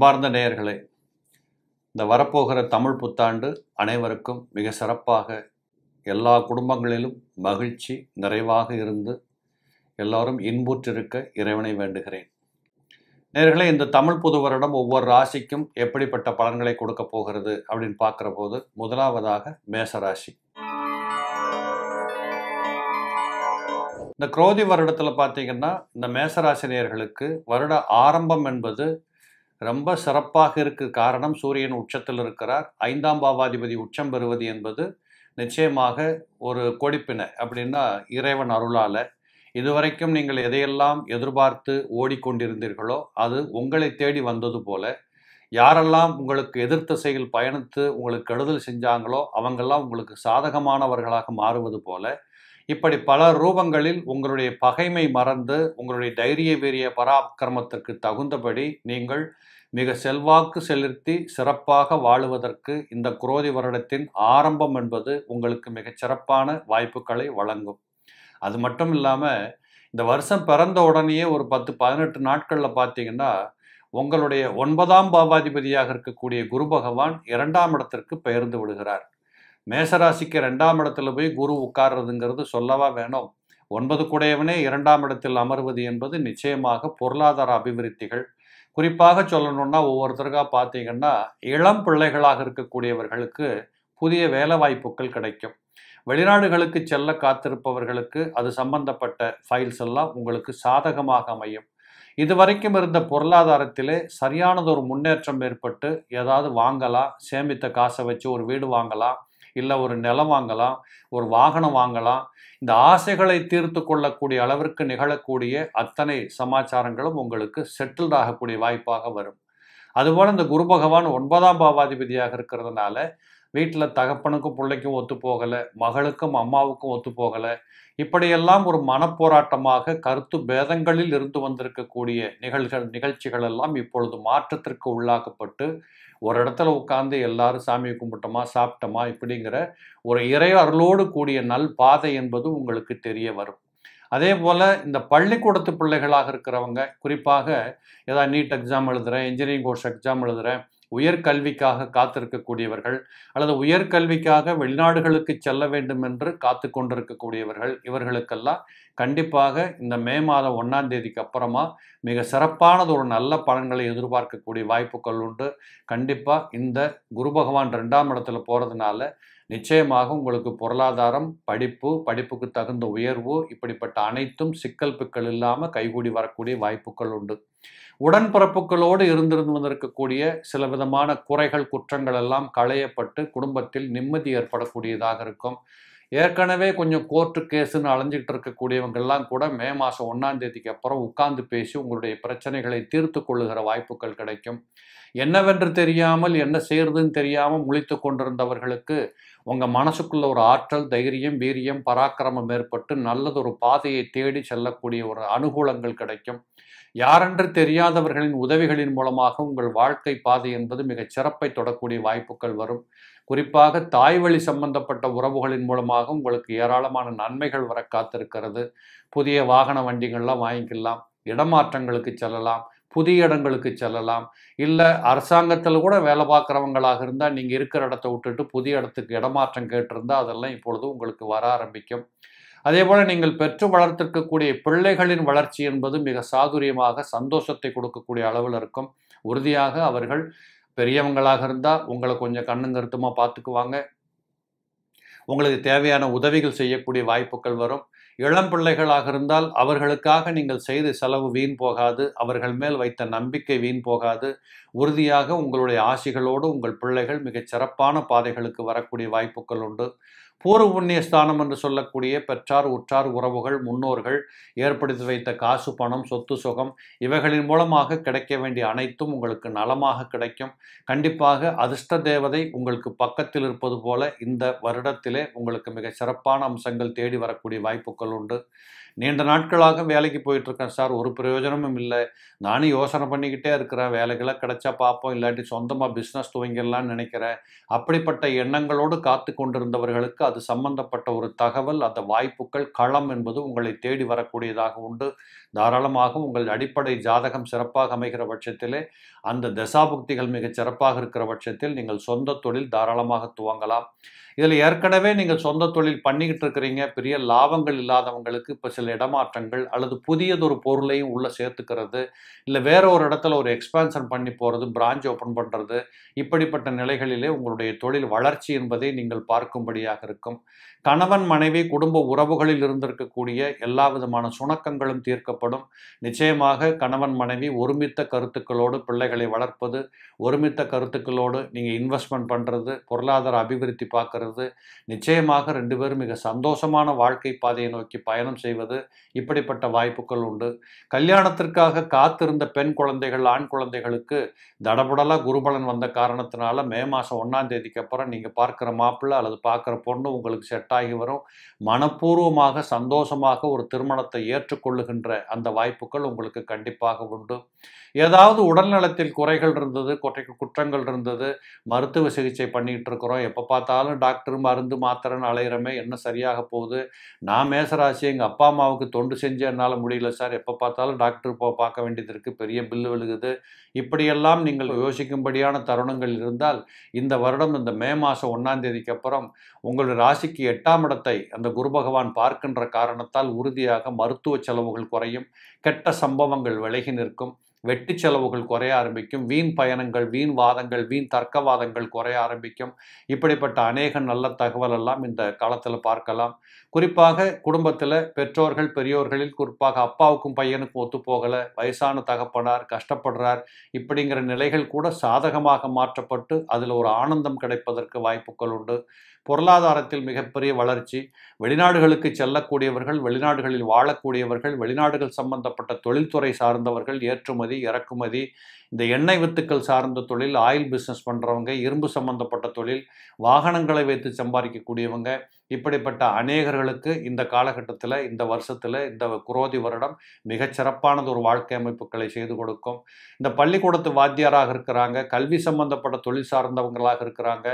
அன்பார்ந்த நேயர்களே இந்த வரப்போகிற தமிழ் புத்தாண்டு அனைவருக்கும் மிக சிறப்பாக எல்லா குடும்பங்களிலும் மகிழ்ச்சி நிறைவாக இருந்து எல்லோரும் இன்புற்றிருக்க இறைவனை வேண்டுகிறேன் நேர்களே இந்த தமிழ் புது வருடம் ஒவ்வொரு ராசிக்கும் எப்படிப்பட்ட பலன்களை கொடுக்க போகிறது அப்படின்னு பார்க்குற போது முதலாவதாக மேசராசி இந்த குரோதி வருடத்தில் பார்த்தீங்கன்னா இந்த மேசராசினியர்களுக்கு வருட ஆரம்பம் என்பது ரொம்ப சிறப்பாக இருக்க காரணம் சூரியன் உச்சத்தில் இருக்கிறார் ஐந்தாம் பாவாதிபதி உச்சம் பெறுவது என்பது நிச்சயமாக ஒரு கொடிப்பினை அப்படின்னா இறைவன் அருளால் இதுவரைக்கும் நீங்கள் எதையெல்லாம் எதிர்பார்த்து ஓடிக்கொண்டிருந்தீர்களோ அது உங்களை தேடி வந்தது போல யாரெல்லாம் உங்களுக்கு எதிர்த்தசையில் பயணித்து உங்களுக்கு கெடுதல் செஞ்சாங்களோ அவங்கெல்லாம் உங்களுக்கு சாதகமானவர்களாக மாறுவது போல இப்படி பல ரூபங்களில் உங்களுடைய பகைமை மறந்து உங்களுடைய தைரிய வீரிய பராக்கிரமத்திற்கு தகுந்தபடி நீங்கள் மிக செல்வாக்கு செலுத்தி சிறப்பாக வாழுவதற்கு இந்த குரோதி வருடத்தின் ஆரம்பம் என்பது உங்களுக்கு மிகச் சிறப்பான வாய்ப்புகளை வழங்கும் அது மட்டும் இல்லாமல் இந்த வருஷம் பிறந்த உடனேயே ஒரு பத்து பதினெட்டு நாட்களில் பார்த்தீங்கன்னா உங்களுடைய ஒன்பதாம் பாவாதிபதியாக இருக்கக்கூடிய குரு பகவான் இரண்டாம் இடத்திற்கு பெயர்ந்து விடுகிறார் மேசராசிக்கு ரெண்டாம் இடத்துல போய் குரு உட்கார்றதுங்கிறது சொல்லவா வேணும் ஒன்பது குடையவனே இரண்டாம் இடத்தில் அமர்வது என்பது நிச்சயமாக பொருளாதார அபிவிருத்திகள் குறிப்பாக சொல்லணும்னா ஒவ்வொருத்தருக்காக பார்த்தீங்கன்னா இளம் பிள்ளைகளாக இருக்கக்கூடியவர்களுக்கு புதிய வேலைவாய்ப்புகள் கிடைக்கும் வெளிநாடுகளுக்கு செல்ல காத்திருப்பவர்களுக்கு அது சம்பந்தப்பட்ட ஃபைல்ஸ் எல்லாம் உங்களுக்கு சாதகமாக அமையும் இதுவரைக்கும் இருந்த பொருளாதாரத்திலே சரியானதொரு முன்னேற்றம் ஏற்பட்டு ஏதாவது வாங்கலாம் சேமித்த காசை வச்சு ஒரு வீடு வாங்கலாம் இல்லை ஒரு நிலம் வாங்கலாம் ஒரு வாகனம் வாங்கலாம் இந்த ஆசைகளை தீர்த்து கொள்ளக்கூடிய அளவிற்கு நிகழக்கூடிய அத்தனை சமாச்சாரங்களும் உங்களுக்கு செட்டில்ட் ஆகக்கூடிய வாய்ப்பாக வரும் அதுபோல் இந்த குரு பகவான் ஒன்பதாம் பாவாதிபதியாக இருக்கிறதுனால வீட்டில் தகப்பனுக்கும் பிள்ளைக்கும் ஒத்து போகலை மகளுக்கும் அம்மாவுக்கும் ஒத்து போகலை இப்படியெல்லாம் ஒரு மனப்போராட்டமாக கருத்து பேதங்களில் இருந்து வந்திருக்கக்கூடிய நிகழ்கள் நிகழ்ச்சிகள் எல்லாம் இப்பொழுது மாற்றத்திற்கு உள்ளாக்கப்பட்டு ஒரு இடத்துல உட்காந்து எல்லாரும் சாமியை கும்பிட்டோமா சாப்பிட்டோமா இப்படிங்கிற ஒரு இறை அருளோடு கூடிய நல் பாதை என்பது உங்களுக்கு தெரிய வரும் அதே போல் இந்த பள்ளிக்கூடத்து பிள்ளைகளாக இருக்கிறவங்க குறிப்பாக ஏதாவது நீட் எக்ஸாம் எழுதுகிறேன் இன்ஜினியரிங் கோர்ஸ் எக்ஸாம் எழுதுகிறேன் உயர்கல்விக்காக காத்திருக்கக்கூடியவர்கள் அல்லது உயர்கல்விக்காக வெளிநாடுகளுக்கு செல்ல வேண்டும் என்று காத்து கொண்டிருக்கக்கூடியவர்கள் இவர்களுக்கெல்லாம் கண்டிப்பாக இந்த மே மாதம் ஒன்னாம் தேதிக்கு அப்புறமா மிக சிறப்பானது ஒரு நல்ல பலன்களை எதிர்பார்க்கக்கூடிய வாய்ப்புகள் உண்டு கண்டிப்பாக இந்த குரு பகவான் ரெண்டாம் இடத்துல போகிறதுனால நிச்சயமாக உங்களுக்கு பொருளாதாரம் படிப்பு படிப்புக்கு தகுந்த உயர்வு இப்படிப்பட்ட அனைத்தும் சிக்கல் பிக்கல் இல்லாமல் கைகூடி வரக்கூடிய வாய்ப்புகள் உண்டு உடன்பிறப்புகளோடு இருந்திருந்து வந்திருக்கக்கூடிய சில விதமான குறைகள் குற்றங்கள் எல்லாம் களையப்பட்டு குடும்பத்தில் நிம்மதி ஏற்படக்கூடியதாக இருக்கும் ஏற்கனவே கொஞ்சம் கோர்ட்டு கேஸுன்னு அலைஞ்சிக்கிட்டு இருக்கக்கூடியவங்கெல்லாம் கூட மே மாதம் ஒன்றாம் தேதிக்கு அப்புறம் உட்கார்ந்து பேசி உங்களுடைய பிரச்சனைகளை தீர்த்து கொள்ளுகிற வாய்ப்புகள் கிடைக்கும் என்னவென்று தெரியாமல் என்ன செய்யறதுன்னு தெரியாமல் முழித்து கொண்டிருந்தவர்களுக்கு உங்கள் மனசுக்குள்ள ஒரு ஆற்றல் தைரியம் வீரியம் பராக்கிரமம் ஏற்பட்டு நல்லது ஒரு பாதையை தேடி செல்லக்கூடிய ஒரு அனுகூலங்கள் கிடைக்கும் யாரென்று தெரியாதவர்களின் உதவிகளின் மூலமாக உங்கள் வாழ்க்கை பாதை என்பது மிகச் சிறப்பை தொடக்கூடிய வாய்ப்புகள் வரும் குறிப்பாக தாய் வழி சம்பந்தப்பட்ட உறவுகளின் மூலமாக உங்களுக்கு ஏராளமான நன்மைகள் வர காத்திருக்கிறது புதிய வாகன வண்டிகள்லாம் வாங்கிக்கலாம் இடமாற்றங்களுக்கு செல்லலாம் புதிய இடங்களுக்கு செல்லலாம் இல்லை அரசாங்கத்தில் கூட வேலை பார்க்குறவங்களாக இருந்தால் நீங்கள் இருக்கிற இடத்த விட்டுட்டு புதிய இடத்துக்கு இடமாற்றம் கேட்டிருந்தால் அதெல்லாம் இப்பொழுது உங்களுக்கு வர ஆரம்பிக்கும் அதே போல் நீங்கள் பெற்று வளர்த்திருக்கக்கூடிய பிள்ளைகளின் வளர்ச்சி என்பது மிக சாதுரியமாக சந்தோஷத்தை கொடுக்கக்கூடிய அளவில் இருக்கும் உறுதியாக அவர்கள் பெரியவங்களாக இருந்தால் உங்களை கொஞ்சம் கண்ணும் கருத்துமாக பார்த்துக்குவாங்க உங்களுக்கு தேவையான உதவிகள் செய்யக்கூடிய வாய்ப்புகள் வரும் இளம் பிள்ளைகளாக இருந்தால் அவர்களுக்காக நீங்கள் செய்த செலவு வீண் போகாது அவர்கள் மேல் வைத்த நம்பிக்கை வீண் போகாது உறுதியாக உங்களுடைய ஆசிகளோடு உங்கள் பிள்ளைகள் மிகச் சிறப்பான பாதைகளுக்கு வரக்கூடிய வாய்ப்புகள் உண்டு பூர்வ புண்ணிய ஸ்தானம் என்று சொல்லக்கூடிய பெற்றார் உற்றார் உறவுகள் முன்னோர்கள் ஏற்படுத்தி வைத்த காசு பணம் சொத்து சுகம் இவைகளின் மூலமாக கிடைக்க வேண்டிய அனைத்தும் உங்களுக்கு நலமாக கிடைக்கும் கண்டிப்பாக அதிர்ஷ்ட தேவதை உங்களுக்கு பக்கத்தில் இருப்பது போல இந்த வருடத்திலே உங்களுக்கு மிக சிறப்பான அம்சங்கள் தேடி வரக்கூடிய வாய்ப்புகள் உண்டு நீண்ட நாட்களாக வேலைக்கு போயிட்டுருக்கேன் சார் ஒரு பிரயோஜனமும் இல்லை நானும் யோசனை பண்ணிக்கிட்டே இருக்கிறேன் வேலைகளை கிடச்சா பார்ப்போம் இல்லாட்டி சொந்தமாக பிஸ்னஸ் துவங்கிடலான்னு நினைக்கிறேன் அப்படிப்பட்ட எண்ணங்களோடு காத்து கொண்டிருந்தவர்களுக்கு அது சம்பந்தப்பட்ட ஒரு தகவல் அந்த வாய்ப்புகள் களம் என்பது உங்களை தேடி வரக்கூடியதாக உண்டு தாராளமாக உங்கள் அடிப்படை ஜாதகம் சிறப்பாக அமைகிற பட்சத்திலே அந்த தசாபுக்திகள் மிகச் சிறப்பாக இருக்கிற பட்சத்தில் நீங்கள் சொந்த தொழில் தாராளமாக துவங்கலாம் இதில் ஏற்கனவே நீங்கள் சொந்த தொழில் பண்ணிக்கிட்டு இருக்கிறீங்க பெரிய லாபங்கள் இல்லாதவங்களுக்கு இப்போ சில இடமாற்றங்கள் அல்லது புதியதொரு பொருளையும் உள்ளே சேர்த்துக்கிறது இல்லை வேற ஒரு இடத்துல ஒரு எக்ஸ்பேன்ஷன் பண்ணி போகிறது பிரான்ச் ஓப்பன் பண்ணுறது இப்படிப்பட்ட நிலைகளிலே உங்களுடைய தொழில் வளர்ச்சி என்பதை நீங்கள் பார்க்கும்படியாக இருக்கும் கணவன் மனைவி குடும்ப உறவுகளில் இருந்திருக்கக்கூடிய எல்லா விதமான சுணக்கங்களும் தீர்க்கப்படும் நிச்சயமாக கணவன் மனைவி ஒருமித்த கருத்துக்களோடு பிள்ளைகளை வளர்ப்பது ஒருமித்த கருத்துக்களோடு நீங்கள் இன்வெஸ்ட்மெண்ட் பண்ணுறது பொருளாதார அபிவிருத்தி பார்க்கறது நிச்சயமாக ரெண்டு பேரும் மிக சந்தோஷமான வாழ்க்கை பாதையை நோக்கி பயணம் செய்வது இப்படிப்பட்ட வாய்ப்புகள் உண்டு கல்யாணத்திற்காக காத்திருந்த பெண் குழந்தைகள் ஆண் குழந்தைகளுக்கு தடபுடலாக குருபலன் வந்த காரணத்தினால மே மாதம் ஒன்றாம் தேதிக்கு அப்புறம் நீங்கள் பார்க்குற மாப்பிள்ளை அல்லது பார்க்குற பொண்ணு உங்களுக்கு செட் ரிஃப்ளெக்ட் ஆகி வரும் மனப்பூர்வமாக சந்தோஷமாக ஒரு திருமணத்தை ஏற்றுக்கொள்ளுகின்ற அந்த வாய்ப்புகள் உங்களுக்கு கண்டிப்பாக உண்டு ஏதாவது உடல்நலத்தில் குறைகள் இருந்தது குறை குற்றங்கள் இருந்தது மருத்துவ சிகிச்சை பண்ணிகிட்டு இருக்கிறோம் எப்போ பார்த்தாலும் டாக்டர் மருந்து மாத்திரன்னு அலையிறமே என்ன சரியாக போகுது நான் மேசராசி எங்கள் அப்பா அம்மாவுக்கு தொண்டு செஞ்சு என்னால் முடியல சார் எப்போ பார்த்தாலும் டாக்டர் போ பார்க்க வேண்டியது இருக்குது பெரிய பில்லு விழுகுது இப்படியெல்லாம் நீங்கள் யோசிக்கும்படியான தருணங்கள் இருந்தால் இந்த வருடம் இந்த மே மாதம் ஒன்றாம் தேதிக்கு அப்புறம் உங்களுடைய ராசிக்கு எட்டாம் இடத்தை அந்த குரு பகவான் பார்க்கின்ற காரணத்தால் உறுதியாக மருத்துவ செலவுகள் குறையும் கெட்ட சம்பவங்கள் விலகி நிற்கும் வெட்டி செலவுகள் குறைய ஆரம்பிக்கும் வீண் பயணங்கள் வீண் வாதங்கள் வீண் தர்க்கவாதங்கள் குறைய ஆரம்பிக்கும் இப்படிப்பட்ட அநேக நல்ல தகவல் எல்லாம் இந்த காலத்தில் பார்க்கலாம் குறிப்பாக குடும்பத்தில் பெற்றோர்கள் பெரியோர்களில் குறிப்பாக அப்பாவுக்கும் பையனுக்கும் ஒத்துப்போகலை வயசான தகப்பனார் கஷ்டப்படுறார் இப்படிங்கிற நிலைகள் கூட சாதகமாக மாற்றப்பட்டு அதில் ஒரு ஆனந்தம் கிடைப்பதற்கு வாய்ப்புகள் உண்டு பொருளாதாரத்தில் மிகப்பெரிய வளர்ச்சி வெளிநாடுகளுக்கு செல்லக்கூடியவர்கள் வெளிநாடுகளில் வாழக்கூடியவர்கள் வெளிநாடுகள் சம்பந்தப்பட்ட தொழில்துறை சார்ந்தவர்கள் ஏற்றுமதி இறக்குமதி இந்த எண்ணெய் வித்துக்கள் சார்ந்த தொழில் ஆயில் பிஸ்னஸ் பண்ணுறவங்க இரும்பு சம்பந்தப்பட்ட தொழில் வாகனங்களை வைத்து சம்பாதிக்கக்கூடியவங்க இப்படிப்பட்ட அநேகர்களுக்கு இந்த காலகட்டத்தில் இந்த வருஷத்தில் இந்த குரோதி வருடம் மிகச்சிறப்பானது ஒரு வாழ்க்கை அமைப்புகளை செய்து கொடுக்கும் இந்த பள்ளிக்கூடத்து வாத்தியாராக இருக்கிறாங்க கல்வி சம்பந்தப்பட்ட தொழில் சார்ந்தவங்களாக இருக்கிறாங்க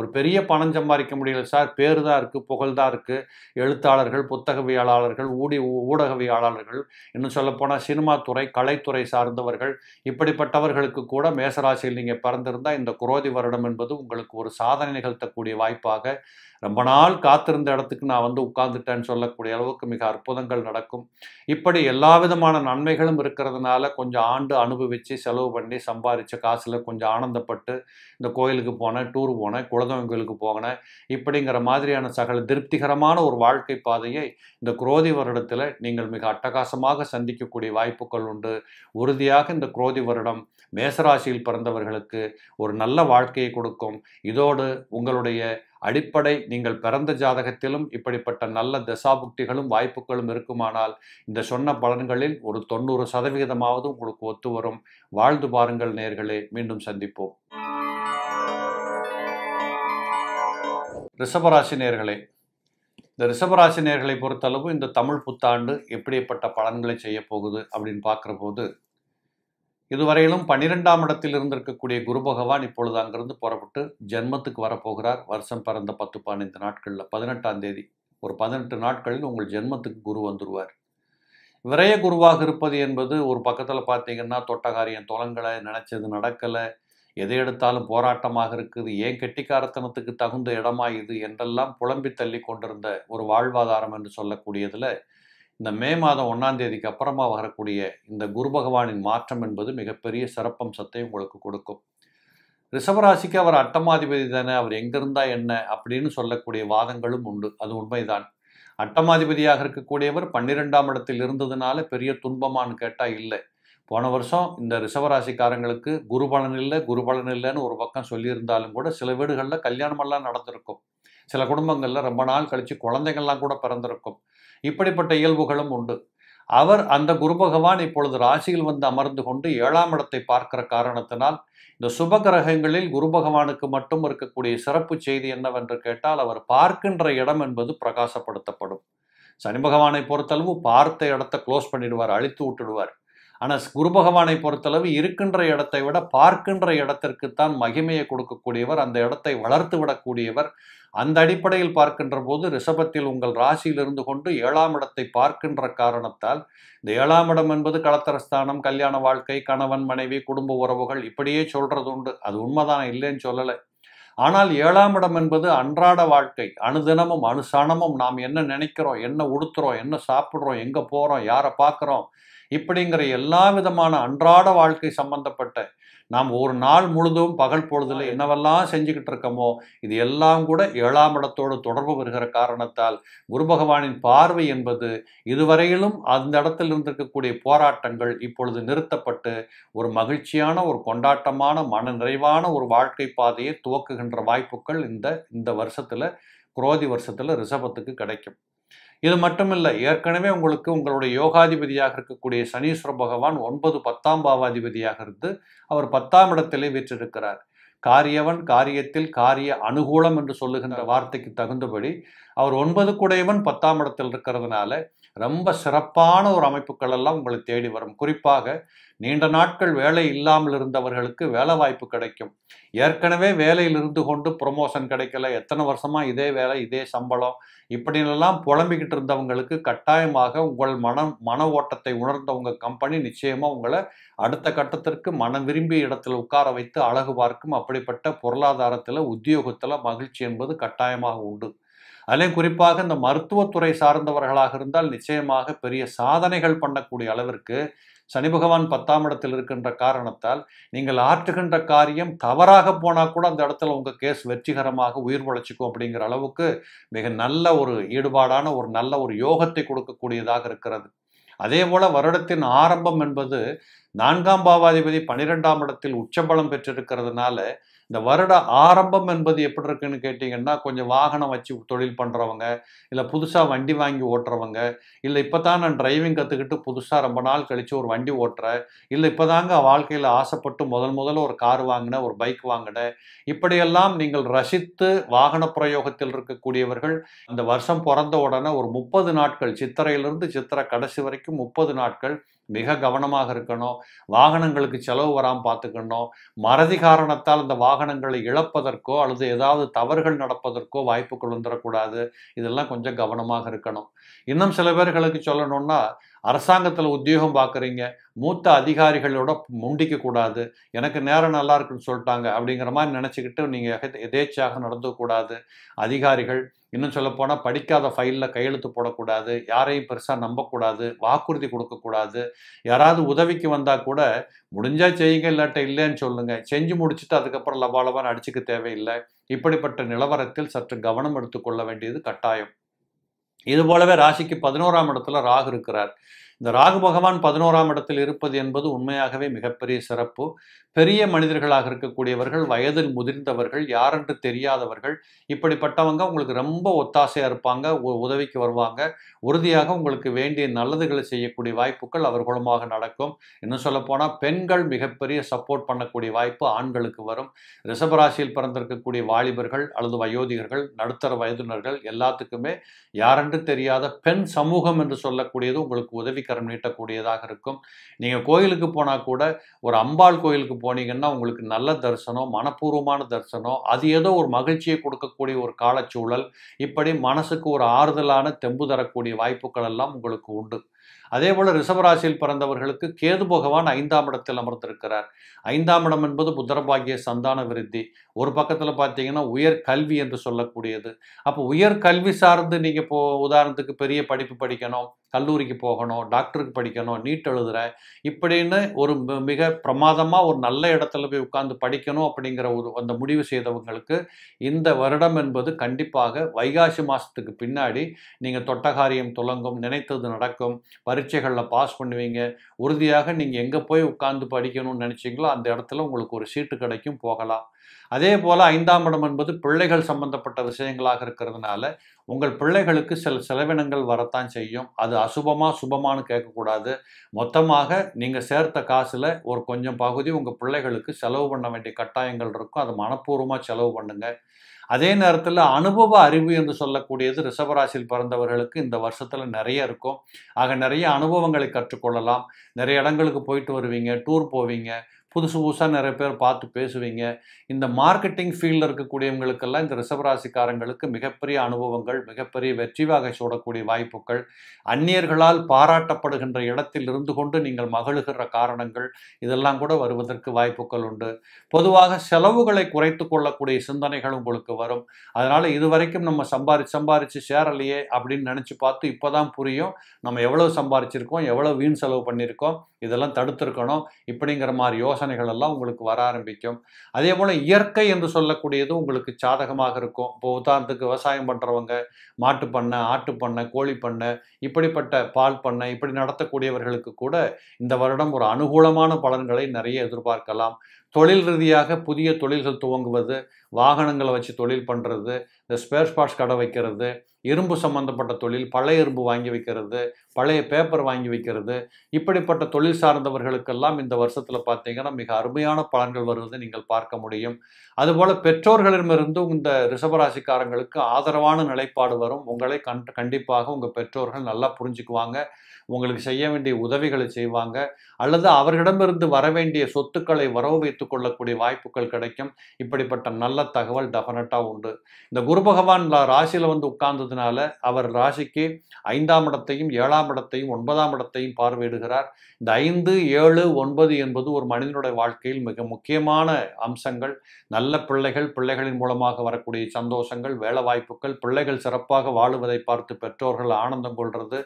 ஒரு பெரிய பணம் சம்பாதிக்க முடியல சார் பேர் தான் இருக்குது புகழ் தான் இருக்குது எழுத்தாளர்கள் புத்தகவியலாளர்கள் ஊடி ஊடகவியலாளர்கள் இன்னும் சொல்லப்போனால் சினிமா துறை கலைத்துறை சார்ந்தவர்கள் இப்படிப்பட்டவர்களுக்கு கூட மேசராசியில் நீங்கள் பிறந்திருந்தால் இந்த குரோதி வருடம் என்பது உங்களுக்கு ஒரு சாதனை நிகழ்த்தக்கூடிய வாய்ப்பாக ரொம்ப நாள் காத்திருந்த இடத்துக்கு நான் வந்து உட்கார்ந்துட்டேன்னு சொல்லக்கூடிய அளவுக்கு மிக அற்புதங்கள் நடக்கும் இப்படி எல்லா விதமான நன்மைகளும் இருக்கிறதுனால கொஞ்சம் ஆண்டு அனுபவித்து செலவு பண்ணி சம்பாதிச்ச காசில் கொஞ்சம் ஆனந்தப்பட்டு இந்த கோயிலுக்கு போனேன் டூர் போனேன் குலதெய்வம் போகினேன் இப்படிங்கிற மாதிரியான சகல திருப்திகரமான ஒரு வாழ்க்கை பாதையை இந்த குரோதி வருடத்தில் நீங்கள் மிக அட்டகாசமாக சந்திக்கக்கூடிய வாய்ப்புகள் உண்டு உறுதியாக இந்த குரோதி வருடம் மேசராசியில் பிறந்தவர்களுக்கு ஒரு நல்ல வாழ்க்கையை கொடுக்கும் இதோடு உங்களுடைய அடிப்படை நீங்கள் பிறந்த ஜாதகத்திலும் இப்படிப்பட்ட நல்ல தசாபுக்திகளும் வாய்ப்புகளும் இருக்குமானால் இந்த சொன்ன பலன்களில் ஒரு தொண்ணூறு சதவிகிதமாவது உங்களுக்கு ஒத்து வரும் வாழ்ந்து பாருங்கள் நேர்களே மீண்டும் சந்திப்போம் ரிஷபராசி நேர்களே இந்த ரிஷபராசி நேர்களை பொறுத்தளவு இந்த தமிழ் புத்தாண்டு எப்படிப்பட்ட பலன்களை செய்யப்போகுது போகுது அப்படின்னு பார்க்குற போது இதுவரையிலும் பன்னிரெண்டாம் இடத்தில் இருந்திருக்கக்கூடிய குரு பகவான் இப்பொழுது அங்கிருந்து புறப்பட்டு ஜென்மத்துக்கு வரப்போகிறார் வருஷம் பிறந்த பத்து பதினைந்து நாட்களில் பதினெட்டாம் தேதி ஒரு பதினெட்டு நாட்களில் உங்கள் ஜென்மத்துக்கு குரு வந்துடுவார் விரைய குருவாக இருப்பது என்பது ஒரு பக்கத்தில் பார்த்தீங்கன்னா தொட்டகாரியம் தொலங்கலை நினச்சது நடக்கலை எதை எடுத்தாலும் போராட்டமாக இருக்குது ஏன் கெட்டிக்காரத்தனத்துக்கு தகுந்த இடமா இது என்றெல்லாம் புலம்பி தள்ளி கொண்டிருந்த ஒரு வாழ்வாதாரம் என்று சொல்லக்கூடியதில் இந்த மே மாதம் ஒன்றாம் தேதிக்கு அப்புறமா வரக்கூடிய இந்த குரு பகவானின் மாற்றம் என்பது மிகப்பெரிய சிறப்பம்சத்தை உங்களுக்கு கொடுக்கும் ரிஷபராசிக்கு அவர் அட்டமாதிபதி தானே அவர் எங்கிருந்தா என்ன அப்படின்னு சொல்லக்கூடிய வாதங்களும் உண்டு அது உண்மைதான் அட்டமாதிபதியாக இருக்கக்கூடியவர் பன்னிரெண்டாம் இடத்தில் இருந்ததுனால பெரிய துன்பமானு கேட்டால் இல்லை போன வருஷம் இந்த ரிஷபராசிக்காரங்களுக்கு குரு பலன் இல்லை குரு பலன் இல்லைன்னு ஒரு பக்கம் சொல்லியிருந்தாலும் கூட சில வீடுகளில் கல்யாணமெல்லாம் நடந்திருக்கும் சில குடும்பங்களில் ரொம்ப நாள் கழித்து குழந்தைங்கள்லாம் கூட பிறந்திருக்கும் இப்படிப்பட்ட இயல்புகளும் உண்டு அவர் அந்த குரு பகவான் இப்பொழுது ராசியில் வந்து அமர்ந்து கொண்டு ஏழாம் இடத்தை பார்க்கிற காரணத்தினால் இந்த சுப கிரகங்களில் குரு பகவானுக்கு மட்டும் இருக்கக்கூடிய சிறப்பு செய்தி என்னவென்று கேட்டால் அவர் பார்க்கின்ற இடம் என்பது பிரகாசப்படுத்தப்படும் சனி பகவானை பொறுத்தளவு பார்த்த இடத்தை க்ளோஸ் பண்ணிடுவார் அழித்து விட்டுடுவார் ஆனால் குரு பகவானை பொறுத்தளவு இருக்கின்ற இடத்தை விட பார்க்கின்ற இடத்திற்குத்தான் மகிமையை கொடுக்கக்கூடியவர் அந்த இடத்தை வளர்த்து விடக்கூடியவர் அந்த அடிப்படையில் பார்க்கின்ற போது ரிஷபத்தில் உங்கள் ராசியிலிருந்து கொண்டு ஏழாம் இடத்தை பார்க்கின்ற காரணத்தால் இந்த ஏழாம் இடம் என்பது களத்தரஸ்தானம் கல்யாண வாழ்க்கை கணவன் மனைவி குடும்ப உறவுகள் இப்படியே சொல்றது உண்டு அது உண்மைதான் இல்லைன்னு சொல்லலை ஆனால் ஏழாம் இடம் என்பது அன்றாட வாழ்க்கை அணுதினமும் அனுசனமும் நாம் என்ன நினைக்கிறோம் என்ன உடுத்துறோம் என்ன சாப்பிட்றோம் எங்கே போகிறோம் யாரை பார்க்குறோம் இப்படிங்கிற எல்லா விதமான அன்றாட வாழ்க்கை சம்பந்தப்பட்ட நாம் ஒரு நாள் முழுதும் பகல் பொழுதுல என்னவெல்லாம் செஞ்சுக்கிட்டு இருக்கோமோ இது எல்லாம் கூட ஏழாம் இடத்தோடு தொடர்பு வருகிற காரணத்தால் குரு பகவானின் பார்வை என்பது இதுவரையிலும் அந்த இடத்தில் இருந்திருக்கக்கூடிய போராட்டங்கள் இப்பொழுது நிறுத்தப்பட்டு ஒரு மகிழ்ச்சியான ஒரு கொண்டாட்டமான மன நிறைவான ஒரு வாழ்க்கை பாதையை துவக்குகின்ற வாய்ப்புகள் இந்த இந்த வருஷத்தில் குரோதி வருஷத்தில் ரிஷபத்துக்கு கிடைக்கும் இது மட்டுமில்லை ஏற்கனவே உங்களுக்கு உங்களுடைய யோகாதிபதியாக இருக்கக்கூடிய சனீஸ்வர பகவான் ஒன்பது பத்தாம் பாவாதிபதியாக இருந்து அவர் பத்தாம் இடத்திலே வீற்றிருக்கிறார் காரியவன் காரியத்தில் காரிய அனுகூலம் என்று சொல்லுகின்ற வார்த்தைக்கு தகுந்தபடி அவர் ஒன்பது குடையவன் பத்தாம் இடத்தில் இருக்கிறதுனால ரொம்ப சிறப்பான ஒரு அமைப்புகள் எல்லாம் உங்களை தேடி வரும் குறிப்பாக நீண்ட நாட்கள் வேலை இல்லாமல் இருந்தவர்களுக்கு வேலை வாய்ப்பு கிடைக்கும் ஏற்கனவே வேலையில் இருந்து கொண்டு ப்ரொமோஷன் கிடைக்கல எத்தனை வருஷமா இதே வேலை இதே சம்பளம் இப்படிலாம் புலம்பிக்கிட்டு இருந்தவங்களுக்கு கட்டாயமாக உங்கள் மனம் மன ஓட்டத்தை உணர்ந்த உங்கள் கம்பெனி நிச்சயமாக உங்களை அடுத்த கட்டத்திற்கு மனம் விரும்பி இடத்துல உட்கார வைத்து அழகு பார்க்கும் அப்படிப்பட்ட பொருளாதாரத்தில் உத்தியோகத்தில் மகிழ்ச்சி என்பது கட்டாயமாக உண்டு அதுலேயும் குறிப்பாக இந்த மருத்துவத்துறை சார்ந்தவர்களாக இருந்தால் நிச்சயமாக பெரிய சாதனைகள் பண்ணக்கூடிய அளவிற்கு சனி பகவான் பத்தாம் இடத்தில் இருக்கின்ற காரணத்தால் நீங்கள் ஆற்றுகின்ற காரியம் தவறாக போனால் கூட அந்த இடத்துல உங்கள் கேஸ் வெற்றிகரமாக உயிர் உழைச்சிக்கும் அப்படிங்கிற அளவுக்கு மிக நல்ல ஒரு ஈடுபாடான ஒரு நல்ல ஒரு யோகத்தை கொடுக்கக்கூடியதாக இருக்கிறது அதே போல வருடத்தின் ஆரம்பம் என்பது நான்காம் பாவாதிபதி பனிரெண்டாம் இடத்தில் உச்சபலம் பெற்றிருக்கிறதுனால இந்த வருட ஆரம்பம் என்பது எப்படி இருக்குன்னு கேட்டிங்கன்னா கொஞ்சம் வாகனம் வச்சு தொழில் பண்ணுறவங்க இல்லை புதுசாக வண்டி வாங்கி ஓட்டுறவங்க இல்லை இப்போ தான் நான் டிரைவிங் கற்றுக்கிட்டு புதுசாக ரொம்ப நாள் கழித்து ஒரு வண்டி ஓட்டுறேன் இல்லை இப்போ தாங்க வாழ்க்கையில் ஆசைப்பட்டு முதல் முதல்ல ஒரு கார் வாங்கினேன் ஒரு பைக் வாங்கினேன் இப்படியெல்லாம் நீங்கள் ரசித்து வாகன பிரயோகத்தில் இருக்கக்கூடியவர்கள் அந்த வருஷம் பிறந்த உடனே ஒரு முப்பது நாட்கள் சித்திரையிலிருந்து சித்திரை கடைசி வரைக்கும் முப்பது நாட்கள் மிக கவனமாக இருக்கணும் வாகனங்களுக்கு செலவு வராமல் பார்த்துக்கணும் மறதி காரணத்தால் அந்த வாகனங்களை இழப்பதற்கோ அல்லது ஏதாவது தவறுகள் நடப்பதற்கோ வாய்ப்புகள் வந்துடக்கூடாது இதெல்லாம் கொஞ்சம் கவனமாக இருக்கணும் இன்னும் சில பேர்களுக்கு சொல்லணும்னா அரசாங்கத்தில் உத்தியோகம் பார்க்குறீங்க மூத்த அதிகாரிகளோட முண்டிக்க கூடாது எனக்கு நேரம் நல்லா இருக்குன்னு சொல்லிட்டாங்க அப்படிங்கிற மாதிரி நினச்சிக்கிட்டு நீங்கள் எதேச்சாக நடந்துக்கூடாது அதிகாரிகள் இன்னும் சொல்லப்போனால் படிக்காத ஃபைலில் கையெழுத்து போடக்கூடாது யாரையும் பெருசாக நம்பக்கூடாது வாக்குறுதி கொடுக்கக்கூடாது யாராவது உதவிக்கு வந்தால் கூட முடிஞ்சால் செய்யுங்க இல்லாட்ட இல்லைன்னு சொல்லுங்கள் செஞ்சு முடிச்சுட்டு அதுக்கப்புறம் லபாலபான்னு அடிச்சுக்க தேவையில்லை இப்படிப்பட்ட நிலவரத்தில் சற்று கவனம் எடுத்துக்கொள்ள வேண்டியது கட்டாயம் இது போலவே ராசிக்கு பதினோராம் இடத்துல ராகு இருக்கிறார் இந்த ராகு பகவான் பதினோராம் இடத்தில் இருப்பது என்பது உண்மையாகவே மிகப்பெரிய சிறப்பு பெரிய மனிதர்களாக இருக்கக்கூடியவர்கள் வயதில் முதிர்ந்தவர்கள் யாரென்று தெரியாதவர்கள் இப்படிப்பட்டவங்க உங்களுக்கு ரொம்ப ஒத்தாசையாக இருப்பாங்க உதவிக்கு வருவாங்க உறுதியாக உங்களுக்கு வேண்டிய நல்லதுகளை செய்யக்கூடிய வாய்ப்புகள் அவர்களுமாக நடக்கும் இன்னும் சொல்லப்போனால் பெண்கள் மிகப்பெரிய சப்போர்ட் பண்ணக்கூடிய வாய்ப்பு ஆண்களுக்கு வரும் ரிஷபராசியில் பிறந்திருக்கக்கூடிய வாலிபர்கள் அல்லது வயோதிகர்கள் நடுத்தர வயதினர்கள் எல்லாத்துக்குமே யாரென்று தெரியாத பெண் சமூகம் என்று சொல்லக்கூடியது உங்களுக்கு உதவி கரம் நீட்டக்கூடியதாக இருக்கும் நீங்கள் கோயிலுக்கு போனால் கூட ஒரு அம்பாள் கோயிலுக்கு போனீங்கன்னா உங்களுக்கு நல்ல தரிசனம் மனப்பூர்வமான தரிசனம் அது ஏதோ ஒரு மகிழ்ச்சியை கொடுக்கக்கூடிய ஒரு காலச்சூழல் இப்படி மனசுக்கு ஒரு ஆறுதலான தெம்பு தரக்கூடிய வாய்ப்புகள் எல்லாம் உங்களுக்கு உண்டு அதே போல ரிஷபராசியில் பிறந்தவர்களுக்கு கேது பகவான் ஐந்தாம் இடத்தில் அமர்ந்திருக்கிறார் ஐந்தாம் இடம் என்பது புத்திரபாகிய சந்தான விருத்தி ஒரு பக்கத்தில் பார்த்தீங்கன்னா உயர் கல்வி என்று சொல்லக்கூடியது அப்போ உயர் கல்வி சார்ந்து நீங்கள் இப்போ உதாரணத்துக்கு பெரிய படிப்பு படிக்கணும் கல்லூரிக்கு போகணும் டாக்டருக்கு படிக்கணும் நீட் எழுதுகிற இப்படின்னு ஒரு மிக பிரமாதமாக ஒரு நல்ல இடத்துல போய் உட்காந்து படிக்கணும் அப்படிங்கிற ஒரு அந்த முடிவு செய்தவங்களுக்கு இந்த வருடம் என்பது கண்டிப்பாக வைகாசி மாதத்துக்கு பின்னாடி நீங்கள் தொட்டகாரியம் துலங்கும் நினைத்தது நடக்கும் பரீட்சைகளில் பாஸ் பண்ணுவீங்க உறுதியாக நீங்கள் எங்கே போய் உட்காந்து படிக்கணும்னு நினச்சிங்களோ அந்த இடத்துல உங்களுக்கு ஒரு சீட்டு கிடைக்கும் போகலாம் அதே போல் ஐந்தாம் இடம் என்பது பிள்ளைகள் சம்பந்தப்பட்ட விஷயங்களாக இருக்கிறதுனால உங்கள் பிள்ளைகளுக்கு சில செலவினங்கள் வரத்தான் செய்யும் அது அசுபமாக சுபமானு கேட்கக்கூடாது மொத்தமாக நீங்கள் சேர்த்த காசில் ஒரு கொஞ்சம் பகுதி உங்கள் பிள்ளைகளுக்கு செலவு பண்ண வேண்டிய கட்டாயங்கள் இருக்கும் அதை மனப்பூர்வமாக செலவு பண்ணுங்கள் அதே நேரத்தில் அனுபவ அறிவு என்று சொல்லக்கூடியது ரிஷபராசியில் பிறந்தவர்களுக்கு இந்த வருஷத்தில் நிறைய இருக்கும் ஆக நிறைய அனுபவங்களை கற்றுக்கொள்ளலாம் நிறைய இடங்களுக்கு போயிட்டு வருவீங்க டூர் போவீங்க புதுசு புதுசாக நிறைய பேர் பார்த்து பேசுவீங்க இந்த மார்க்கெட்டிங் ஃபீல்டில் இருக்கக்கூடியவங்களுக்கெல்லாம் இந்த ரிசவராசிக்காரங்களுக்கு மிகப்பெரிய அனுபவங்கள் மிகப்பெரிய வெற்றி வகை சூடக்கூடிய வாய்ப்புகள் அந்நியர்களால் பாராட்டப்படுகின்ற இடத்தில் இருந்து கொண்டு நீங்கள் மகளுகிற காரணங்கள் இதெல்லாம் கூட வருவதற்கு வாய்ப்புகள் உண்டு பொதுவாக செலவுகளை குறைத்து கொள்ளக்கூடிய சிந்தனைகள் உங்களுக்கு வரும் அதனால் இதுவரைக்கும் நம்ம சம்பாரிச்சு சம்பாரித்து சேரலையே அப்படின்னு நினச்சி பார்த்து இப்போ தான் புரியும் நம்ம எவ்வளோ சம்பாரிச்சிருக்கோம் எவ்வளோ வீண் செலவு பண்ணியிருக்கோம் இதெல்லாம் தடுத்திருக்கணும் இப்படிங்கிற மாதிரி யோசனைகள் எல்லாம் உங்களுக்கு வர ஆரம்பிக்கும் அதே போல் இயற்கை என்று சொல்லக்கூடியது உங்களுக்கு சாதகமாக இருக்கும் இப்போ உதாரணத்துக்கு விவசாயம் பண்ணுறவங்க மாட்டு பண்ணை ஆட்டு பண்ணை கோழி பண்ணை இப்படிப்பட்ட பால் பண்ணை இப்படி நடத்தக்கூடியவர்களுக்கு கூட இந்த வருடம் ஒரு அனுகூலமான பலன்களை நிறைய எதிர்பார்க்கலாம் தொழில் ரீதியாக புதிய தொழில்கள் துவங்குவது வாகனங்களை வச்சு தொழில் பண்ணுறது இந்த ஸ்பேர் பார்ட்ஸ் கடை வைக்கிறது இரும்பு சம்பந்தப்பட்ட தொழில் பழைய இரும்பு வாங்கி வைக்கிறது பழைய பேப்பர் வாங்கி வைக்கிறது இப்படிப்பட்ட தொழில் சார்ந்தவர்களுக்கெல்லாம் இந்த வருஷத்தில் பார்த்தீங்கன்னா மிக அருமையான பலன்கள் வருவதை நீங்கள் பார்க்க முடியும் அதுபோல் பெற்றோர்களிடமிருந்து இந்த ரிஷபராசிக்காரங்களுக்கு ஆதரவான நிலைப்பாடு வரும் உங்களை கண் கண்டிப்பாக உங்கள் பெற்றோர்கள் நல்லா புரிஞ்சுக்குவாங்க உங்களுக்கு செய்ய வேண்டிய உதவிகளை செய்வாங்க அல்லது அவர்களிடமிருந்து வர வேண்டிய சொத்துக்களை வரவு வைத்துக் கொள்ளக்கூடிய வாய்ப்புகள் கிடைக்கும் இப்படிப்பட்ட நல்ல தகவல் டெஃபினட்டாக உண்டு இந்த குரு பகவான் ராசியில் வந்து உட்கார்ந்ததுனால அவர் ராசிக்கு ஐந்தாம் இடத்தையும் ஏழாம் இடத்தையும் ஒன்பதாம் இடத்தையும் பார்வையிடுகிறார் இந்த ஐந்து ஏழு ஒன்பது என்பது ஒரு மனிதனுடைய வாழ்க்கையில் மிக முக்கியமான அம்சங்கள் நல்ல பிள்ளைகள் பிள்ளைகளின் மூலமாக வரக்கூடிய சந்தோஷங்கள் வேலை வாய்ப்புகள் பிள்ளைகள் சிறப்பாக வாழுவதை பார்த்து பெற்றோர்கள் ஆனந்தம் கொள்வது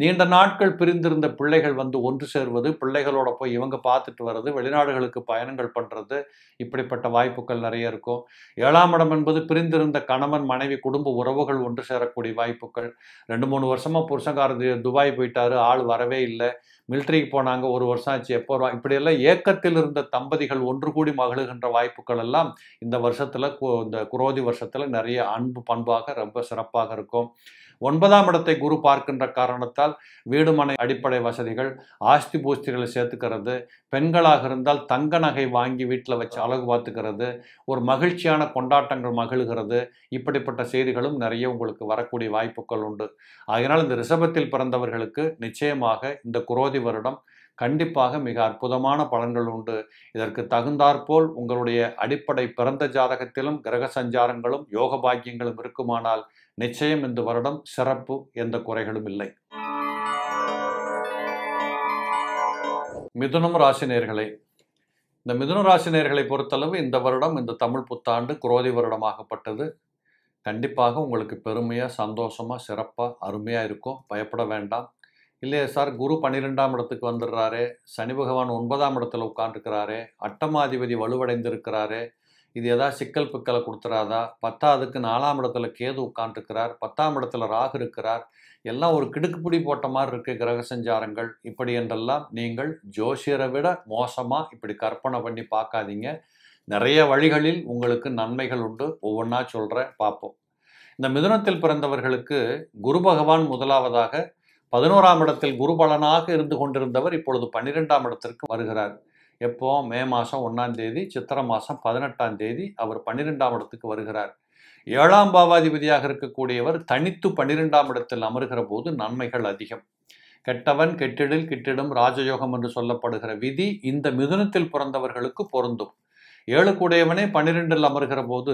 நீண்ட நாட்கள் மக்கள் பிரிந்திருந்த பிள்ளைகள் வந்து ஒன்று சேர்வது பிள்ளைகளோட போய் இவங்க பார்த்துட்டு வர்றது வெளிநாடுகளுக்கு பயணங்கள் பண்ணுறது இப்படிப்பட்ட வாய்ப்புகள் நிறைய இருக்கும் ஏழாம் இடம் என்பது பிரிந்திருந்த கணவன் மனைவி குடும்ப உறவுகள் ஒன்று சேரக்கூடிய வாய்ப்புகள் ரெண்டு மூணு வருஷமாக புருஷங்கார துபாய் போயிட்டாரு ஆள் வரவே இல்லை மிலிட்ரிக்கு போனாங்க ஒரு வருஷம் ஆச்சு எப்போ வருவாங்க இப்படியெல்லாம் ஏக்கத்தில் இருந்த தம்பதிகள் ஒன்று கூடி மகளுகின்ற வாய்ப்புகள் எல்லாம் இந்த வருஷத்தில் இந்த குரோதி வருஷத்தில் நிறைய அன்பு பண்பாக ரொம்ப சிறப்பாக இருக்கும் ஒன்பதாம் இடத்தை குரு பார்க்கின்ற காரணத்தால் வீடுமனை அடிப்படை வசதிகள் ஆஸ்தி பூஸ்திகளை சேர்த்துக்கிறது பெண்களாக இருந்தால் தங்க நகை வாங்கி வீட்டில் வச்சு அழகு பார்த்துக்கிறது ஒரு மகிழ்ச்சியான கொண்டாட்டங்கள் மகிழ்கிறது இப்படிப்பட்ட செய்திகளும் நிறைய உங்களுக்கு வரக்கூடிய வாய்ப்புகள் உண்டு அதனால் இந்த ரிஷபத்தில் பிறந்தவர்களுக்கு நிச்சயமாக இந்த குரோதி வருடம் கண்டிப்பாக மிக அற்புதமான பலன்கள் உண்டு இதற்கு தகுந்தாற்போல் உங்களுடைய அடிப்படை பிறந்த ஜாதகத்திலும் கிரக சஞ்சாரங்களும் யோக பாக்கியங்களும் இருக்குமானால் நிச்சயம் இந்த வருடம் சிறப்பு எந்த குறைகளும் இல்லை மிதுனம் ராசினியர்களே இந்த மிதுன ராசினியர்களை பொறுத்தளவு இந்த வருடம் இந்த தமிழ் புத்தாண்டு குரோதி வருடமாகப்பட்டது கண்டிப்பாக உங்களுக்கு பெருமையாக சந்தோஷமாக சிறப்பாக அருமையாக இருக்கும் பயப்பட வேண்டாம் இல்லையே சார் குரு பன்னிரெண்டாம் இடத்துக்கு வந்துடுறாரு சனி பகவான் ஒன்பதாம் இடத்துல உட்காந்துருக்கிறாரு அட்டமாதிபதி வலுவடைந்திருக்கிறாரு இது எதாவது சிக்கல் பிக்கலை கொடுத்துறாதா பத்தாவதுக்கு நாலாம் இடத்துல கேது உட்காந்துருக்கிறார் பத்தாம் இடத்துல ராகு இருக்கிறார் எல்லாம் ஒரு கிடுக்குப்பிடி போட்ட மாதிரி இருக்கு கிரக சஞ்சாரங்கள் இப்படி என்றெல்லாம் நீங்கள் ஜோசியரை விட மோசமாக இப்படி கற்பனை பண்ணி பார்க்காதீங்க நிறைய வழிகளில் உங்களுக்கு நன்மைகள் உண்டு ஒவ்வொன்றா சொல்கிறேன் பார்ப்போம் இந்த மிதுனத்தில் பிறந்தவர்களுக்கு குரு பகவான் முதலாவதாக பதினோராம் இடத்தில் குரு பலனாக இருந்து கொண்டிருந்தவர் இப்பொழுது பன்னிரெண்டாம் இடத்திற்கு வருகிறார் எப்போ மே மாதம் தேதி சித்திரை மாதம் பதினெட்டாம் தேதி அவர் பன்னிரெண்டாம் இடத்துக்கு வருகிறார் ஏழாம் பாவாதிபதியாக இருக்கக்கூடியவர் தனித்து பன்னிரெண்டாம் இடத்தில் அமர்கிற போது நன்மைகள் அதிகம் கெட்டவன் கெட்டிடில் கிட்டிடும் ராஜயோகம் என்று சொல்லப்படுகிற விதி இந்த மிதுனத்தில் பிறந்தவர்களுக்கு பொருந்தும் ஏழு கூடையவனே பன்னிரெண்டில் அமர்கிற போது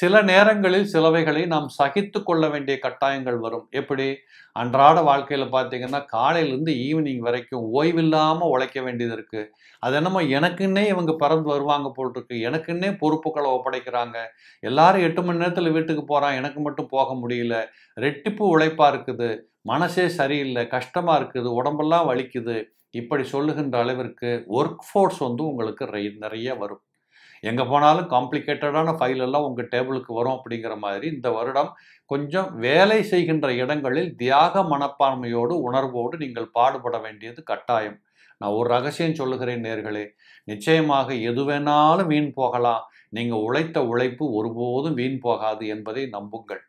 சில நேரங்களில் சிலவைகளை நாம் சகித்து கொள்ள வேண்டிய கட்டாயங்கள் வரும் எப்படி அன்றாட வாழ்க்கையில் பார்த்தீங்கன்னா காலையிலேருந்து ஈவினிங் வரைக்கும் ஓய்வில்லாமல் உழைக்க வேண்டியது இருக்குது அது என்னமோ எனக்குன்னே இவங்க பறந்து வருவாங்க போல் இருக்கு எனக்குன்னே பொறுப்புகளை ஒப்படைக்கிறாங்க எல்லாரும் எட்டு மணி நேரத்தில் வீட்டுக்கு போகிறான் எனக்கு மட்டும் போக முடியல ரெட்டிப்பு உழைப்பாக இருக்குது மனசே சரியில்லை கஷ்டமாக இருக்குது உடம்பெல்லாம் வலிக்குது இப்படி சொல்லுகின்ற அளவிற்கு ஒர்க் ஃபோர்ஸ் வந்து உங்களுக்கு நிறைய வரும் எங்கே போனாலும் காம்ப்ளிகேட்டடான ஃபைல் எல்லாம் உங்கள் டேபிளுக்கு வரும் அப்படிங்கிற மாதிரி இந்த வருடம் கொஞ்சம் வேலை செய்கின்ற இடங்களில் தியாக மனப்பான்மையோடு உணர்வோடு நீங்கள் பாடுபட வேண்டியது கட்டாயம் நான் ஒரு ரகசியம் சொல்லுகிறேன் நேர்களே நிச்சயமாக எது வேணாலும் வீண் போகலாம் நீங்கள் உழைத்த உழைப்பு ஒருபோதும் வீண் போகாது என்பதை நம்புங்கள்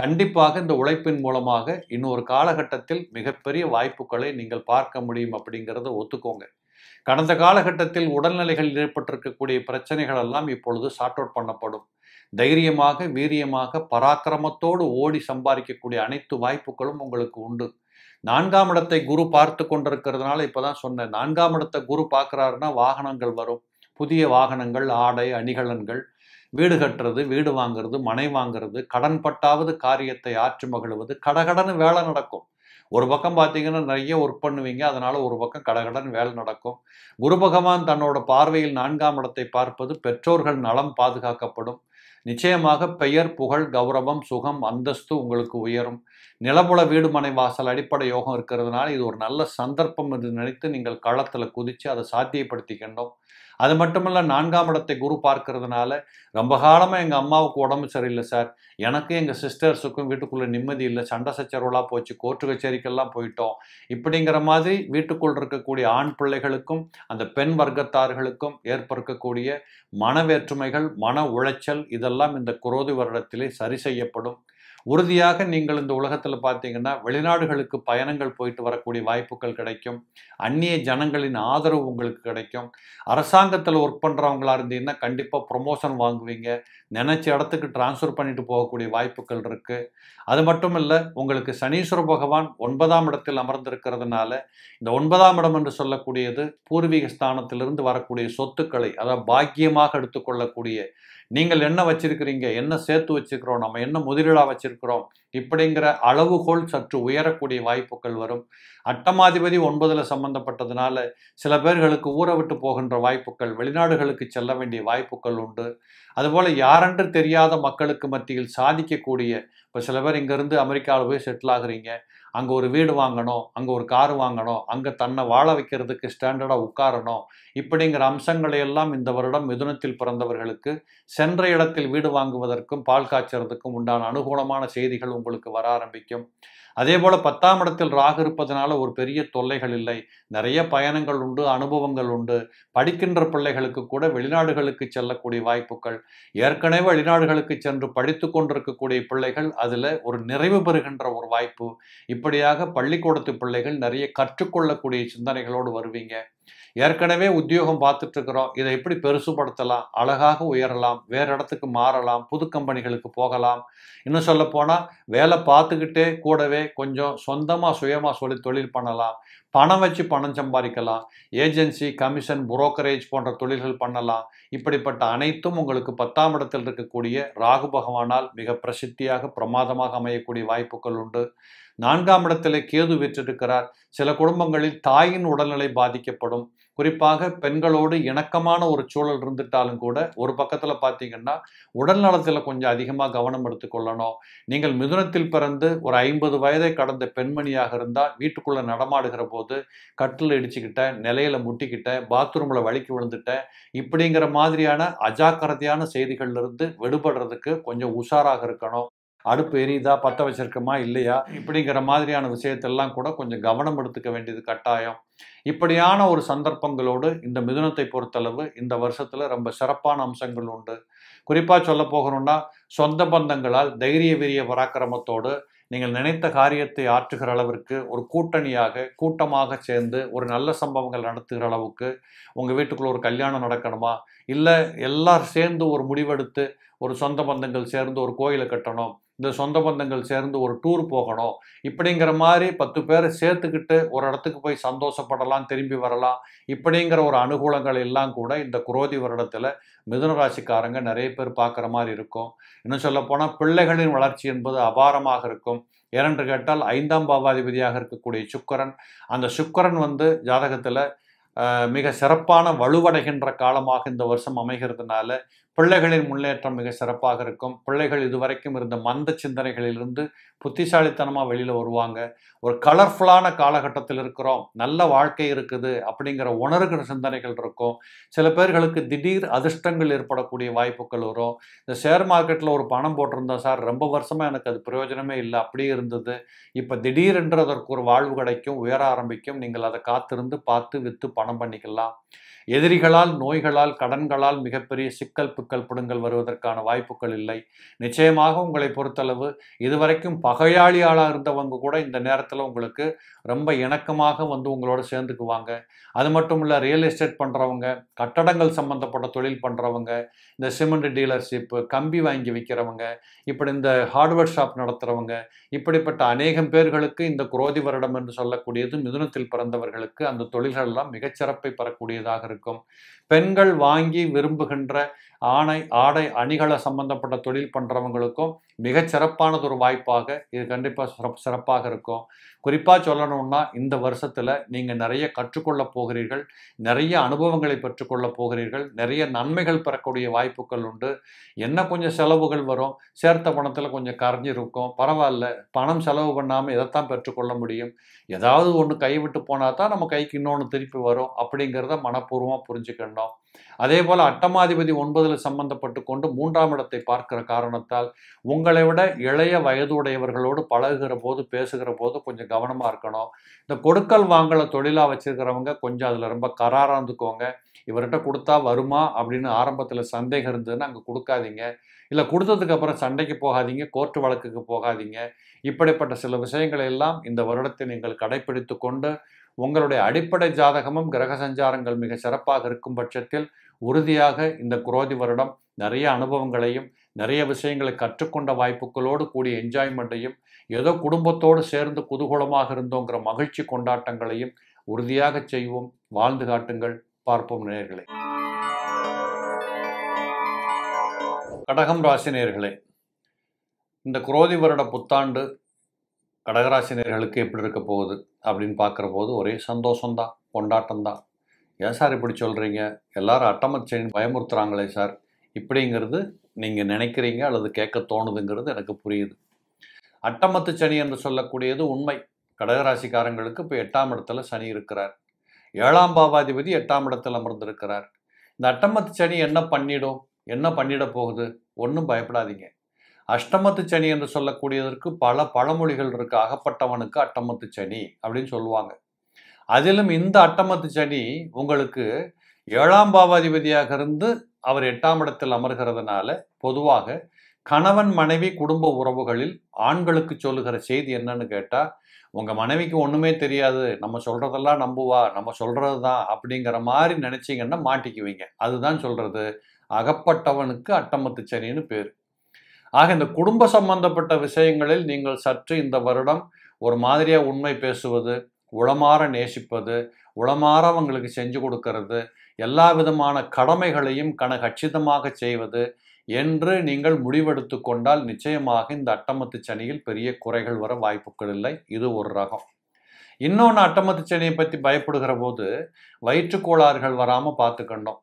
கண்டிப்பாக இந்த உழைப்பின் மூலமாக இன்னொரு காலகட்டத்தில் மிகப்பெரிய வாய்ப்புகளை நீங்கள் பார்க்க முடியும் அப்படிங்கிறத ஒத்துக்கோங்க கடந்த காலகட்டத்தில் உடல்நிலைகள் ஏற்பட்டிருக்கக்கூடிய பிரச்சனைகள் எல்லாம் இப்பொழுது சார்ட் அவுட் பண்ணப்படும் தைரியமாக வீரியமாக பராக்கிரமத்தோடு ஓடி சம்பாதிக்கக்கூடிய அனைத்து வாய்ப்புகளும் உங்களுக்கு உண்டு நான்காம் இடத்தை குரு பார்த்து கொண்டிருக்கிறதுனால இப்போதான் சொன்னேன் நான்காம் இடத்தை குரு பார்க்குறாருன்னா வாகனங்கள் வரும் புதிய வாகனங்கள் ஆடை அணிகலன்கள் வீடு கட்டுறது வீடு வாங்குறது மனை வாங்குறது கடன் பட்டாவது காரியத்தை ஆற்றி மகிழ்வது கடகடன்னு வேலை நடக்கும் ஒரு பக்கம் பார்த்தீங்கன்னா நிறைய ஒர்க் பண்ணுவீங்க அதனால் ஒரு பக்கம் கடகடன் வேலை நடக்கும் குரு பகவான் தன்னோட பார்வையில் நான்காம் இடத்தை பார்ப்பது பெற்றோர்கள் நலம் பாதுகாக்கப்படும் நிச்சயமாக பெயர் புகழ் கௌரவம் சுகம் அந்தஸ்து உங்களுக்கு உயரும் நிலபுல வீடு மனை வாசல் அடிப்படை யோகம் இருக்கிறதுனால இது ஒரு நல்ல சந்தர்ப்பம் என்று நினைத்து நீங்கள் களத்தில் குதித்து அதை சாத்தியப்படுத்திக்கின்றோம் அது மட்டுமல்ல நான்காம் இடத்தை குரு பார்க்கறதுனால ரொம்ப காலமாக எங்கள் அம்மாவுக்கு உடம்பு சரியில்லை சார் எனக்கும் எங்கள் சிஸ்டர்ஸுக்கும் வீட்டுக்குள்ளே நிம்மதி இல்லை சண்டை சச்சரவுலாம் போச்சு கோர்ட்டு கச்சேரிக்கெல்லாம் போயிட்டோம் இப்படிங்கிற மாதிரி வீட்டுக்குள் இருக்கக்கூடிய ஆண் பிள்ளைகளுக்கும் அந்த பெண் வர்க்கத்தார்களுக்கும் ஏற்படுக்கக்கூடிய மன வேற்றுமைகள் மன உளைச்சல் இதெல்லாம் இந்த குரோதி வருடத்திலே சரி செய்யப்படும் உறுதியாக நீங்கள் இந்த உலகத்தில் பார்த்தீங்கன்னா வெளிநாடுகளுக்கு பயணங்கள் போயிட்டு வரக்கூடிய வாய்ப்புகள் கிடைக்கும் அந்நிய ஜனங்களின் ஆதரவு உங்களுக்கு கிடைக்கும் அரசாங்கத்தில் ஒர்க் பண்ணுறவங்களா இருந்தீங்கன்னா கண்டிப்பாக ப்ரொமோஷன் வாங்குவீங்க நினச்ச இடத்துக்கு டிரான்ஸ்ஃபர் பண்ணிட்டு போகக்கூடிய வாய்ப்புகள் இருக்குது அது மட்டும் இல்லை உங்களுக்கு சனீஸ்வர பகவான் ஒன்பதாம் இடத்தில் அமர்ந்திருக்கிறதுனால இந்த ஒன்பதாம் இடம் என்று சொல்லக்கூடியது பூர்வீக ஸ்தானத்திலிருந்து வரக்கூடிய சொத்துக்களை அதாவது பாக்கியமாக எடுத்துக்கொள்ளக்கூடிய நீங்கள் என்ன வச்சிருக்கிறீங்க என்ன சேர்த்து வச்சுக்கிறோம் நம்ம என்ன முதலீடாக வச்சிருக்கிறோம் இப்படிங்கிற அளவுகோல் சற்று உயரக்கூடிய வாய்ப்புகள் வரும் அட்டமாதிபதி ஒன்பதில் சம்பந்தப்பட்டதுனால சில பேர்களுக்கு ஊற விட்டு போகின்ற வாய்ப்புகள் வெளிநாடுகளுக்கு செல்ல வேண்டிய வாய்ப்புகள் உண்டு அதுபோல் யாரென்று தெரியாத மக்களுக்கு மத்தியில் சாதிக்கக்கூடிய இப்போ சில பேர் இங்கேருந்து அமெரிக்காவில் போய் செட்டில் ஆகுறீங்க அங்கே ஒரு வீடு வாங்கணும் அங்கே ஒரு கார் வாங்கணும் அங்கே தன்னை வாழ வைக்கிறதுக்கு ஸ்டாண்டர்டாக உட்காரணும் இப்படிங்கிற அம்சங்களை எல்லாம் இந்த வருடம் மிதுனத்தில் பிறந்தவர்களுக்கு சென்ற இடத்தில் வீடு வாங்குவதற்கும் பால் காய்ச்சறதுக்கும் உண்டான அனுகூலமான செய்திகள் உங்களுக்கு வர ஆரம்பிக்கும் அதே போல் பத்தாம் இடத்தில் ராகு இருப்பதனால ஒரு பெரிய தொல்லைகள் இல்லை நிறைய பயணங்கள் உண்டு அனுபவங்கள் உண்டு படிக்கின்ற பிள்ளைகளுக்கு கூட வெளிநாடுகளுக்கு செல்லக்கூடிய வாய்ப்புகள் ஏற்கனவே வெளிநாடுகளுக்கு சென்று படித்து கொண்டிருக்கக்கூடிய பிள்ளைகள் அதில் ஒரு நிறைவு பெறுகின்ற ஒரு வாய்ப்பு இப்படியாக பள்ளிக்கூடத்து பிள்ளைகள் நிறைய கற்றுக்கொள்ளக்கூடிய சிந்தனைகளோடு வருவீங்க ஏற்கனவே உத்தியோகம் பார்த்துட்டு இருக்கிறோம் இதை எப்படி பெருசுபடுத்தலாம் அழகாக உயரலாம் வேறு இடத்துக்கு மாறலாம் புது கம்பெனிகளுக்கு போகலாம் இன்னும் சொல்ல போனால் வேலை பார்த்துக்கிட்டே கூடவே கொஞ்சம் சொந்தமாக சுயமாக சொல்லி தொழில் பண்ணலாம் பணம் வச்சு பணம் சம்பாதிக்கலாம் ஏஜென்சி கமிஷன் புரோக்கரேஜ் போன்ற தொழில்கள் பண்ணலாம் இப்படிப்பட்ட அனைத்தும் உங்களுக்கு பத்தாம் இடத்தில் இருக்கக்கூடிய ராகு பகவானால் மிக பிரசித்தியாக பிரமாதமாக அமையக்கூடிய வாய்ப்புகள் உண்டு நான்காம் இடத்திலே கேது விற்றிருக்கிறார் சில குடும்பங்களில் தாயின் உடல்நிலை பாதிக்கப்படும் குறிப்பாக பெண்களோடு இணக்கமான ஒரு சூழல் இருந்துட்டாலும் கூட ஒரு பக்கத்தில் பார்த்தீங்கன்னா உடல் நலத்தில் கொஞ்சம் அதிகமாக கவனம் எடுத்துக்கொள்ளணும் நீங்கள் மிதுனத்தில் பிறந்து ஒரு ஐம்பது வயதை கடந்த பெண்மணியாக இருந்தால் வீட்டுக்குள்ளே நடமாடுகிற போது கட்டில் இடிச்சுக்கிட்டேன் நிலையில் முட்டிக்கிட்டேன் பாத்ரூமில் வழுக்கி விழுந்துட்டேன் இப்படிங்கிற மாதிரியான அஜாக்கிரதையான செய்திகள்லேருந்து விடுபடுறதுக்கு கொஞ்சம் உஷாராக இருக்கணும் அடுப்பு எரியுதா பற்ற வச்சிருக்கமா இல்லையா இப்படிங்கிற மாதிரியான விஷயத்தெல்லாம் கூட கொஞ்சம் கவனம் எடுத்துக்க வேண்டியது கட்டாயம் இப்படியான ஒரு சந்தர்ப்பங்களோடு இந்த மிதுனத்தை பொறுத்தளவு இந்த வருஷத்தில் ரொம்ப சிறப்பான அம்சங்கள் உண்டு குறிப்பாக சொல்ல போகணும்னா சொந்த பந்தங்களால் தைரிய விரிய பராக்கிரமத்தோடு நீங்கள் நினைத்த காரியத்தை ஆற்றுகிற அளவிற்கு ஒரு கூட்டணியாக கூட்டமாக சேர்ந்து ஒரு நல்ல சம்பவங்கள் நடத்துகிற அளவுக்கு உங்கள் வீட்டுக்குள்ளே ஒரு கல்யாணம் நடக்கணுமா இல்லை எல்லாம் சேர்ந்து ஒரு முடிவெடுத்து ஒரு சொந்த பந்தங்கள் சேர்ந்து ஒரு கோயிலை கட்டணும் இந்த சொந்த பந்தங்கள் சேர்ந்து ஒரு டூர் போகணும் இப்படிங்கிற மாதிரி பத்து பேரை சேர்த்துக்கிட்டு ஒரு இடத்துக்கு போய் சந்தோஷப்படலாம் திரும்பி வரலாம் இப்படிங்கிற ஒரு அனுகூலங்கள் எல்லாம் கூட இந்த குரோதி வருடத்தில் மிதுன ராசிக்காரங்க நிறைய பேர் பார்க்குற மாதிரி இருக்கும் இன்னும் சொல்லப்போனால் பிள்ளைகளின் வளர்ச்சி என்பது அபாரமாக இருக்கும் ஏனென்று கேட்டால் ஐந்தாம் பாவாதிபதியாக இருக்கக்கூடிய சுக்கரன் அந்த சுக்கரன் வந்து ஜாதகத்தில் மிக சிறப்பான வலுவடைகின்ற காலமாக இந்த வருஷம் அமைகிறதுனால பிள்ளைகளின் முன்னேற்றம் மிக சிறப்பாக இருக்கும் பிள்ளைகள் இதுவரைக்கும் இருந்த மந்த சிந்தனைகளிலிருந்து புத்திசாலித்தனமாக வெளியில் வருவாங்க ஒரு கலர்ஃபுல்லான காலகட்டத்தில் இருக்கிறோம் நல்ல வாழ்க்கை இருக்குது அப்படிங்கிற உணர்கிற சிந்தனைகள் இருக்கும் சில பேர்களுக்கு திடீர் அதிர்ஷ்டங்கள் ஏற்படக்கூடிய வாய்ப்புகள் வரும் இந்த ஷேர் மார்க்கெட்டில் ஒரு பணம் போட்டிருந்தோம் சார் ரொம்ப வருஷமாக எனக்கு அது பிரயோஜனமே இல்லை அப்படியே இருந்தது இப்போ திடீரென்று அதற்கு ஒரு வாழ்வு கிடைக்கும் உயர ஆரம்பிக்கும் நீங்கள் அதை காத்திருந்து பார்த்து விற்று பணம் பண்ணிக்கலாம் எதிரிகளால் நோய்களால் கடன்களால் மிகப்பெரிய சிக்கல் பிக்கல் புடுங்கள் வருவதற்கான வாய்ப்புகள் இல்லை நிச்சயமாக உங்களை பொறுத்தளவு இதுவரைக்கும் பகையாளியாளாக இருந்தவங்க கூட இந்த நேரத்தில் உங்களுக்கு ரொம்ப இணக்கமாக வந்து உங்களோட சேர்ந்துக்குவாங்க அது மட்டும் இல்லை ரியல் எஸ்டேட் பண்ணுறவங்க கட்டடங்கள் சம்மந்தப்பட்ட தொழில் பண்ணுறவங்க இந்த சிமெண்ட் டீலர்ஷிப்பு கம்பி வாங்கி விற்கிறவங்க இப்படி இந்த ஹார்ட்வேர் ஷாப் நடத்துகிறவங்க இப்படிப்பட்ட அநேகம் பேர்களுக்கு இந்த குரோதி வருடம் என்று சொல்லக்கூடியது மிதுனத்தில் பிறந்தவர்களுக்கு அந்த தொழில்கள்லாம் மிகச்சிறப்பை பெறக்கூடியதாக இருக்கும் இருக்கும் பெண்கள் வாங்கி விரும்புகின்ற ஆணை ஆடை அணிகளை சம்பந்தப்பட்ட தொழில் பண்ணுறவங்களுக்கும் மிக சிறப்பானது ஒரு வாய்ப்பாக இது கண்டிப்பாக சிறப் சிறப்பாக இருக்கும் குறிப்பாக சொல்லணும்னா இந்த வருஷத்தில் நீங்கள் நிறைய கற்றுக்கொள்ளப் போகிறீர்கள் நிறைய அனுபவங்களை பெற்றுக்கொள்ளப் போகிறீர்கள் நிறைய நன்மைகள் பெறக்கூடிய வாய்ப்புகள் உண்டு என்ன கொஞ்சம் செலவுகள் வரும் சேர்த்த பணத்தில் கொஞ்சம் கரைஞ்சிருக்கும் பரவாயில்ல பணம் செலவு பண்ணாமல் இதைத்தான் பெற்றுக்கொள்ள முடியும் ஏதாவது ஒன்று கைவிட்டு போனால் தான் நம்ம கைக்கு இன்னொன்று திருப்பி வரும் அப்படிங்கிறத மனப்பூர்வமாக புரிஞ்சுக்கணும் அதே போல் அட்டமாதிபதி ஒன்பதில் சம்பந்தப்பட்டு கொண்டு மூன்றாம் இடத்தை பார்க்கிற காரணத்தால் உங்களை விட இளைய வயதுடையவர்களோடு பழகுகிற போது பேசுகிற போது கொஞ்சம் கவனமாக இருக்கணும் இந்த கொடுக்கல் வாங்கலை தொழிலாக வச்சுருக்கிறவங்க கொஞ்சம் அதில் ரொம்ப கராராக இருந்துக்கோங்க இவர்கிட்ட கொடுத்தா வருமா அப்படின்னு ஆரம்பத்தில் சந்தேகம் இருந்ததுன்னு அங்கே கொடுக்காதீங்க இல்லை கொடுத்ததுக்கு அப்புறம் சண்டைக்கு போகாதீங்க கோர்ட்டு வழக்குக்கு போகாதீங்க இப்படிப்பட்ட சில விஷயங்களை எல்லாம் இந்த வருடத்தை நீங்கள் கடைபிடித்து கொண்டு உங்களுடைய அடிப்படை ஜாதகமும் கிரக சஞ்சாரங்கள் மிக சிறப்பாக இருக்கும் பட்சத்தில் உறுதியாக இந்த குரோதி வருடம் நிறைய அனுபவங்களையும் நிறைய விஷயங்களை கற்றுக்கொண்ட வாய்ப்புகளோடு கூடிய என்ஜாய்மெண்ட்டையும் ஏதோ குடும்பத்தோடு சேர்ந்து குதூகூலமாக இருந்தோங்கிற மகிழ்ச்சி கொண்டாட்டங்களையும் உறுதியாக செய்வோம் வாழ்ந்து காட்டுங்கள் பார்ப்போம் நேர்களை கடகம் ராசி நேர்களே இந்த குரோதி வருட புத்தாண்டு கடகராசினியர்களுக்கு எப்படி இருக்க போகுது அப்படின்னு பார்க்குற போது ஒரே சந்தோஷம்தான் கொண்டாட்டம்தான் ஏன் சார் இப்படி சொல்கிறீங்க எல்லாரும் அட்டமச்சேன் பயமுறுத்துகிறாங்களே சார் இப்படிங்கிறது நீங்கள் நினைக்கிறீங்க அல்லது கேட்க தோணுதுங்கிறது எனக்கு புரியுது அட்டமத்து சனி என்று சொல்லக்கூடியது உண்மை கடகராசிக்காரங்களுக்கு இப்போ எட்டாம் இடத்துல சனி இருக்கிறார் ஏழாம் பாவாதிபதி எட்டாம் இடத்தில் அமர்ந்திருக்கிறார் இந்த அட்டமத்து சனி என்ன பண்ணிடும் என்ன பண்ணிட போகுது ஒன்றும் பயப்படாதீங்க அஷ்டமத்து சனி என்று சொல்லக்கூடியதற்கு பல பழமொழிகள் இருக்கு அகப்பட்டவனுக்கு அட்டமத்து சனி அப்படின்னு சொல்லுவாங்க அதிலும் இந்த அட்டமத்து சனி உங்களுக்கு ஏழாம் பாவாதிபதியாக இருந்து அவர் எட்டாம் இடத்தில் அமர்கிறதுனால பொதுவாக கணவன் மனைவி குடும்ப உறவுகளில் ஆண்களுக்கு சொல்லுகிற செய்தி என்னன்னு கேட்டால் உங்கள் மனைவிக்கு ஒன்றுமே தெரியாது நம்ம சொல்கிறதெல்லாம் நம்புவா நம்ம சொல்கிறது தான் அப்படிங்கிற மாதிரி நினச்சிங்கன்னா மாட்டிக்குவீங்க அதுதான் சொல்கிறது அகப்பட்டவனுக்கு அட்டமத்து சனின்னு பேர் ஆக இந்த குடும்ப சம்பந்தப்பட்ட விஷயங்களில் நீங்கள் சற்று இந்த வருடம் ஒரு மாதிரியாக உண்மை பேசுவது உளமாற நேசிப்பது உளமாறவங்களுக்கு செஞ்சு கொடுக்கறது எல்லா விதமான கடமைகளையும் கன கச்சிதமாக செய்வது என்று நீங்கள் முடிவெடுத்து கொண்டால் நிச்சயமாக இந்த அட்டமத்து சனியில் பெரிய குறைகள் வர வாய்ப்புகள் இல்லை இது ஒரு ரகம் இன்னொன்று அட்டமத்து சனியை பற்றி பயப்படுகிற போது வயிற்றுக்கோளாறுகள் வராமல் பார்த்துக்கணும்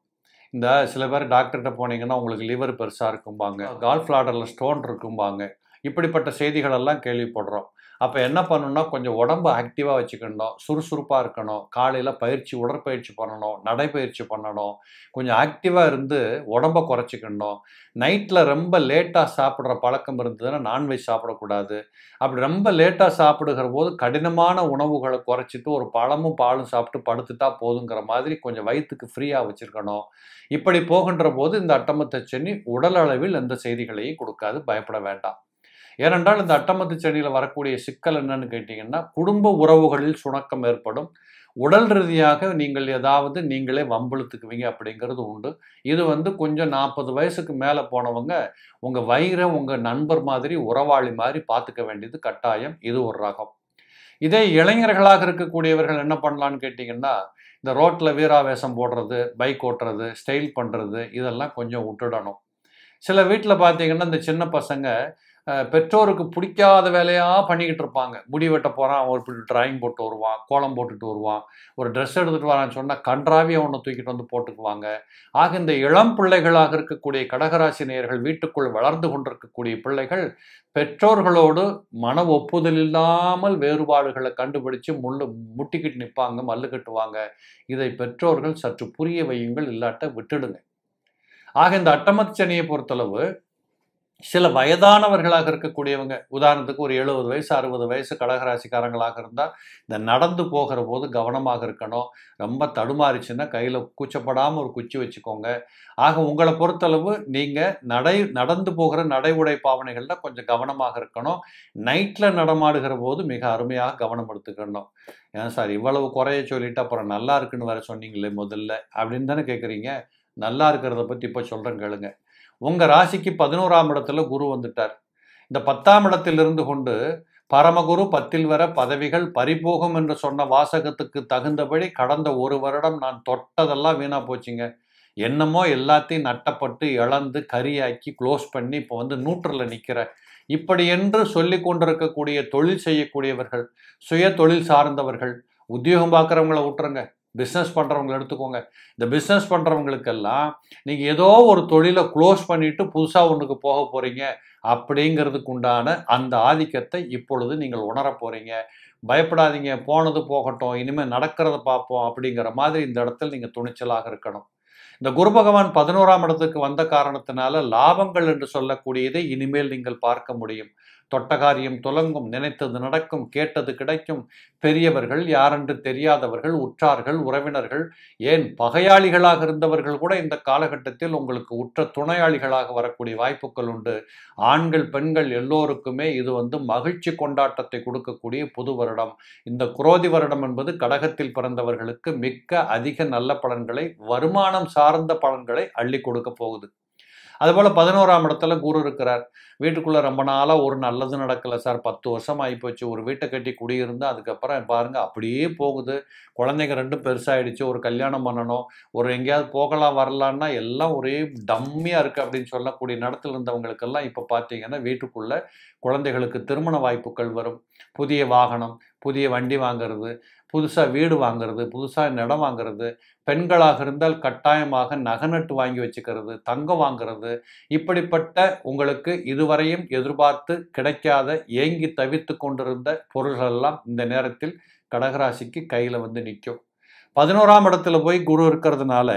இந்த சில பேர் டாக்டர்கிட்ட போனீங்கன்னா உங்களுக்கு லிவர் பெருசாக இருக்கும்பாங்க கால்ஃப்ளாடரில் ஸ்டோன் இருக்கும்பாங்க இப்படிப்பட்ட செய்திகளெல்லாம் கேள்விப்படுறோம் அப்போ என்ன பண்ணணும்னா கொஞ்சம் உடம்பு ஆக்டிவாக வச்சுக்கணும் சுறுசுறுப்பாக இருக்கணும் காலையில் பயிற்சி உடற்பயிற்சி பண்ணணும் நடைப்பயிற்சி பண்ணணும் கொஞ்சம் ஆக்டிவாக இருந்து உடம்பை குறைச்சிக்கணும் நைட்டில் ரொம்ப லேட்டாக சாப்பிட்ற பழக்கம் இருந்ததுன்னா நான்வெஜ் சாப்பிடக்கூடாது அப்படி ரொம்ப லேட்டாக சாப்பிடுகிற போது கடினமான உணவுகளை குறைச்சிட்டு ஒரு பழமும் பாலும் சாப்பிட்டு படுத்துட்டா போதுங்கிற மாதிரி கொஞ்சம் வயிற்றுக்கு ஃப்ரீயாக வச்சுருக்கணும் இப்படி போகின்ற போது இந்த அட்டமத்தை சென்னி உடல் அளவில் எந்த செய்திகளையும் கொடுக்காது பயப்பட வேண்டாம் ஏனென்றால் இந்த அட்டமத்து செடியில் வரக்கூடிய சிக்கல் என்னன்னு கேட்டிங்கன்னா குடும்ப உறவுகளில் சுணக்கம் ஏற்படும் உடல் ரீதியாக நீங்கள் ஏதாவது நீங்களே வம்பழுத்துக்குவீங்க அப்படிங்கிறது உண்டு இது வந்து கொஞ்சம் நாற்பது வயசுக்கு மேலே போனவங்க உங்கள் வயிறை உங்கள் நண்பர் மாதிரி உறவாளி மாதிரி பார்த்துக்க வேண்டியது கட்டாயம் இது ஒரு ரகம் இதே இளைஞர்களாக இருக்கக்கூடியவர்கள் என்ன பண்ணலான்னு கேட்டிங்கன்னா இந்த ரோட்டில் வீராவேசம் போடுறது பைக் ஓட்டுறது ஸ்டைல் பண்ணுறது இதெல்லாம் கொஞ்சம் விட்டுடணும் சில வீட்டில் பார்த்தீங்கன்னா இந்த சின்ன பசங்க பெற்றோருக்கு பிடிக்காத வேலையாக பண்ணிக்கிட்டு இருப்பாங்க முடி வெட்ட போகிறான் ஒரு இப்படி ட்ராயிங் போட்டு வருவான் கோலம் போட்டுட்டு வருவான் ஒரு ட்ரெஸ் எடுத்துகிட்டு வரான்னு சொன்னால் கன்றாவே ஒன்று தூக்கிட்டு வந்து போட்டுக்குவாங்க ஆக இந்த இளம் பிள்ளைகளாக இருக்கக்கூடிய கடகராசி நேயர்கள் வீட்டுக்குள் வளர்ந்து கொண்டிருக்கக்கூடிய பிள்ளைகள் பெற்றோர்களோடு மன ஒப்புதல் இல்லாமல் வேறுபாடுகளை கண்டுபிடிச்சு முள்ளு முட்டிக்கிட்டு நிற்பாங்க மல்லு கட்டுவாங்க இதை பெற்றோர்கள் சற்று புரிய வையுங்கள் இல்லாட்ட விட்டுடுங்க ஆக இந்த அட்டமத்து சனியை பொறுத்தளவு சில வயதானவர்களாக இருக்கக்கூடியவங்க உதாரணத்துக்கு ஒரு எழுபது வயசு அறுபது வயசு கடகராசிக்காரங்களாக இருந்தால் இந்த நடந்து போகிற போது கவனமாக இருக்கணும் ரொம்ப தடுமாறிச்சுன்னா கையில் கூச்சப்படாமல் ஒரு குச்சி வச்சுக்கோங்க ஆக உங்களை பொறுத்தளவு நீங்கள் நடை நடந்து போகிற நடை உடை பாவனைகளில் கொஞ்சம் கவனமாக இருக்கணும் நைட்டில் நடமாடுகிற போது மிக அருமையாக கவனம் எடுத்துக்கணும் ஏன் சார் இவ்வளவு குறைய சொல்லிட்டு அப்புறம் நல்லா இருக்குன்னு வேற சொன்னீங்களே முதல்ல அப்படின்னு தானே கேட்குறீங்க நல்லா இருக்கிறத பற்றி இப்போ சொல்கிறேன் கேளுங்க உங்கள் ராசிக்கு பதினோராம் இடத்துல குரு வந்துட்டார் இந்த பத்தாம் இடத்திலிருந்து கொண்டு பரமகுரு பத்தில் வர பதவிகள் பறிபோகும் என்று சொன்ன வாசகத்துக்கு தகுந்தபடி கடந்த ஒரு வருடம் நான் தொட்டதெல்லாம் வீணா போச்சுங்க என்னமோ எல்லாத்தையும் நட்டப்பட்டு இழந்து கரியாக்கி க்ளோஸ் பண்ணி இப்போ வந்து நூற்றில் நிற்கிறேன் இப்படி என்று சொல்லி கொண்டிருக்கக்கூடிய தொழில் செய்யக்கூடியவர்கள் சுய தொழில் சார்ந்தவர்கள் உத்தியோகம் பார்க்குறவங்கள விட்டுருங்க பிஸ்னஸ் பண்ணுறவங்களை எடுத்துக்கோங்க இந்த பிஸ்னஸ் பண்ணுறவங்களுக்கெல்லாம் நீங்கள் ஏதோ ஒரு தொழிலை க்ளோஸ் பண்ணிவிட்டு புதுசாக ஒன்றுக்கு போக போகிறீங்க அப்படிங்கிறதுக்கு உண்டான அந்த ஆதிக்கத்தை இப்பொழுது நீங்கள் உணர போகிறீங்க பயப்படாதீங்க போனது போகட்டும் இனிமேல் நடக்கிறத பார்ப்போம் அப்படிங்கிற மாதிரி இந்த இடத்துல நீங்கள் துணிச்சலாக இருக்கணும் இந்த குரு பகவான் பதினோராம் இடத்துக்கு வந்த காரணத்தினால லாபங்கள் என்று சொல்லக்கூடியதை இனிமேல் நீங்கள் பார்க்க முடியும் தொட்டகாரியம் துலங்கும் நினைத்தது நடக்கும் கேட்டது கிடைக்கும் பெரியவர்கள் யாரென்று தெரியாதவர்கள் உற்றார்கள் உறவினர்கள் ஏன் பகையாளிகளாக இருந்தவர்கள் கூட இந்த காலகட்டத்தில் உங்களுக்கு உற்ற துணையாளிகளாக வரக்கூடிய வாய்ப்புகள் உண்டு ஆண்கள் பெண்கள் எல்லோருக்குமே இது வந்து மகிழ்ச்சி கொண்டாட்டத்தை கொடுக்கக்கூடிய புது வருடம் இந்த குரோதி வருடம் என்பது கடகத்தில் பிறந்தவர்களுக்கு மிக்க அதிக நல்ல பலன்களை வருமானம் சார்ந்த பலன்களை அள்ளி கொடுக்க போகுது அதுபோல் பதினோராம் இடத்துல குரு இருக்கிறார் வீட்டுக்குள்ளே ரொம்ப நாளாக ஒரு நல்லது நடக்கலை சார் பத்து வருஷம் ஆகிப்போச்சு ஒரு வீட்டை கட்டி குடியிருந்தால் அதுக்கப்புறம் பாருங்கள் அப்படியே போகுது குழந்தைங்க ரெண்டும் பெருசாகிடுச்சு ஒரு கல்யாணம் பண்ணணும் ஒரு எங்கேயாவது போகலாம் வரலான்னா எல்லாம் ஒரே டம்மியாக இருக்குது அப்படின்னு சொல்லக்கூடிய நடத்தில் இருந்தவங்களுக்கெல்லாம் இப்போ பார்த்தீங்கன்னா வீட்டுக்குள்ளே குழந்தைகளுக்கு திருமண வாய்ப்புகள் வரும் புதிய வாகனம் புதிய வண்டி வாங்கிறது புதுசாக வீடு வாங்குறது புதுசாக நிலம் வாங்குறது பெண்களாக இருந்தால் கட்டாயமாக நகநட்டு வாங்கி வச்சுக்கிறது தங்கம் வாங்குறது இப்படிப்பட்ட உங்களுக்கு இதுவரையும் எதிர்பார்த்து கிடைக்காத ஏங்கி தவித்து கொண்டிருந்த பொருள்கள் எல்லாம் இந்த நேரத்தில் கடகராசிக்கு கையில் வந்து நிற்கும் பதினோராம் இடத்துல போய் குரு இருக்கிறதுனால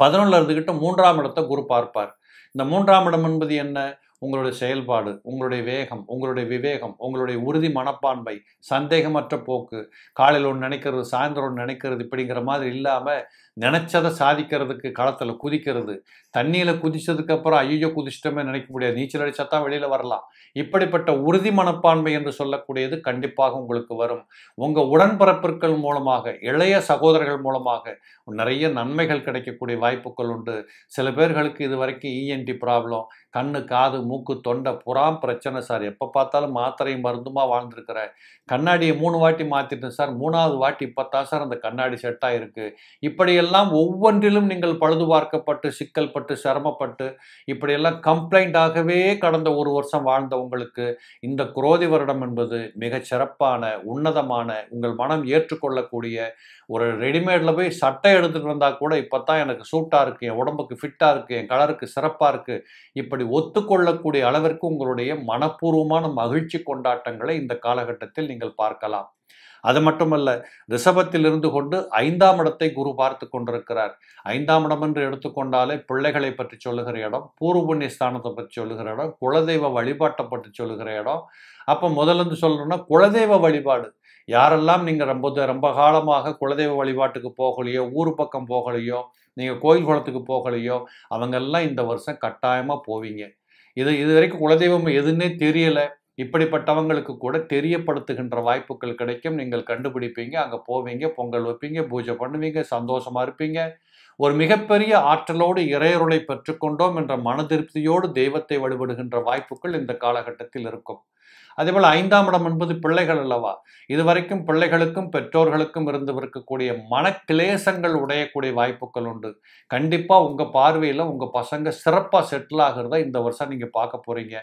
பதினொன்றுல இருந்துக்கிட்ட மூன்றாம் இடத்தை குரு பார்ப்பார் இந்த மூன்றாம் இடம் என்பது என்ன உங்களுடைய செயல்பாடு உங்களுடைய வேகம் உங்களுடைய விவேகம் உங்களுடைய உறுதி மனப்பான்மை சந்தேகமற்ற போக்கு காலையில் ஒன்று நினைக்கிறது சாயந்தரம் ஒன்று நினைக்கிறது இப்படிங்கிற மாதிரி இல்லாமல் நினச்சதை சாதிக்கிறதுக்கு களத்தில் குதிக்கிறது தண்ணியில் குதிச்சதுக்கப்புறம் ஐயோ குதிச்சிட்டோமே நினைக்க முடியாது நீச்சல் அடித்தா தான் வெளியில் வரலாம் இப்படிப்பட்ட உறுதி மனப்பான்மை என்று சொல்லக்கூடியது கண்டிப்பாக உங்களுக்கு வரும் உங்கள் உடன்பரப்பிற்கள் மூலமாக இளைய சகோதரர்கள் மூலமாக நிறைய நன்மைகள் கிடைக்கக்கூடிய வாய்ப்புகள் உண்டு சில பேர்களுக்கு இது வரைக்கும் இஎன்டி e ப்ராப்ளம் கண்ணு காது மூக்கு தொண்டை புறாம் பிரச்சனை சார் எப்போ பார்த்தாலும் மாத்திரையும் மருந்துமாக வாழ்ந்துருக்கிறேன் கண்ணாடியை மூணு வாட்டி மாற்றிட்டேன் சார் மூணாவது வாட்டி இப்போத்தான் சார் அந்த கண்ணாடி செட்டாக இருக்குது இப்படியெல்லாம் ஒவ்வொன்றிலும் நீங்கள் பழுது பார்க்கப்பட்டு சிக்கல்பட்டு கஷ்டப்பட்டு சிரமப்பட்டு இப்படியெல்லாம் கம்ப்ளைண்டாகவே கடந்த ஒரு வருஷம் வாழ்ந்த உங்களுக்கு இந்த குரோதி வருடம் என்பது மிகச் சிறப்பான உன்னதமான உங்கள் மனம் ஏற்றுக்கொள்ளக்கூடிய ஒரு ரெடிமேடில் போய் சட்டை எடுத்துகிட்டு வந்தால் கூட இப்போ தான் எனக்கு சூட்டாக இருக்குது என் உடம்புக்கு ஃபிட்டாக இருக்குது என் கலருக்கு சிறப்பாக இருக்குது இப்படி ஒத்துக்கொள்ளக்கூடிய அளவிற்கு உங்களுடைய மனப்பூர்வமான மகிழ்ச்சி கொண்டாட்டங்களை இந்த காலகட்டத்தில் நீங்கள் பார்க்கலாம் அது மட்டுமல்ல ரிஷபத்திலிருந்து கொண்டு ஐந்தாம் இடத்தை குரு பார்த்து கொண்டிருக்கிறார் ஐந்தாம் இடம் என்று எடுத்துக்கொண்டாலே பிள்ளைகளை பற்றி சொல்லுகிற இடம் பூர்வபுண்ணிய ஸ்தானத்தை பற்றி சொல்லுகிற இடம் குலதெய்வ வழிபாட்டை பற்றி சொல்லுகிற இடம் அப்போ முதலிருந்து சொல்லணும்னா குலதெய்வ வழிபாடு யாரெல்லாம் நீங்கள் ரொம்ப ரொம்ப காலமாக குலதெய்வ வழிபாட்டுக்கு போகலையோ ஊர் பக்கம் போகலையோ நீங்கள் கோயில் குளத்துக்கு போகலையோ அவங்கெல்லாம் இந்த வருஷம் கட்டாயமாக போவீங்க இது இது வரைக்கும் குலதெய்வம் எதுன்னே தெரியலை இப்படிப்பட்டவங்களுக்கு கூட தெரியப்படுத்துகின்ற வாய்ப்புகள் கிடைக்கும் நீங்கள் கண்டுபிடிப்பீங்க அங்கே போவீங்க பொங்கல் வைப்பீங்க பூஜை பண்ணுவீங்க சந்தோஷமாக இருப்பீங்க ஒரு மிகப்பெரிய ஆற்றலோடு இறையருளை பெற்றுக்கொண்டோம் என்ற மன திருப்தியோடு தெய்வத்தை வழிபடுகின்ற வாய்ப்புகள் இந்த காலகட்டத்தில் இருக்கும் அதேபோல் ஐந்தாம் இடம் என்பது பிள்ளைகள் அல்லவா இதுவரைக்கும் பிள்ளைகளுக்கும் பெற்றோர்களுக்கும் இருந்து இருக்கக்கூடிய மனக்கிளேசங்கள் உடையக்கூடிய வாய்ப்புகள் உண்டு கண்டிப்பாக உங்கள் பார்வையில் உங்கள் பசங்க சிறப்பாக செட்டில் ஆகிறத இந்த வருஷம் நீங்கள் பார்க்க போகிறீங்க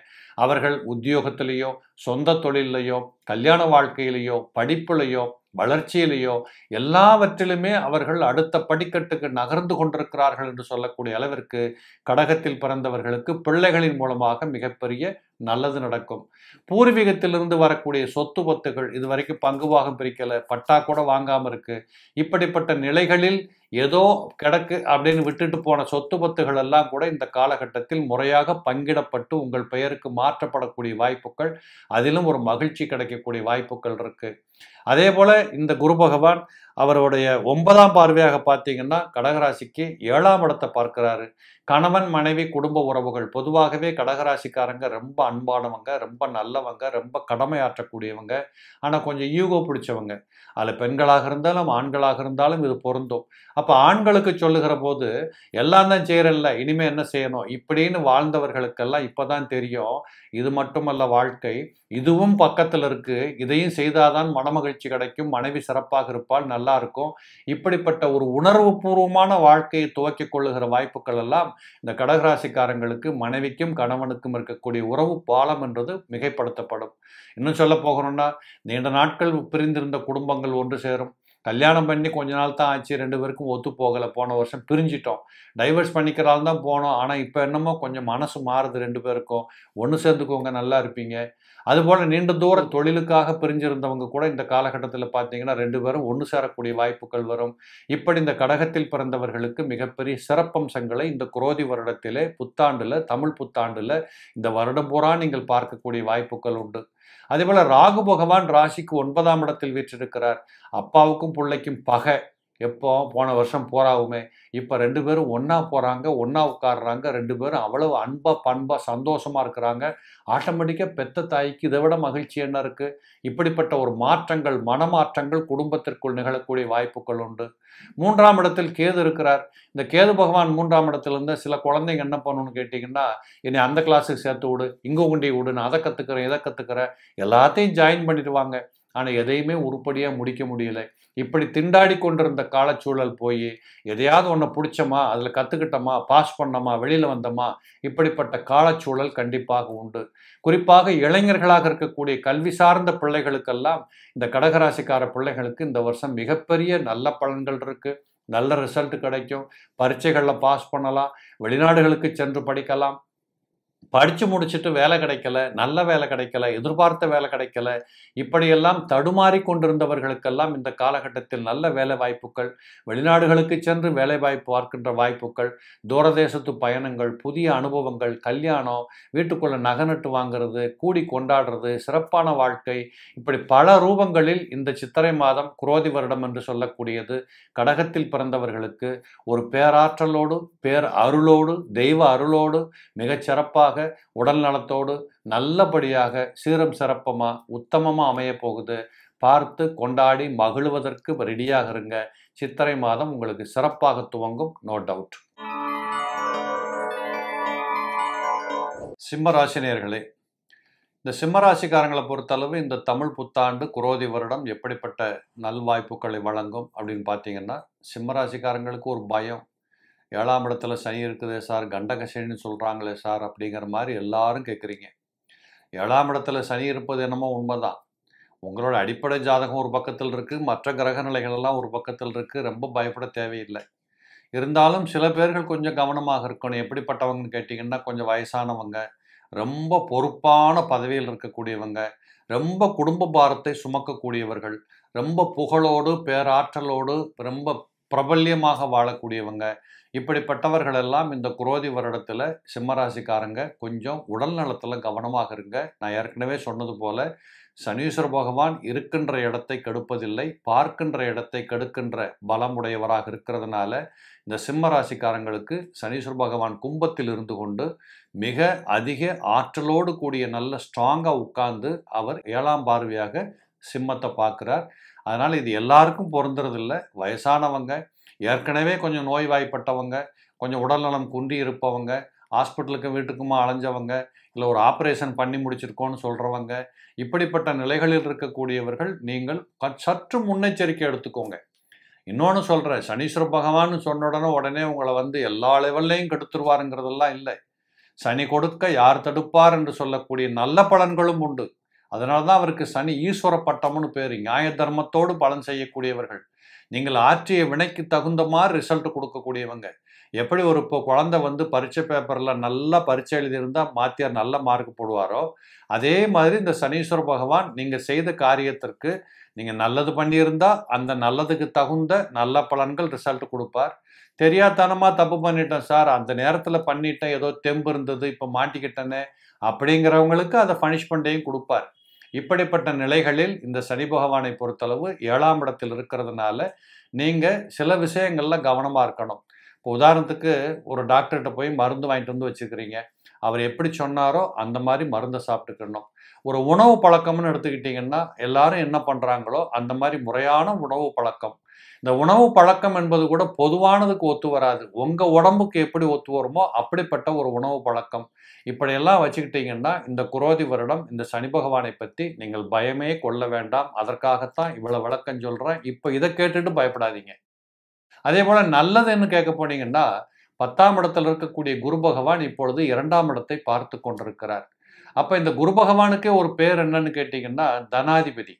அவர்கள் உத்தியோகத்திலேயோ சொந்த தொழிலையோ கல்யாண வாழ்க்கையிலேயோ படிப்புலையோ வளர்ச்சியிலேயோ எல்லாவற்றிலுமே அவர்கள் அடுத்த படிக்கட்டுக்கு நகர்ந்து கொண்டிருக்கிறார்கள் என்று சொல்லக்கூடிய அளவிற்கு கடகத்தில் பிறந்தவர்களுக்கு பிள்ளைகளின் மூலமாக மிகப்பெரிய நல்லது நடக்கும் பூர்வீகத்திலிருந்து வரக்கூடிய சொத்து பொத்துகள் இது வரைக்கும் பங்கு வாகம் பிரிக்கலை பட்டா கூட வாங்காமல் இருக்குது இப்படிப்பட்ட நிலைகளில் ஏதோ கிடக்கு அப்படின்னு விட்டுட்டு போன சொத்து பத்துகள் எல்லாம் கூட இந்த காலகட்டத்தில் முறையாக பங்கிடப்பட்டு உங்கள் பெயருக்கு மாற்றப்படக்கூடிய வாய்ப்புகள் அதிலும் ஒரு மகிழ்ச்சி கிடைக்கக்கூடிய வாய்ப்புகள் இருக்குது அதே போல் இந்த குரு பகவான் அவருடைய ஒன்பதாம் பார்வையாக பார்த்தீங்கன்னா கடகராசிக்கு ஏழாம் இடத்தை பார்க்கிறாரு கணவன் மனைவி குடும்ப உறவுகள் பொதுவாகவே கடகராசிக்காரங்க ரொம்ப அன்பானவங்க ரொம்ப நல்லவங்க ரொம்ப கடமையாற்றக்கூடியவங்க ஆனால் கொஞ்சம் ஈகோ பிடிச்சவங்க அதில் பெண்களாக இருந்தாலும் ஆண்களாக இருந்தாலும் இது பொருந்தும் அப்போ ஆண்களுக்கு சொல்லுகிற போது எல்லாம் தான் செய்கிறல்ல இனிமேல் என்ன செய்யணும் இப்படின்னு வாழ்ந்தவர்களுக்கெல்லாம் இப்போ தான் தெரியும் இது மட்டுமல்ல வாழ்க்கை இதுவும் பக்கத்தில் இருக்குது இதையும் செய்தாதான் மனமகிழ்ச்சி கிடைக்கும் மனைவி சிறப்பாக இருப்பால் நல்ல நல்லா இருக்கும் இப்படிப்பட்ட ஒரு உணர்வு பூர்வமான வாழ்க்கையை துவக்கிக் கொள்ளுகிற வாய்ப்புகள் எல்லாம் இந்த கடகராசிக்காரங்களுக்கு மனைவிக்கும் கணவனுக்கும் இருக்கக்கூடிய உறவு பாலம் என்றது மிகைப்படுத்தப்படும் இன்னும் சொல்ல போகணும்னா நீண்ட நாட்கள் பிரிந்திருந்த குடும்பங்கள் ஒன்று சேரும் கல்யாணம் பண்ணி கொஞ்ச நாள் தான் ஆச்சு ரெண்டு பேருக்கும் ஒத்து போகலை போன வருஷம் பிரிஞ்சிட்டோம் டைவர்ஸ் பண்ணிக்கிறாலும் தான் போனோம் ஆனால் இப்போ என்னமோ கொஞ்சம் மனசு மாறுது ரெண்டு பேருக்கும் ஒன்று சேர்ந்துக்கோங்க நல்லா இருப்பீங்க அதுபோல் நீண்ட தூரம் தொழிலுக்காக பிரிஞ்சிருந்தவங்க கூட இந்த காலகட்டத்தில் பார்த்தீங்கன்னா ரெண்டு பேரும் ஒன்று சேரக்கூடிய வாய்ப்புகள் வரும் இப்படி இந்த கடகத்தில் பிறந்தவர்களுக்கு மிகப்பெரிய சிறப்பம்சங்களை இந்த குரோதி வருடத்திலே புத்தாண்டில் தமிழ் புத்தாண்டில் இந்த வருடம் பூரா நீங்கள் பார்க்கக்கூடிய வாய்ப்புகள் உண்டு அதே போல ராகு பகவான் ராசிக்கு ஒன்பதாம் இடத்தில் வீற்றிருக்கிறார் அப்பாவுக்கும் பிள்ளைக்கும் பகை எப்போ போன வருஷம் போராவுமே இப்போ ரெண்டு பேரும் ஒன்றா போகிறாங்க ஒன்றா உட்காடுறாங்க ரெண்டு பேரும் அவ்வளவு அன்பாக பண்பாக சந்தோஷமாக இருக்கிறாங்க ஆட்டோமேட்டிக்காக பெத்த தாய்க்கு இதை விட மகிழ்ச்சி என்ன இருக்குது இப்படிப்பட்ட ஒரு மாற்றங்கள் மனமாற்றங்கள் குடும்பத்திற்குள் நிகழக்கூடிய வாய்ப்புகள் உண்டு மூன்றாம் இடத்தில் கேது இருக்கிறார் இந்த கேது பகவான் மூன்றாம் இடத்துலேருந்து சில குழந்தைங்க என்ன பண்ணணும்னு கேட்டிங்கன்னா என்னை அந்த கிளாஸுக்கு சேர்த்து விடு இங்கே உண்டி விடு நான் அதை கற்றுக்கிறேன் இதை கற்றுக்கிறேன் எல்லாத்தையும் ஜாயின் பண்ணிடுவாங்க ஆனால் எதையுமே உருப்படியாக முடிக்க முடியலை இப்படி திண்டாடி கொண்டிருந்த காலச்சூழல் போய் எதையாவது ஒன்று பிடிச்சமா அதில் கற்றுக்கிட்டோமா பாஸ் பண்ணோமா வெளியில் வந்தோமா இப்படிப்பட்ட காலச்சூழல் கண்டிப்பாக உண்டு குறிப்பாக இளைஞர்களாக இருக்கக்கூடிய கல்வி சார்ந்த பிள்ளைகளுக்கெல்லாம் இந்த கடகராசிக்கார பிள்ளைகளுக்கு இந்த வருஷம் மிகப்பெரிய நல்ல பலன்கள் இருக்குது நல்ல ரிசல்ட் கிடைக்கும் பரீட்சைகளில் பாஸ் பண்ணலாம் வெளிநாடுகளுக்கு சென்று படிக்கலாம் படித்து முடிச்சுட்டு வேலை கிடைக்கல நல்ல வேலை கிடைக்கல எதிர்பார்த்த வேலை கிடைக்கல இப்படியெல்லாம் தடுமாறி கொண்டிருந்தவர்களுக்கெல்லாம் இந்த காலகட்டத்தில் நல்ல வேலை வாய்ப்புகள் வெளிநாடுகளுக்கு சென்று வேலை வாய்ப்பு பார்க்கின்ற வாய்ப்புகள் தூரதேசத்து பயணங்கள் புதிய அனுபவங்கள் கல்யாணம் வீட்டுக்குள்ள நகை நட்டு வாங்கிறது கூடி கொண்டாடுறது சிறப்பான வாழ்க்கை இப்படி பல ரூபங்களில் இந்த சித்திரை மாதம் குரோதி வருடம் என்று சொல்லக்கூடியது கடகத்தில் பிறந்தவர்களுக்கு ஒரு பேராற்றலோடு பேர் அருளோடு தெய்வ அருளோடு மிகச்சிறப்பாக கண்டிப்பாக உடல் நலத்தோடு நல்லபடியாக சீரம் சிறப்பமாக உத்தமமாக அமைய போகுது பார்த்து கொண்டாடி மகிழ்வதற்கு ரெடியாக இருங்க சித்திரை மாதம் உங்களுக்கு சிறப்பாக துவங்கும் நோ டவுட் சிம்மராசினியர்களே இந்த சிம்மராசிக்காரங்களை பொறுத்தளவு இந்த தமிழ் புத்தாண்டு குரோதி வருடம் எப்படிப்பட்ட நல்வாய்ப்புகளை வழங்கும் அப்படின்னு பார்த்தீங்கன்னா சிம்மராசிக்காரங்களுக்கு ஒரு பயம் ஏழாம் இடத்துல சனி இருக்குது சார் கண்டக சனின்னு சொல்கிறாங்களே சார் அப்படிங்கிற மாதிரி எல்லாரும் கேட்குறீங்க ஏழாம் இடத்துல சனி இருப்பது என்னமோ உண்மைதான் உங்களோட அடிப்படை ஜாதகம் ஒரு பக்கத்தில் இருக்குது மற்ற கிரக நிலைகளெல்லாம் ஒரு பக்கத்தில் இருக்குது ரொம்ப பயப்பட தேவையில்லை இருந்தாலும் சில பேர்கள் கொஞ்சம் கவனமாக இருக்கணும் எப்படிப்பட்டவங்கன்னு கேட்டிங்கன்னா கொஞ்சம் வயசானவங்க ரொம்ப பொறுப்பான பதவியில் இருக்கக்கூடியவங்க ரொம்ப குடும்ப பாரத்தை சுமக்கக்கூடியவர்கள் ரொம்ப புகழோடு பேராற்றலோடு ரொம்ப பிரபல்யமாக வாழக்கூடியவங்க இப்படிப்பட்டவர்களெல்லாம் இந்த குரோதி வருடத்தில் சிம்மராசிக்காரங்க கொஞ்சம் உடல் நலத்தில் கவனமாக இருங்க நான் ஏற்கனவே சொன்னது போல் சனீஸ்வர பகவான் இருக்கின்ற இடத்தை கெடுப்பதில்லை பார்க்கின்ற இடத்தை கெடுக்கின்ற பலமுடையவராக இருக்கிறதுனால இந்த சிம்ம ராசிக்காரங்களுக்கு சனீஸ்வர பகவான் கும்பத்தில் இருந்து கொண்டு மிக அதிக ஆற்றலோடு கூடிய நல்ல ஸ்ட்ராங்காக உட்கார்ந்து அவர் ஏழாம் பார்வையாக சிம்மத்தை பார்க்குறார் அதனால் இது எல்லாருக்கும் பொருந்துறதில்லை வயசானவங்க ஏற்கனவே கொஞ்சம் நோய்வாய்ப்பட்டவங்க கொஞ்சம் உடல்நலம் குன்றி இருப்பவங்க ஹாஸ்பிட்டலுக்கும் வீட்டுக்குமா அலைஞ்சவங்க இல்லை ஒரு ஆப்ரேஷன் பண்ணி முடிச்சிருக்கோன்னு சொல்கிறவங்க இப்படிப்பட்ட நிலைகளில் இருக்கக்கூடியவர்கள் நீங்கள் சற்று முன்னெச்சரிக்கை எடுத்துக்கோங்க இன்னொன்று சொல்கிறேன் சனீஸ்வர பகவான் சொன்ன உடனே உடனே உங்களை வந்து எல்லா லெவல்லையும் கெடுத்துருவாருங்கிறதெல்லாம் இல்லை சனி கொடுக்க யார் தடுப்பார் என்று சொல்லக்கூடிய நல்ல பலன்களும் உண்டு அதனால தான் அவருக்கு சனி ஈஸ்வர பட்டம்னு பேர் நியாய தர்மத்தோடு பலன் செய்யக்கூடியவர்கள் நீங்கள் ஆற்றிய வினைக்கு தகுந்த மாதிரி ரிசல்ட் கொடுக்கக்கூடியவங்க எப்படி ஒரு இப்போ குழந்தை வந்து பரீட்சை பேப்பரில் நல்லா பரீட்சை எழுதியிருந்தால் மாத்தியார் நல்ல மார்க் போடுவாரோ அதே மாதிரி இந்த சனீஸ்வர பகவான் நீங்கள் செய்த காரியத்திற்கு நீங்கள் நல்லது பண்ணியிருந்தால் அந்த நல்லதுக்கு தகுந்த நல்ல பலன்கள் ரிசல்ட் கொடுப்பார் தெரியாதனமாக தப்பு பண்ணிட்டேன் சார் அந்த நேரத்தில் பண்ணிட்டேன் ஏதோ தெம்பு இருந்தது இப்போ மாட்டிக்கிட்டேன்னு அப்படிங்கிறவங்களுக்கு அதை பனிஷ்மெண்ட்டையும் கொடுப்பார் இப்படிப்பட்ட நிலைகளில் இந்த சனி பகவானை பொறுத்தளவு ஏழாம் இடத்தில் இருக்கிறதுனால நீங்கள் சில விஷயங்களில் கவனமாக இருக்கணும் இப்போ உதாரணத்துக்கு ஒரு டாக்டர்கிட்ட போய் மருந்து வாங்கிட்டு வந்து வச்சுக்கிறீங்க அவர் எப்படி சொன்னாரோ அந்த மாதிரி மருந்தை சாப்பிட்டுக்கணும் ஒரு உணவு பழக்கம்னு எடுத்துக்கிட்டிங்கன்னா எல்லாரும் என்ன பண்ணுறாங்களோ அந்த மாதிரி முறையான உணவு பழக்கம் இந்த உணவு பழக்கம் என்பது கூட பொதுவானதுக்கு ஒத்து வராது உங்கள் உடம்புக்கு எப்படி ஒத்து வருமோ அப்படிப்பட்ட ஒரு உணவு பழக்கம் இப்படியெல்லாம் வச்சுக்கிட்டீங்கன்னா இந்த குரோதி வருடம் இந்த சனி பகவானை பற்றி நீங்கள் பயமே கொள்ள வேண்டாம் அதற்காகத்தான் இவ்வளோ விளக்கம் சொல்றேன் இப்போ இதை கேட்டுட்டு பயப்படாதீங்க அதே போல் நல்லதுன்னு கேட்க போனீங்கன்னா பத்தாம் இடத்தில் இருக்கக்கூடிய குரு பகவான் இப்பொழுது இரண்டாம் இடத்தை பார்த்து கொண்டிருக்கிறார் அப்போ இந்த குரு பகவானுக்கே ஒரு பேர் என்னன்னு கேட்டீங்கன்னா தனாதிபதி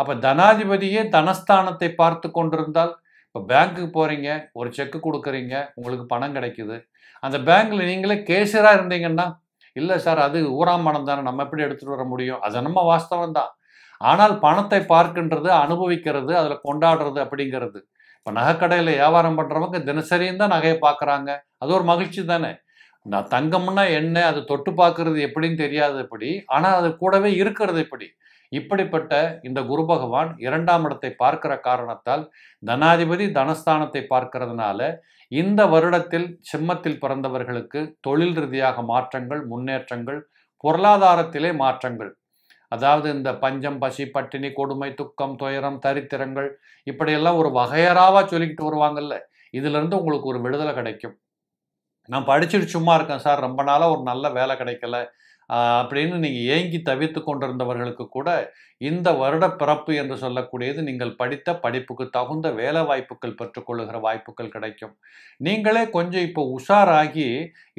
அப்போ தனாதிபதியே தனஸ்தானத்தை பார்த்து கொண்டிருந்தால் இப்போ பேங்க்குக்கு போகிறீங்க ஒரு செக்கு கொடுக்குறீங்க உங்களுக்கு பணம் கிடைக்குது அந்த பேங்க்கில் நீங்களே கேஷராக இருந்தீங்கன்னா இல்லை சார் அது ஊராம் பணம் தானே நம்ம எப்படி எடுத்துகிட்டு வர முடியும் அது நம்ம வாஸ்தவம் தான் ஆனால் பணத்தை பார்க்கின்றது அனுபவிக்கிறது அதில் கொண்டாடுறது அப்படிங்கிறது இப்போ நகைக்கடையில் வியாபாரம் பண்ணுறவங்க தினசரியும் தான் நகையை பார்க்குறாங்க அது ஒரு மகிழ்ச்சி தானே நான் தங்கம்னா என்ன அது தொட்டு பார்க்கறது எப்படின்னு தெரியாது எப்படி ஆனால் அது கூடவே இருக்கிறது எப்படி இப்படிப்பட்ட இந்த குரு பகவான் இரண்டாம் இடத்தை பார்க்கிற காரணத்தால் தனாதிபதி தனஸ்தானத்தை பார்க்கிறதுனால இந்த வருடத்தில் சிம்மத்தில் பிறந்தவர்களுக்கு தொழில் ரீதியாக மாற்றங்கள் முன்னேற்றங்கள் பொருளாதாரத்திலே மாற்றங்கள் அதாவது இந்த பஞ்சம் பசி பட்டினி கொடுமை துக்கம் துயரம் தரித்திரங்கள் இப்படியெல்லாம் ஒரு வகையறாவாக சொல்லிக்கிட்டு வருவாங்கல்ல இதுலேருந்து உங்களுக்கு ஒரு விடுதலை கிடைக்கும் நான் படிச்சுட்டு சும்மா இருக்கேன் சார் ரொம்ப நாளாக ஒரு நல்ல வேலை கிடைக்கல அப்படின்னு நீங்கள் ஏங்கி தவித்து கொண்டிருந்தவர்களுக்கு கூட இந்த வருட பிறப்பு என்று சொல்லக்கூடியது நீங்கள் படித்த படிப்புக்கு தகுந்த வேலை வாய்ப்புகள் பெற்றுக்கொள்ளுகிற வாய்ப்புகள் கிடைக்கும் நீங்களே கொஞ்சம் இப்போ உஷாராகி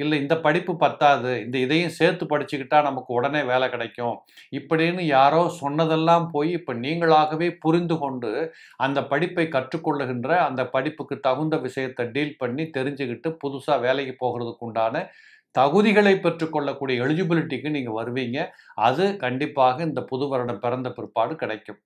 இல்லை இந்த படிப்பு பத்தாது இந்த இதையும் சேர்த்து படிச்சுக்கிட்டா நமக்கு உடனே வேலை கிடைக்கும் இப்படின்னு யாரோ சொன்னதெல்லாம் போய் இப்போ நீங்களாகவே புரிந்து கொண்டு அந்த படிப்பை கற்றுக்கொள்ளுகின்ற அந்த படிப்புக்கு தகுந்த விஷயத்தை டீல் பண்ணி தெரிஞ்சுக்கிட்டு புதுசாக வேலைக்கு போகிறதுக்கு உண்டான தகுதிகளை பெற்றுக்கொள்ளக்கூடிய எலிஜிபிலிட்டிக்கு நீங்கள் வருவீங்க அது கண்டிப்பாக இந்த புது வருடம் பிறந்த பிற்பாடு கிடைக்கும்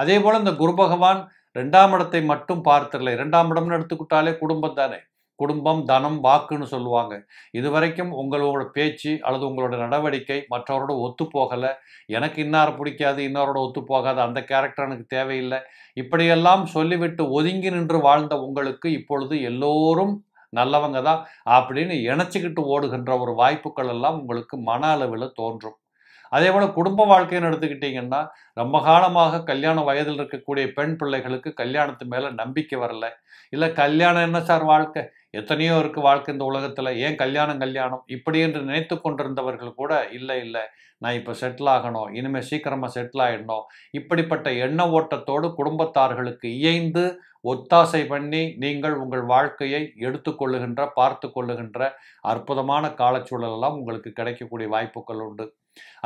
அதே போல் இந்த குரு பகவான் ரெண்டாம் இடத்தை மட்டும் பார்த்துடல இரண்டாம் இடம்னு எடுத்துக்கிட்டாலே குடும்பம் தானே குடும்பம் தனம் வாக்குன்னு சொல்லுவாங்க இது வரைக்கும் உங்களோட பேச்சு அல்லது உங்களோட நடவடிக்கை மற்றவரோட ஒத்து போகலை எனக்கு இன்னார் பிடிக்காது இன்னாரோட ஒத்து போகாது அந்த கேரக்டர் எனக்கு தேவையில்லை இப்படியெல்லாம் சொல்லிவிட்டு ஒதுங்கி நின்று வாழ்ந்த உங்களுக்கு இப்பொழுது எல்லோரும் நல்லவங்க தான் அப்படின்னு இணைச்சிக்கிட்டு ஓடுகின்ற ஒரு வாய்ப்புகள் எல்லாம் உங்களுக்கு மன அளவில் தோன்றும் அதே போல் குடும்ப வாழ்க்கைன்னு எடுத்துக்கிட்டிங்கன்னா ரொம்ப காலமாக கல்யாண வயதில் இருக்கக்கூடிய பெண் பிள்ளைகளுக்கு கல்யாணத்து மேலே நம்பிக்கை வரல இல்லை கல்யாணம் என்ன சார் வாழ்க்கை எத்தனையோ இருக்குது வாழ்க்கை இந்த உலகத்தில் ஏன் கல்யாணம் கல்யாணம் இப்படி என்று நினைத்து கொண்டிருந்தவர்கள் கூட இல்லை இல்லை நான் இப்போ செட்டில் ஆகணும் இனிமேல் சீக்கிரமாக செட்டில் ஆகிடணும் இப்படிப்பட்ட எண்ண ஓட்டத்தோடு குடும்பத்தார்களுக்கு இயைந்து ஒத்தாசை பண்ணி நீங்கள் உங்கள் வாழ்க்கையை எடுத்துக்கொள்ளுகின்ற பார்த்து கொள்ளுகின்ற அற்புதமான காலச்சூழலெல்லாம் உங்களுக்கு கிடைக்கக்கூடிய வாய்ப்புகள் உண்டு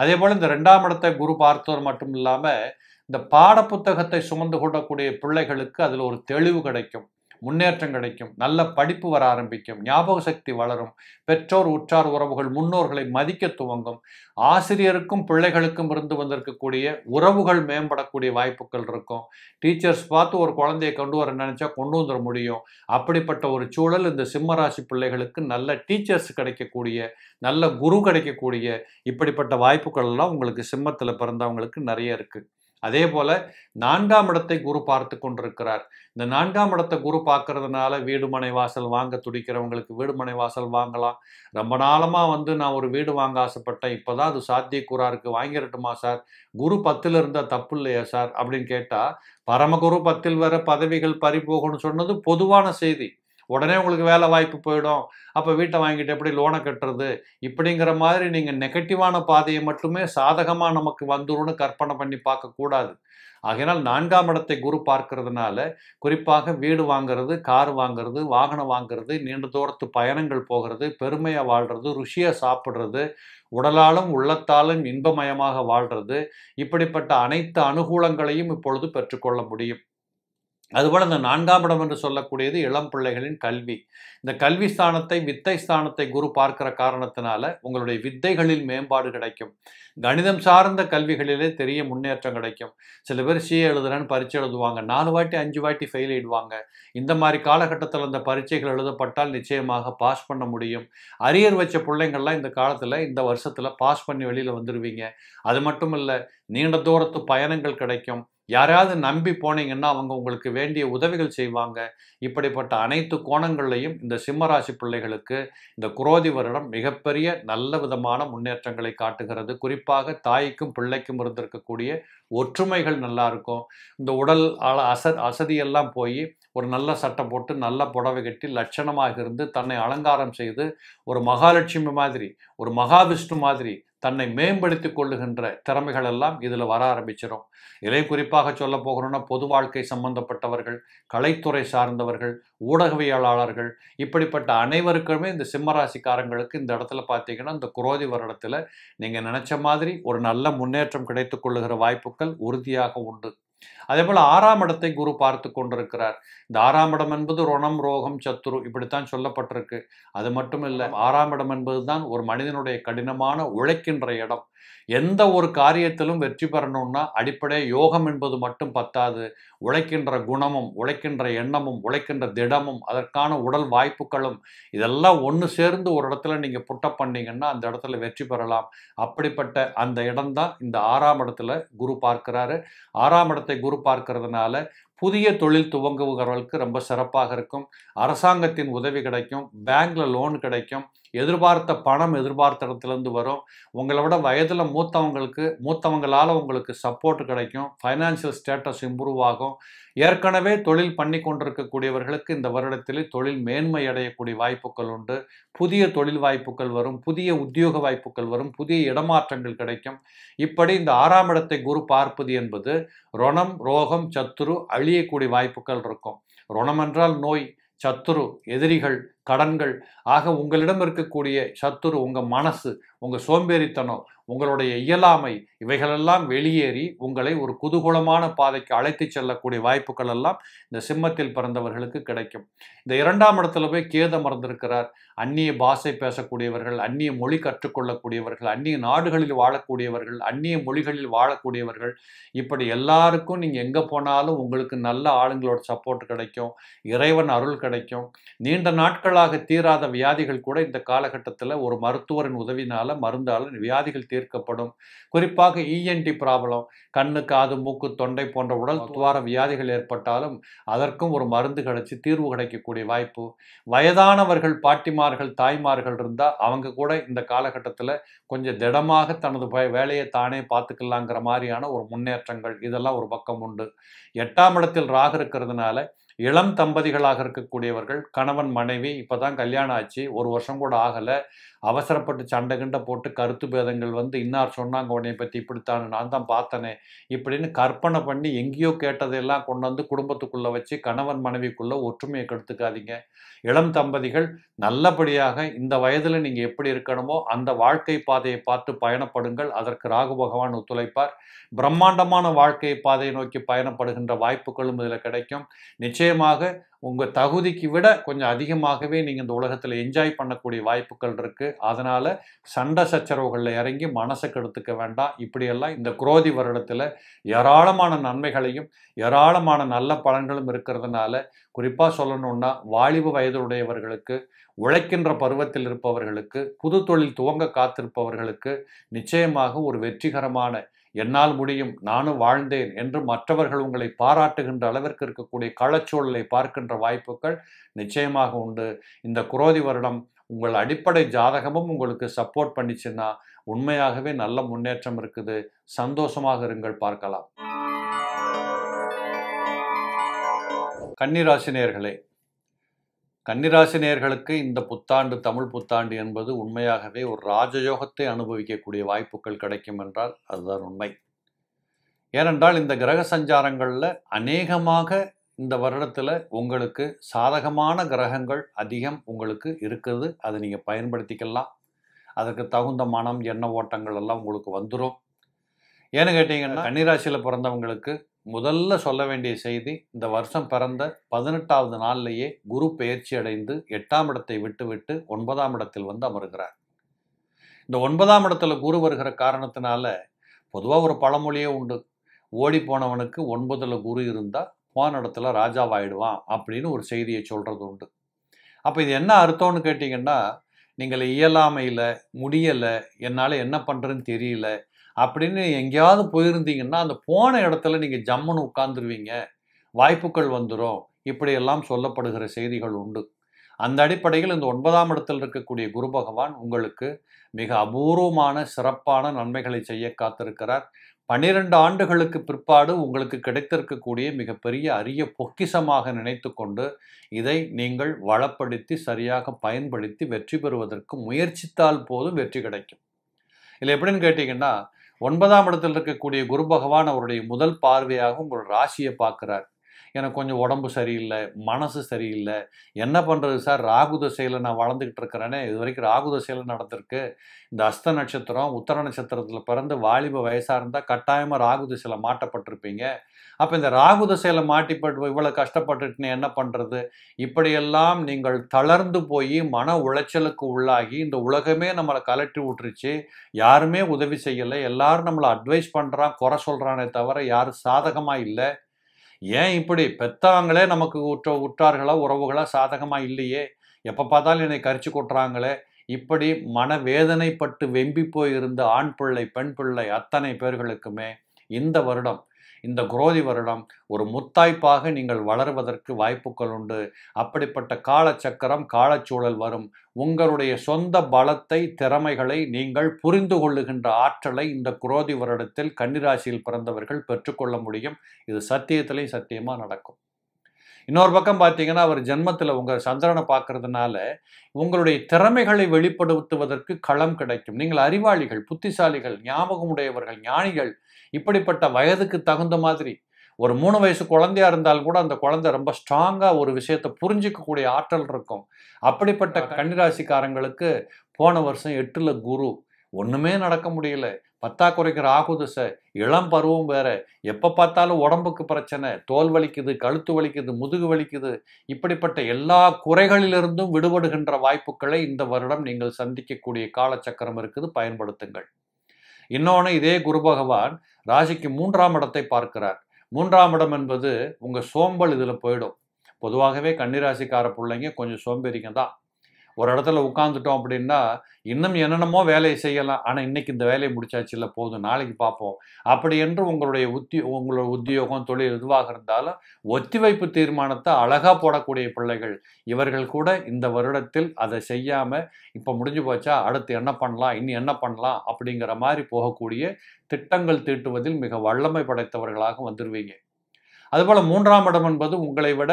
அதே போல் இந்த ரெண்டாம் இடத்தை குரு பார்த்தவர் மட்டும் இல்லாமல் இந்த பாடப்புத்தகத்தை சுமந்து கொள்ளக்கூடிய பிள்ளைகளுக்கு அதில் ஒரு தெளிவு கிடைக்கும் முன்னேற்றம் கிடைக்கும் நல்ல படிப்பு வர ஆரம்பிக்கும் ஞாபக சக்தி வளரும் பெற்றோர் உற்றார் உறவுகள் முன்னோர்களை மதிக்க துவங்கும் ஆசிரியருக்கும் பிள்ளைகளுக்கும் இருந்து வந்திருக்கக்கூடிய உறவுகள் மேம்படக்கூடிய வாய்ப்புகள் இருக்கும் டீச்சர்ஸ் பார்த்து ஒரு குழந்தையை கொண்டு வர நினைச்சா கொண்டு வந்துட முடியும் அப்படிப்பட்ட ஒரு சூழல் இந்த சிம்மராசி பிள்ளைகளுக்கு நல்ல டீச்சர்ஸ் கிடைக்கக்கூடிய நல்ல குரு கிடைக்கக்கூடிய இப்படிப்பட்ட வாய்ப்புகள் எல்லாம் உங்களுக்கு சிம்மத்தில் பிறந்தவங்களுக்கு நிறைய இருக்குது அதே போல நான்காம் இடத்தை குரு பார்த்து கொண்டிருக்கிறார் இந்த நான்காம் இடத்தை குரு பார்க்கறதுனால வீடுமனை வாசல் வாங்க துடிக்கிறவங்களுக்கு வீடுமனை வாசல் வாங்கலாம் ரொம்ப நாளமாக வந்து நான் ஒரு வீடு வாங்க ஆசைப்பட்டேன் இப்போதான் அது சாத்தியக்கூறா இருக்கு வாங்கிடட்டுமா சார் குரு பத்தில் இருந்தால் தப்பு இல்லையா சார் அப்படின்னு கேட்டால் பரமகுரு பத்தில் வர பதவிகள் பறிபோகணும்னு சொன்னது பொதுவான செய்தி உடனே உங்களுக்கு வேலை வாய்ப்பு போயிடும் அப்போ வீட்டை வாங்கிட்டு எப்படி லோனை கட்டுறது இப்படிங்கிற மாதிரி நீங்கள் நெகட்டிவான பாதையை மட்டுமே சாதகமாக நமக்கு வந்துடும்னு கற்பனை பண்ணி பார்க்கக்கூடாது ஆகையினால் நான்காம் இடத்தை குரு பார்க்கறதுனால குறிப்பாக வீடு வாங்கிறது கார் வாங்கிறது வாகனம் வாங்கிறது நீண்ட தூரத்து பயணங்கள் போகிறது பெருமையாக வாழ்கிறது ருசியாக சாப்பிட்றது உடலாலும் உள்ளத்தாலும் இன்பமயமாக வாழ்கிறது இப்படிப்பட்ட அனைத்து அனுகூலங்களையும் இப்பொழுது பெற்றுக்கொள்ள முடியும் அதுபோல் இந்த நான்காம் இடம் என்று சொல்லக்கூடியது இளம் பிள்ளைகளின் கல்வி இந்த கல்வி ஸ்தானத்தை வித்தை ஸ்தானத்தை குரு பார்க்கிற காரணத்தினால உங்களுடைய வித்தைகளில் மேம்பாடு கிடைக்கும் கணிதம் சார்ந்த கல்விகளிலே தெரிய முன்னேற்றம் கிடைக்கும் சில பேர் சி எழுதுறேன்னு பரீட்சை எழுதுவாங்க நாலு வாட்டி அஞ்சு வாட்டி ஃபெயில் ஆயிடுவாங்க இந்த மாதிரி காலகட்டத்தில் அந்த பரீட்சைகள் எழுதப்பட்டால் நிச்சயமாக பாஸ் பண்ண முடியும் அரியர் வச்ச பிள்ளைங்கள்லாம் இந்த காலத்தில் இந்த வருஷத்தில் பாஸ் பண்ணி வெளியில் வந்துடுவீங்க அது மட்டும் இல்லை நீண்ட தூரத்து பயணங்கள் கிடைக்கும் யாராவது நம்பி போனீங்கன்னா அவங்க உங்களுக்கு வேண்டிய உதவிகள் செய்வாங்க இப்படிப்பட்ட அனைத்து கோணங்கள்லையும் இந்த சிம்மராசி பிள்ளைகளுக்கு இந்த குரோதி வருடம் மிகப்பெரிய நல்ல விதமான முன்னேற்றங்களை காட்டுகிறது குறிப்பாக தாய்க்கும் பிள்ளைக்கும் இருந்திருக்கக்கூடிய ஒற்றுமைகள் நல்லா இருக்கும் இந்த உடல் அச அசதியெல்லாம் போய் ஒரு நல்ல சட்டை போட்டு நல்ல புடவை கட்டி லட்சணமாக இருந்து தன்னை அலங்காரம் செய்து ஒரு மகாலட்சுமி மாதிரி ஒரு மகாவிஷ்ணு மாதிரி தன்னை மேம்படுத்தி கொள்ளுகின்ற திறமைகள் எல்லாம் இதில் வர ஆரம்பிச்சிடும் இதை குறிப்பாக சொல்ல போகணும்னா பொது வாழ்க்கை சம்பந்தப்பட்டவர்கள் கலைத்துறை சார்ந்தவர்கள் ஊடகவியலாளர்கள் இப்படிப்பட்ட அனைவருக்குமே இந்த சிம்மராசிக்காரங்களுக்கு இந்த இடத்துல பார்த்தீங்கன்னா இந்த குரோதி வருடத்தில் நீங்கள் நினச்ச மாதிரி ஒரு நல்ல முன்னேற்றம் கிடைத்து கொள்ளுகிற வாய்ப்புகள் உறுதியாக உண்டு அதே போல் ஆறாம் இடத்தை குரு பார்த்து கொண்டிருக்கிறார் இந்த ஆறாம் இடம் என்பது ரொணம் ரோகம் சத்துரு இப்படித்தான் சொல்லப்பட்டிருக்கு அது மட்டும் இல்லை ஆறாம் இடம் என்பது தான் ஒரு மனிதனுடைய கடினமான உழைக்கின்ற இடம் எந்த ஒரு காரியத்திலும் வெற்றி பெறணும்னா அடிப்படை யோகம் என்பது மட்டும் பத்தாது உழைக்கின்ற குணமும் உழைக்கின்ற எண்ணமும் உழைக்கின்ற திடமும் அதற்கான உடல் வாய்ப்புகளும் இதெல்லாம் ஒன்று சேர்ந்து ஒரு இடத்துல நீங்கள் புட்டப் பண்ணீங்கன்னா அந்த இடத்துல வெற்றி பெறலாம் அப்படிப்பட்ட அந்த இடம்தான் இந்த ஆறாம் இடத்துல குரு பார்க்கிறாரு ஆறாம் இடத்தை குரு பார்க்கறதுனால புதிய தொழில் துவங்குபவர்களுக்கு ரொம்ப சிறப்பாக இருக்கும் அரசாங்கத்தின் உதவி கிடைக்கும் பேங்க்ல லோன் கிடைக்கும் எதிர்பார்த்த பணம் எதிர்பார்த்த இடத்துலேருந்து வரும் உங்களை விட வயதில் மூத்தவங்களுக்கு மூத்தவங்களால் உங்களுக்கு சப்போர்ட் கிடைக்கும் ஃபைனான்சியல் ஸ்டேட்டஸ் இம்ப்ரூவ் ஆகும் ஏற்கனவே தொழில் பண்ணி கொண்டிருக்கக்கூடியவர்களுக்கு இந்த வருடத்தில் தொழில் மேன்மை அடையக்கூடிய வாய்ப்புகள் உண்டு புதிய தொழில் வாய்ப்புகள் வரும் புதிய உத்தியோக வாய்ப்புகள் வரும் புதிய இடமாற்றங்கள் கிடைக்கும் இப்படி இந்த ஆறாம் இடத்தை குரு பார்ப்பது என்பது ரணம் ரோகம் சத்துரு அழியக்கூடிய வாய்ப்புகள் இருக்கும் ரணம் என்றால் நோய் சத்துரு எதிரிகள் கடன்கள் ஆக உங்களிடம் இருக்கக்கூடிய சத்துரு உங்கள் மனசு உங்கள் சோம்பேறித்தனம் உங்களுடைய இயலாமை இவைகளெல்லாம் வெளியேறி உங்களை ஒரு குதூகூலமான பாதைக்கு அழைத்து செல்லக்கூடிய வாய்ப்புகள் எல்லாம் இந்த சிம்மத்தில் பிறந்தவர்களுக்கு கிடைக்கும் இந்த இரண்டாம் இடத்துல போய் கேத அமர்ந்திருக்கிறார் அந்நிய பாஷை பேசக்கூடியவர்கள் அந்நிய மொழி கற்றுக்கொள்ளக்கூடியவர்கள் அந்நிய நாடுகளில் வாழக்கூடியவர்கள் அந்நிய மொழிகளில் வாழக்கூடியவர்கள் இப்படி எல்லாருக்கும் நீங்கள் எங்கே போனாலும் உங்களுக்கு நல்ல ஆளுங்களோட சப்போர்ட் கிடைக்கும் இறைவன் அருள் கிடைக்கும் நீண்ட நாட்களாக தீராத வியாதிகள் கூட இந்த காலகட்டத்தில் ஒரு மருத்துவரின் உதவினால மருந்தால் வியாதிகள் தீர்க்கப்படும் குறிப்பாக இஎன்டி e ப்ராப்ளம் கண்ணு காது மூக்கு தொண்டை போன்ற உடல் துவார வியாதிகள் ஏற்பட்டாலும் அதற்கும் ஒரு மருந்து கிடைச்சி தீர்வு கிடைக்கக்கூடிய வாய்ப்பு வயதானவர்கள் பாட்டிமார்கள் தாய்மார்கள் இருந்தால் அவங்க கூட இந்த காலகட்டத்தில் கொஞ்சம் திடமாக தனது வேலையை தானே பார்த்துக்கலாங்கிற மாதிரியான ஒரு முன்னேற்றங்கள் இதெல்லாம் ஒரு பக்கம் உண்டு எட்டாம் இடத்தில் ராக இருக்கிறதுனால இளம் தம்பதிகளாக இருக்கக்கூடியவர்கள் கணவன் மனைவி இப்போதான் கல்யாணம் ஆச்சு ஒரு வருஷம் கூட ஆகலை அவசரப்பட்டு சண்டை கண்டை போட்டு கருத்து பேதங்கள் வந்து இன்னார் சொன்னாங்க உடனே பற்றி இப்படித்தான் நான் தான் பார்த்தனே இப்படின்னு கற்பனை பண்ணி எங்கேயோ கேட்டதையெல்லாம் கொண்டு வந்து குடும்பத்துக்குள்ளே வச்சு கணவன் மனைவிக்குள்ளே ஒற்றுமையை கெடுத்துக்காதீங்க இளம் தம்பதிகள் நல்லபடியாக இந்த வயதில் நீங்கள் எப்படி இருக்கணுமோ அந்த வாழ்க்கை பாதையை பார்த்து பயணப்படுங்கள் அதற்கு ராகு பகவான் ஒத்துழைப்பார் பிரம்மாண்டமான வாழ்க்கை பாதையை நோக்கி பயணப்படுகின்ற வாய்ப்புகளும் இதில் கிடைக்கும் நிச்சயமாக உங்கள் தகுதிக்கு விட கொஞ்சம் அதிகமாகவே நீங்கள் இந்த உலகத்தில் என்ஜாய் பண்ணக்கூடிய வாய்ப்புகள் இருக்குது அதனால் சண்டை சச்சரவுகளில் இறங்கி மனசை கெடுத்துக்க வேண்டாம் இப்படியெல்லாம் இந்த குரோதி வருடத்தில் ஏராளமான நன்மைகளையும் ஏராளமான நல்ல பலன்களும் இருக்கிறதுனால குறிப்பாக சொல்லணுன்னா வாலிப வயதுடையவர்களுக்கு உழைக்கின்ற பருவத்தில் இருப்பவர்களுக்கு புது தொழில் துவங்க காத்திருப்பவர்களுக்கு நிச்சயமாக ஒரு வெற்றிகரமான என்னால் முடியும் நானும் வாழ்ந்தேன் என்று மற்றவர்கள் உங்களை பாராட்டுகின்ற அளவிற்கு இருக்கக்கூடிய களச்சூழலை பார்க்கின்ற வாய்ப்புகள் நிச்சயமாக உண்டு இந்த குரோதி வருடம் உங்கள் அடிப்படை ஜாதகமும் உங்களுக்கு சப்போர்ட் பண்ணிச்சுன்னா உண்மையாகவே நல்ல முன்னேற்றம் இருக்குது சந்தோஷமாக இருங்கள் பார்க்கலாம் கன்னிராசினியர்களே கன்னிராசினியர்களுக்கு இந்த புத்தாண்டு தமிழ் புத்தாண்டு என்பது உண்மையாகவே ஒரு ராஜயோகத்தை அனுபவிக்கக்கூடிய வாய்ப்புகள் கிடைக்கும் என்றால் அதுதான் உண்மை ஏனென்றால் இந்த கிரக சஞ்சாரங்களில் அநேகமாக இந்த வருடத்தில் உங்களுக்கு சாதகமான கிரகங்கள் அதிகம் உங்களுக்கு இருக்குது அதை நீங்கள் பயன்படுத்திக்கலாம் அதற்கு தகுந்த மனம் எண்ண ஓட்டங்கள் எல்லாம் உங்களுக்கு வந்துடும் ஏன்னு கேட்டிங்கன்னா கன்னிராசியில் பிறந்தவங்களுக்கு முதல்ல சொல்ல வேண்டிய செய்தி இந்த வருஷம் பிறந்த பதினெட்டாவது நாள்லேயே குரு பயிற்சி அடைந்து எட்டாம் இடத்தை விட்டுவிட்டு ஒன்பதாம் இடத்தில் வந்து அமருகிறார் இந்த ஒன்பதாம் இடத்துல குரு வருகிற காரணத்தினால பொதுவாக ஒரு பழமொழியே உண்டு ஓடி போனவனுக்கு ஒன்பதில் குரு இருந்தால் போன இடத்துல ராஜாவாயிடுவான் அப்படின்னு ஒரு செய்தியை சொல்கிறது உண்டு அப்போ இது என்ன அர்த்தம்னு கேட்டிங்கன்னா நீங்கள் இயலாமையில் முடியலை என்னால் என்ன பண்ணுறேன்னு தெரியல அப்படின்னு எங்கேயாவது போயிருந்தீங்கன்னா அந்த போன இடத்துல நீங்கள் ஜம்முன்னு உட்காந்துருவீங்க வாய்ப்புகள் வந்துடும் இப்படியெல்லாம் சொல்லப்படுகிற செய்திகள் உண்டு அந்த அடிப்படையில் இந்த ஒன்பதாம் இடத்தில் இருக்கக்கூடிய குரு பகவான் உங்களுக்கு மிக அபூர்வமான சிறப்பான நன்மைகளை செய்ய காத்திருக்கிறார் பன்னிரண்டு ஆண்டுகளுக்கு பிற்பாடு உங்களுக்கு கிடைத்திருக்கக்கூடிய மிகப்பெரிய அரிய பொக்கிசமாக நினைத்து கொண்டு இதை நீங்கள் வளப்படுத்தி சரியாக பயன்படுத்தி வெற்றி பெறுவதற்கு முயற்சித்தால் போதும் வெற்றி கிடைக்கும் இல்லை எப்படின்னு கேட்டிங்கன்னா ஒன்பதாம் இடத்தில் இருக்கக்கூடிய குரு பகவான் அவருடைய முதல் பார்வையாக உங்கள் ராசியை பார்க்குறார் எனக்கு கொஞ்சம் உடம்பு சரியில்லை மனசு சரியில்லை என்ன பண்ணுறது சார் ராகு தசையில் நான் வளர்ந்துக்கிட்டு இருக்கிறேனே இது வரைக்கும் ராகு தசையில் நடந்திருக்கு இந்த அஸ்த நட்சத்திரம் உத்தர நட்சத்திரத்தில் பிறந்து வாலிப வயசாக இருந்தால் கட்டாயமாக ராகு தசையில் மாட்டப்பட்டிருப்பீங்க அப்போ இந்த ராகு தசையில் மாட்டிப்பட்டு இவ்வளோ கஷ்டப்பட்டுட்டு என்ன பண்ணுறது இப்படியெல்லாம் நீங்கள் தளர்ந்து போய் மன உளைச்சலுக்கு உள்ளாகி இந்த உலகமே நம்மளை கலட்டி விட்டுருச்சு யாருமே உதவி செய்யலை எல்லாரும் நம்மளை அட்வைஸ் பண்ணுறான் குறை சொல்கிறானே தவிர யாரும் சாதகமாக இல்லை ஏன் இப்படி பெத்தாங்களே நமக்கு உற்ற உற்றார்களா உறவுகளா சாதகமாக இல்லையே எப்போ பார்த்தாலும் என்னை கரிச்சு கொட்டுறாங்களே இப்படி மனவேதனைப்பட்டு வெம்பி போயிருந்த ஆண் பிள்ளை பெண் பிள்ளை அத்தனை பேர்களுக்குமே இந்த வருடம் இந்த குரோதி வருடம் ஒரு முத்தாய்ப்பாக நீங்கள் வளர்வதற்கு வாய்ப்புகள் உண்டு அப்படிப்பட்ட காலச்சக்கரம் காலச்சூழல் வரும் உங்களுடைய சொந்த பலத்தை திறமைகளை நீங்கள் புரிந்து கொள்ளுகின்ற ஆற்றலை இந்த குரோதி வருடத்தில் கன்னிராசியில் பிறந்தவர்கள் பெற்றுக்கொள்ள முடியும் இது சத்தியத்திலையும் சத்தியமாக நடக்கும் இன்னொரு பக்கம் பார்த்தீங்கன்னா அவர் ஜென்மத்தில் உங்கள் சந்திரனை பார்க்கறதுனால உங்களுடைய திறமைகளை வெளிப்படுத்துவதற்கு களம் கிடைக்கும் நீங்கள் அறிவாளிகள் புத்திசாலிகள் ஞாபகம் உடையவர்கள் ஞானிகள் இப்படிப்பட்ட வயதுக்கு தகுந்த மாதிரி ஒரு மூணு வயசு குழந்தையா இருந்தால் கூட அந்த குழந்தை ரொம்ப ஸ்ட்ராங்காக ஒரு விஷயத்தை புரிஞ்சிக்கக்கூடிய ஆற்றல் இருக்கும் அப்படிப்பட்ட கன்னிராசிக்காரங்களுக்கு போன வருஷம் எட்டில் குரு ஒன்றுமே நடக்க முடியல பத்தா குறைக்கிற ஆகுதுசை இளம் பருவம் வேற எப்போ பார்த்தாலும் உடம்புக்கு பிரச்சனை தோல் வலிக்குது கழுத்து வலிக்குது முதுகு வலிக்குது இப்படிப்பட்ட எல்லா குறைகளிலிருந்தும் விடுபடுகின்ற வாய்ப்புகளை இந்த வருடம் நீங்கள் சந்திக்கக்கூடிய காலச்சக்கரம் இருக்குது பயன்படுத்துங்கள் இன்னொன்று இதே குரு பகவான் ராசிக்கு மூன்றாம் இடத்தை பார்க்கிறார் மூன்றாம் இடம் என்பது உங்கள் சோம்பல் இதில் போயிடும் பொதுவாகவே கன்னிராசிக்கார பிள்ளைங்க கொஞ்சம் சோம்பேறிங்க தான் ஒரு இடத்துல உட்காந்துட்டோம் அப்படின்னா இன்னும் என்னென்னமோ வேலையை செய்யலாம் ஆனால் இன்னைக்கு இந்த வேலையை முடிச்சாச்சு இல்லை போதும் நாளைக்கு பார்ப்போம் அப்படி என்று உங்களுடைய உத்தி உங்களோட உத்தியோகம் தொழில் எதுவாக இருந்தாலும் ஒத்திவைப்பு தீர்மானத்தை அழகாக போடக்கூடிய பிள்ளைகள் இவர்கள் கூட இந்த வருடத்தில் அதை செய்யாமல் இப்போ முடிஞ்சு போச்சா அடுத்து என்ன பண்ணலாம் இனி என்ன பண்ணலாம் அப்படிங்கிற மாதிரி போகக்கூடிய திட்டங்கள் தீட்டுவதில் மிக வல்லமை படைத்தவர்களாக வந்துடுவீங்க அதுபோல் மூன்றாம் இடம் என்பது உங்களை விட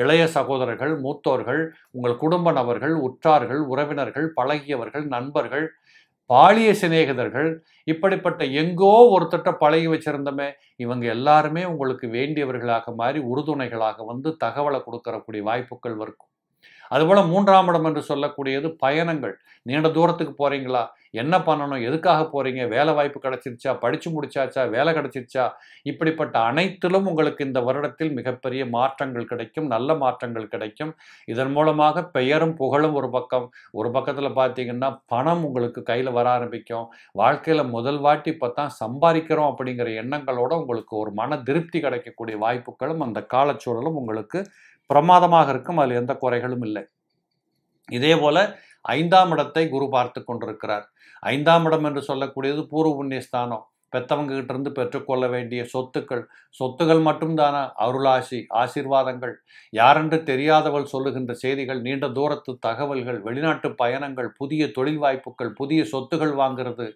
இளைய சகோதரர்கள் மூத்தோர்கள் உங்கள் குடும்ப நபர்கள் உற்றார்கள் உறவினர்கள் பழகியவர்கள் நண்பர்கள் பாலிய சிநேகிதர்கள் இப்படிப்பட்ட எங்கோ ஒருத்தட்ட பழகி வச்சிருந்தமே இவங்க எல்லாருமே உங்களுக்கு வேண்டியவர்களாக மாறி உறுதுணைகளாக வந்து தகவலை கொடுக்கறக்கூடிய வாய்ப்புகள் இருக்கும் அதுபோல் மூன்றாம் இடம் என்று சொல்லக்கூடியது பயணங்கள் நீண்ட தூரத்துக்கு போகிறீங்களா என்ன பண்ணணும் எதுக்காக போகிறீங்க வேலை வாய்ப்பு கிடச்சிருச்சா படித்து முடிச்சாச்சா வேலை கிடச்சிருச்சா இப்படிப்பட்ட அனைத்திலும் உங்களுக்கு இந்த வருடத்தில் மிகப்பெரிய மாற்றங்கள் கிடைக்கும் நல்ல மாற்றங்கள் கிடைக்கும் இதன் மூலமாக பெயரும் புகழும் ஒரு பக்கம் ஒரு பக்கத்தில் பார்த்தீங்கன்னா பணம் உங்களுக்கு கையில் வர ஆரம்பிக்கும் வாழ்க்கையில் முதல் வாட்டி இப்போ தான் சம்பாதிக்கிறோம் அப்படிங்கிற எண்ணங்களோட உங்களுக்கு ஒரு மன திருப்தி கிடைக்கக்கூடிய வாய்ப்புகளும் அந்த காலச்சூழலும் உங்களுக்கு பிரமாதமாக இருக்கும் அதில் எந்த குறைகளும் இல்லை இதே போல் ஐந்தாம் இடத்தை குரு பார்த்து கொண்டிருக்கிறார் ஐந்தாம் இடம் என்று சொல்லக்கூடியது பூர்வ புண்ணியஸ்தானம் பெத்தவங்க கிட்ட இருந்து பெற்றுக்கொள்ள வேண்டிய சொத்துக்கள் சொத்துகள் மட்டும்தானா அருளாசி ஆசீர்வாதங்கள் யாரென்று தெரியாதவள் சொல்லுகின்ற செய்திகள் நீண்ட தூரத்து தகவல்கள் வெளிநாட்டு பயணங்கள் புதிய தொழில் வாய்ப்புகள் புதிய சொத்துகள் வாங்கிறது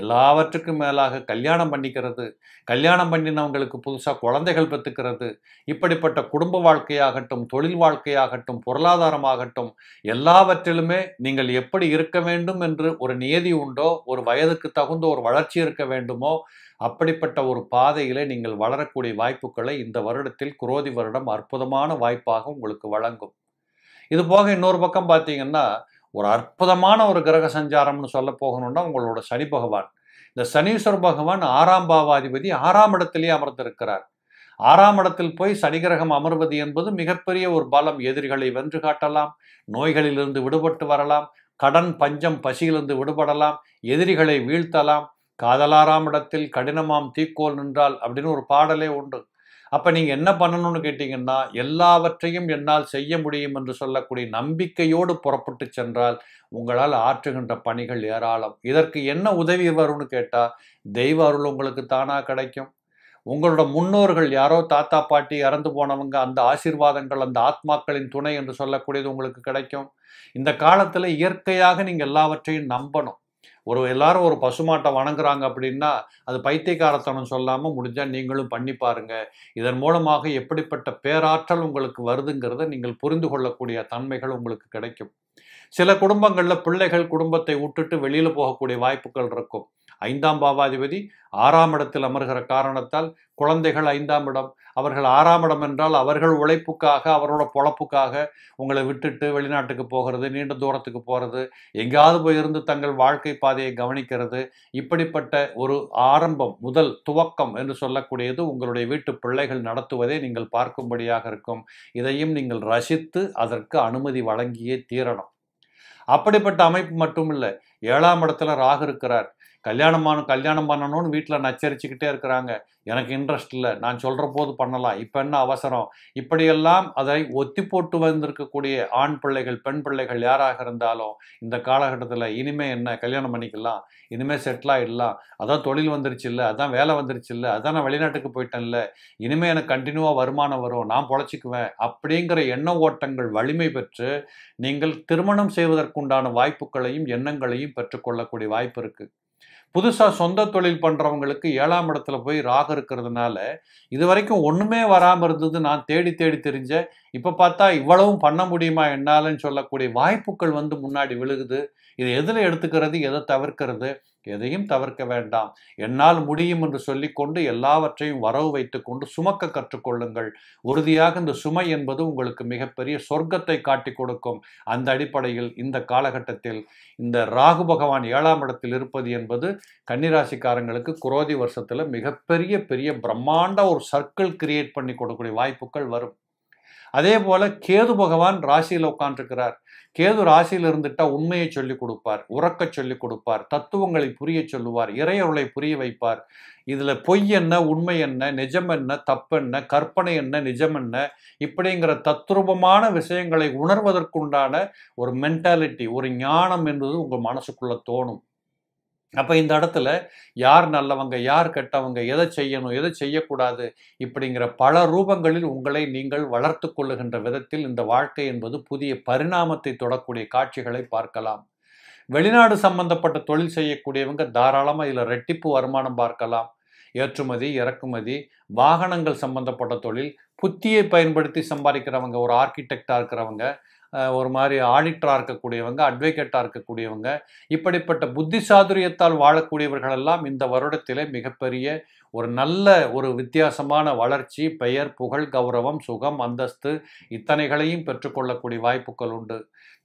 எல்லாவற்றுக்கும் மேலாக கல்யாணம் பண்ணிக்கிறது கல்யாணம் பண்ணினவங்களுக்கு புதுசாக குழந்தைகள் பெற்றுக்கிறது இப்படிப்பட்ட குடும்ப வாழ்க்கையாகட்டும் தொழில் வாழ்க்கையாகட்டும் பொருளாதாரமாகட்டும் எல்லாவற்றிலுமே நீங்கள் எப்படி இருக்க வேண்டும் என்று ஒரு நியதி உண்டோ ஒரு வயதுக்கு தகுந்த ஒரு வளர்ச்சி இருக்க வேண்டுமோ அப்படிப்பட்ட ஒரு பாதையிலே நீங்கள் வளரக்கூடிய வாய்ப்புகளை இந்த வருடத்தில் குரோதி வருடம் அற்புதமான வாய்ப்பாக உங்களுக்கு வழங்கும் இது போக இன்னொரு பக்கம் பார்த்தீங்கன்னா ஒரு அற்புதமான ஒரு கிரக சஞ்சாரம்னு சொல்ல போகணும்னா உங்களோட சனி பகவான் இந்த சனீஸ்வர பகவான் ஆறாம் பாவாதிபதி ஆறாம் இடத்திலேயே அமர்ந்திருக்கிறார் ஆறாம் இடத்தில் போய் சனி கிரகம் அமர்வது என்பது மிகப்பெரிய ஒரு பலம் எதிரிகளை வென்று காட்டலாம் நோய்களிலிருந்து விடுபட்டு வரலாம் கடன் பஞ்சம் பசியிலிருந்து விடுபடலாம் எதிரிகளை வீழ்த்தலாம் காதலாறாம் இடத்தில் கடினமாம் தீக்கோல் நின்றால் அப்படின்னு ஒரு பாடலே உண்டு அப்போ நீங்கள் என்ன பண்ணணும்னு கேட்டிங்கன்னா எல்லாவற்றையும் என்னால் செய்ய முடியும் என்று சொல்லக்கூடிய நம்பிக்கையோடு புறப்பட்டு சென்றால் உங்களால் ஆற்றுகின்ற பணிகள் ஏராளம் இதற்கு என்ன உதவி வரும்னு கேட்டால் தெய்வ அருள் உங்களுக்கு தானாக கிடைக்கும் உங்களோட முன்னோர்கள் யாரோ தாத்தா பாட்டி இறந்து போனவங்க அந்த ஆசீர்வாதங்கள் அந்த ஆத்மாக்களின் துணை என்று சொல்லக்கூடியது உங்களுக்கு கிடைக்கும் இந்த காலத்தில் இயற்கையாக நீங்கள் எல்லாவற்றையும் நம்பணும் ஒரு எல்லாரும் ஒரு பசுமாட்டை வணங்குறாங்க அப்படின்னா அது பைத்தியக்காரத்தனம் சொல்லாமல் முடிஞ்சால் நீங்களும் பண்ணி பாருங்கள் இதன் மூலமாக எப்படிப்பட்ட பேராற்றல் உங்களுக்கு வருதுங்கிறத நீங்கள் புரிந்து கொள்ளக்கூடிய தன்மைகள் உங்களுக்கு கிடைக்கும் சில குடும்பங்களில் பிள்ளைகள் குடும்பத்தை விட்டுட்டு வெளியில் போகக்கூடிய வாய்ப்புகள் இருக்கும் ஐந்தாம் பாவாதிபதி ஆறாம் இடத்தில் அமர்கிற காரணத்தால் குழந்தைகள் ஐந்தாம் இடம் அவர்கள் ஆறாம் இடம் என்றால் அவர்கள் உழைப்புக்காக அவரோட பொழப்புக்காக உங்களை விட்டுட்டு வெளிநாட்டுக்கு போகிறது நீண்ட தூரத்துக்கு போகிறது எங்கேயாவது போயிருந்து தங்கள் வாழ்க்கை பாதையை கவனிக்கிறது இப்படிப்பட்ட ஒரு ஆரம்பம் முதல் துவக்கம் என்று சொல்லக்கூடியது உங்களுடைய வீட்டு பிள்ளைகள் நடத்துவதை நீங்கள் பார்க்கும்படியாக இருக்கும் இதையும் நீங்கள் ரசித்து அதற்கு அனுமதி வழங்கியே தீரணும் அப்படிப்பட்ட அமைப்பு மட்டும் இல்லை ஏழாம் இடத்துல ராகு இருக்கிறார் கல்யாணம் பண்ண கல்யாணம் பண்ணணும்னு வீட்டில் நச்சரிச்சுக்கிட்டே இருக்கிறாங்க எனக்கு இன்ட்ரெஸ்ட் இல்லை நான் சொல்கிற போது பண்ணலாம் இப்போ என்ன அவசரம் இப்படியெல்லாம் அதை ஒத்தி போட்டு வந்திருக்கக்கூடிய ஆண் பிள்ளைகள் பெண் பிள்ளைகள் யாராக இருந்தாலும் இந்த காலகட்டத்தில் இனிமேல் என்ன கல்யாணம் பண்ணிக்கலாம் இனிமேல் செட்டில் ஆகிடலாம் அதான் தொழில் வந்துருச்சு இல்லை அதான் வேலை வந்துருச்சு இல்லை அதான் நான் வெளிநாட்டுக்கு போயிட்டேன்ல இனிமேல் எனக்கு கண்டினியூவாக வருமானம் வரும் நான் பொழைச்சிக்குவேன் அப்படிங்கிற எண்ண ஓட்டங்கள் வலிமை பெற்று நீங்கள் திருமணம் செய்வதற்குண்டான வாய்ப்புகளையும் எண்ணங்களையும் பெற்றுக்கொள்ளக்கூடிய வாய்ப்பு இருக்குது புதுசாக சொந்த தொழில் பண்ணுறவங்களுக்கு ஏழாம் இடத்துல போய் ராக இருக்கிறதுனால இது வரைக்கும் ஒன்றுமே வராமல் இருந்தது நான் தேடி தேடி தெரிஞ்ச இப்போ பார்த்தா இவ்வளவும் பண்ண முடியுமா என்னாலன்னு சொல்லக்கூடிய வாய்ப்புகள் வந்து முன்னாடி விழுகுது இதை எதில் எடுத்துக்கிறது எதை தவிர்க்கிறது எதையும் தவிர்க்க வேண்டாம் என்னால் முடியும் என்று சொல்லிக்கொண்டு எல்லாவற்றையும் வரவு வைத்துக்கொண்டு சுமக்க கற்றுக்கொள்ளுங்கள் உறுதியாக இந்த சுமை என்பது உங்களுக்கு மிகப்பெரிய சொர்க்கத்தை காட்டி கொடுக்கும் அந்த அடிப்படையில் இந்த காலகட்டத்தில் இந்த ராகு பகவான் ஏழாம் இடத்தில் இருப்பது என்பது கன்னிராசிக்காரங்களுக்கு குரோதி வருஷத்தில் மிகப்பெரிய பெரிய பிரம்மாண்ட ஒரு சர்க்கிள் கிரியேட் பண்ணி கொடுக்கக்கூடிய வாய்ப்புகள் வரும் அதே போல கேது பகவான் ராசியில் உட்காந்துருக்கிறார் கேது ராசியில் இருந்துட்டா உண்மையை சொல்லிக் கொடுப்பார் உறக்க சொல்லிக் கொடுப்பார் தத்துவங்களை புரிய சொல்லுவார் இறையொருளை புரிய வைப்பார் இதில் பொய் என்ன உண்மை என்ன நிஜம் என்ன தப்பு என்ன கற்பனை என்ன நிஜம் என்ன இப்படிங்கிற தத்ரூபமான விஷயங்களை உணர்வதற்குண்டான ஒரு மென்டாலிட்டி ஒரு ஞானம் என்பது உங்கள் மனசுக்குள்ளே தோணும் அப்போ இந்த இடத்துல யார் நல்லவங்க யார் கெட்டவங்க எதை செய்யணும் எதை செய்யக்கூடாது இப்படிங்கிற பல ரூபங்களில் உங்களை நீங்கள் வளர்த்து கொள்ளுகின்ற விதத்தில் இந்த வாழ்க்கை என்பது புதிய பரிணாமத்தை தொடக்கூடிய காட்சிகளை பார்க்கலாம் வெளிநாடு சம்பந்தப்பட்ட தொழில் செய்யக்கூடியவங்க தாராளமாக இதில் ரெட்டிப்பு வருமானம் பார்க்கலாம் ஏற்றுமதி இறக்குமதி வாகனங்கள் சம்பந்தப்பட்ட தொழில் புத்தியை பயன்படுத்தி சம்பாதிக்கிறவங்க ஒரு ஆர்கிடெக்டாக இருக்கிறவங்க ஒரு மாதிரி ஆடிட்டராக இருக்கக்கூடியவங்க அட்வொகேட்டாக இருக்கக்கூடியவங்க இப்படிப்பட்ட புத்தி சாதுரியத்தால் வாழக்கூடியவர்களெல்லாம் இந்த வருடத்திலே மிகப்பெரிய ஒரு நல்ல ஒரு வித்தியாசமான வளர்ச்சி பெயர் புகழ் கௌரவம் சுகம் அந்தஸ்து இத்தனைகளையும் பெற்றுக்கொள்ளக்கூடிய வாய்ப்புகள் உண்டு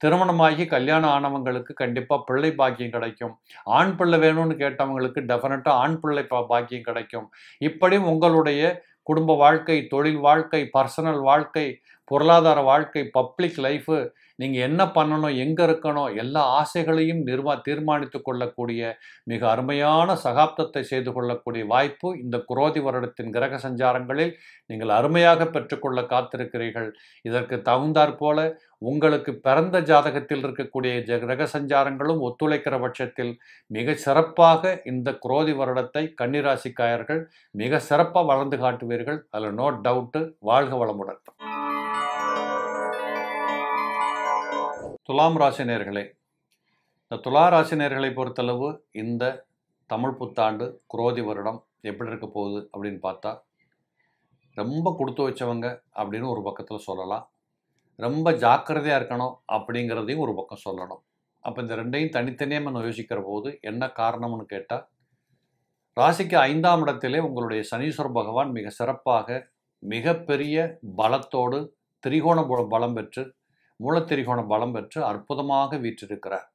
திருமணமாகி கல்யாணம் ஆனவங்களுக்கு கண்டிப்பாக பிள்ளை பாக்கியம் கிடைக்கும் ஆண் பிள்ளை வேணும்னு கேட்டவங்களுக்கு டெஃபினட்டாக ஆண் பிள்ளை பாக்கியம் கிடைக்கும் இப்படியும் உங்களுடைய குடும்ப வாழ்க்கை தொழில் வாழ்க்கை பர்சனல் வாழ்க்கை பொருளாதார வாழ்க்கை பப்ளிக் லைஃபு நீங்கள் என்ன பண்ணணும் எங்கே இருக்கணும் எல்லா ஆசைகளையும் நிர்வா தீர்மானித்து கொள்ளக்கூடிய மிக அருமையான சகாப்தத்தை செய்து கொள்ளக்கூடிய வாய்ப்பு இந்த குரோதி வருடத்தின் கிரக சஞ்சாரங்களில் நீங்கள் அருமையாக பெற்றுக்கொள்ள காத்திருக்கிறீர்கள் இதற்கு தகுந்தாற் போல உங்களுக்கு பிறந்த ஜாதகத்தில் இருக்கக்கூடிய ஜ கிரக சஞ்சாரங்களும் ஒத்துழைக்கிற பட்சத்தில் மிக சிறப்பாக இந்த குரோதி வருடத்தை கன்னிராசிக்காயர்கள் மிக சிறப்பாக வளர்ந்து காட்டுவீர்கள் அதில் நோ டவுட்டு வாழ்க வளமுடன் துலாம் ராசினியர்களே இந்த துலா ராசினியர்களை பொறுத்தளவு இந்த தமிழ் புத்தாண்டு குரோதி வருடம் எப்படி இருக்க போகுது அப்படின்னு பார்த்தா ரொம்ப கொடுத்து வச்சவங்க அப்படின்னு ஒரு பக்கத்தில் சொல்லலாம் ரொம்ப ஜாக்கிரதையாக இருக்கணும் அப்படிங்கிறதையும் ஒரு பக்கம் சொல்லணும் அப்போ இந்த ரெண்டையும் தனித்தனியாக நம்ம யோசிக்கிற போது என்ன காரணம்னு கேட்டால் ராசிக்கு ஐந்தாம் இடத்திலே உங்களுடைய சனீஸ்வர பகவான் மிக சிறப்பாக மிகப்பெரிய பலத்தோடு திரிகோண பலம் பெற்று மூலத்திரிகோணம் பலம் பெற்று அற்புதமாக வீற்றிருக்கிறார்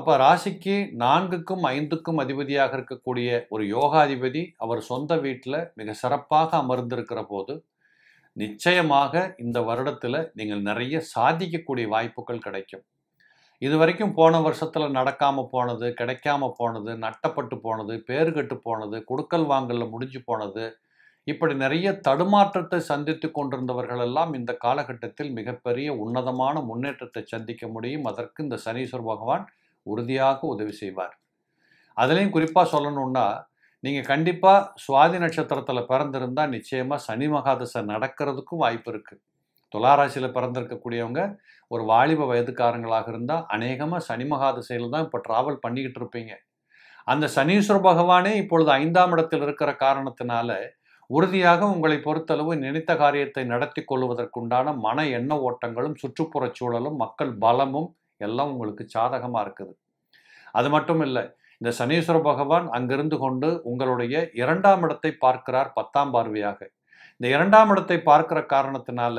அப்போ ராசிக்கு நான்குக்கும் ஐந்துக்கும் அதிபதியாக இருக்கக்கூடிய ஒரு யோகாதிபதி அவர் சொந்த வீட்டில் மிக சிறப்பாக அமர்ந்திருக்கிற போது நிச்சயமாக இந்த வருடத்தில் நீங்கள் நிறைய சாதிக்கக்கூடிய வாய்ப்புகள் கிடைக்கும் இது வரைக்கும் போன வருஷத்தில் நடக்காமல் போனது கிடைக்காம போனது நட்டப்பட்டு போனது கெட்டு போனது கொடுக்கல் வாங்கலில் முடிஞ்சு போனது இப்படி நிறைய தடுமாற்றத்தை சந்தித்து கொண்டிருந்தவர்களெல்லாம் இந்த காலகட்டத்தில் மிகப்பெரிய உன்னதமான முன்னேற்றத்தை சந்திக்க முடியும் அதற்கு இந்த சனீஸ்வர் பகவான் உறுதியாக உதவி செய்வார் அதுலேயும் குறிப்பாக சொல்லணுன்னா நீங்கள் கண்டிப்பாக சுவாதி நட்சத்திரத்தில் பிறந்திருந்தால் நிச்சயமாக சனி மகாதசை நடக்கிறதுக்கும் வாய்ப்பு இருக்குது துளாராசியில் பிறந்திருக்கக்கூடியவங்க ஒரு வாலிப வயதுக்காரங்களாக இருந்தால் அநேகமாக சனி மகாதசையில் தான் இப்போ ட்ராவல் பண்ணிக்கிட்டு இருப்பீங்க அந்த சனீஸ்வர பகவானே இப்பொழுது ஐந்தாம் இடத்தில் இருக்கிற காரணத்தினால உறுதியாக உங்களை பொறுத்தளவு நினைத்த காரியத்தை நடத்தி கொள்வதற்குண்டான மன எண்ண ஓட்டங்களும் சுற்றுப்புறச் சூழலும் மக்கள் பலமும் எல்லாம் உங்களுக்கு சாதகமாக இருக்குது அது மட்டும் இல்லை இந்த சனீஸ்வர பகவான் அங்கிருந்து கொண்டு உங்களுடைய இரண்டாம் இடத்தை பார்க்கிறார் பத்தாம் பார்வையாக இந்த இரண்டாம் இடத்தை பார்க்கிற காரணத்தினால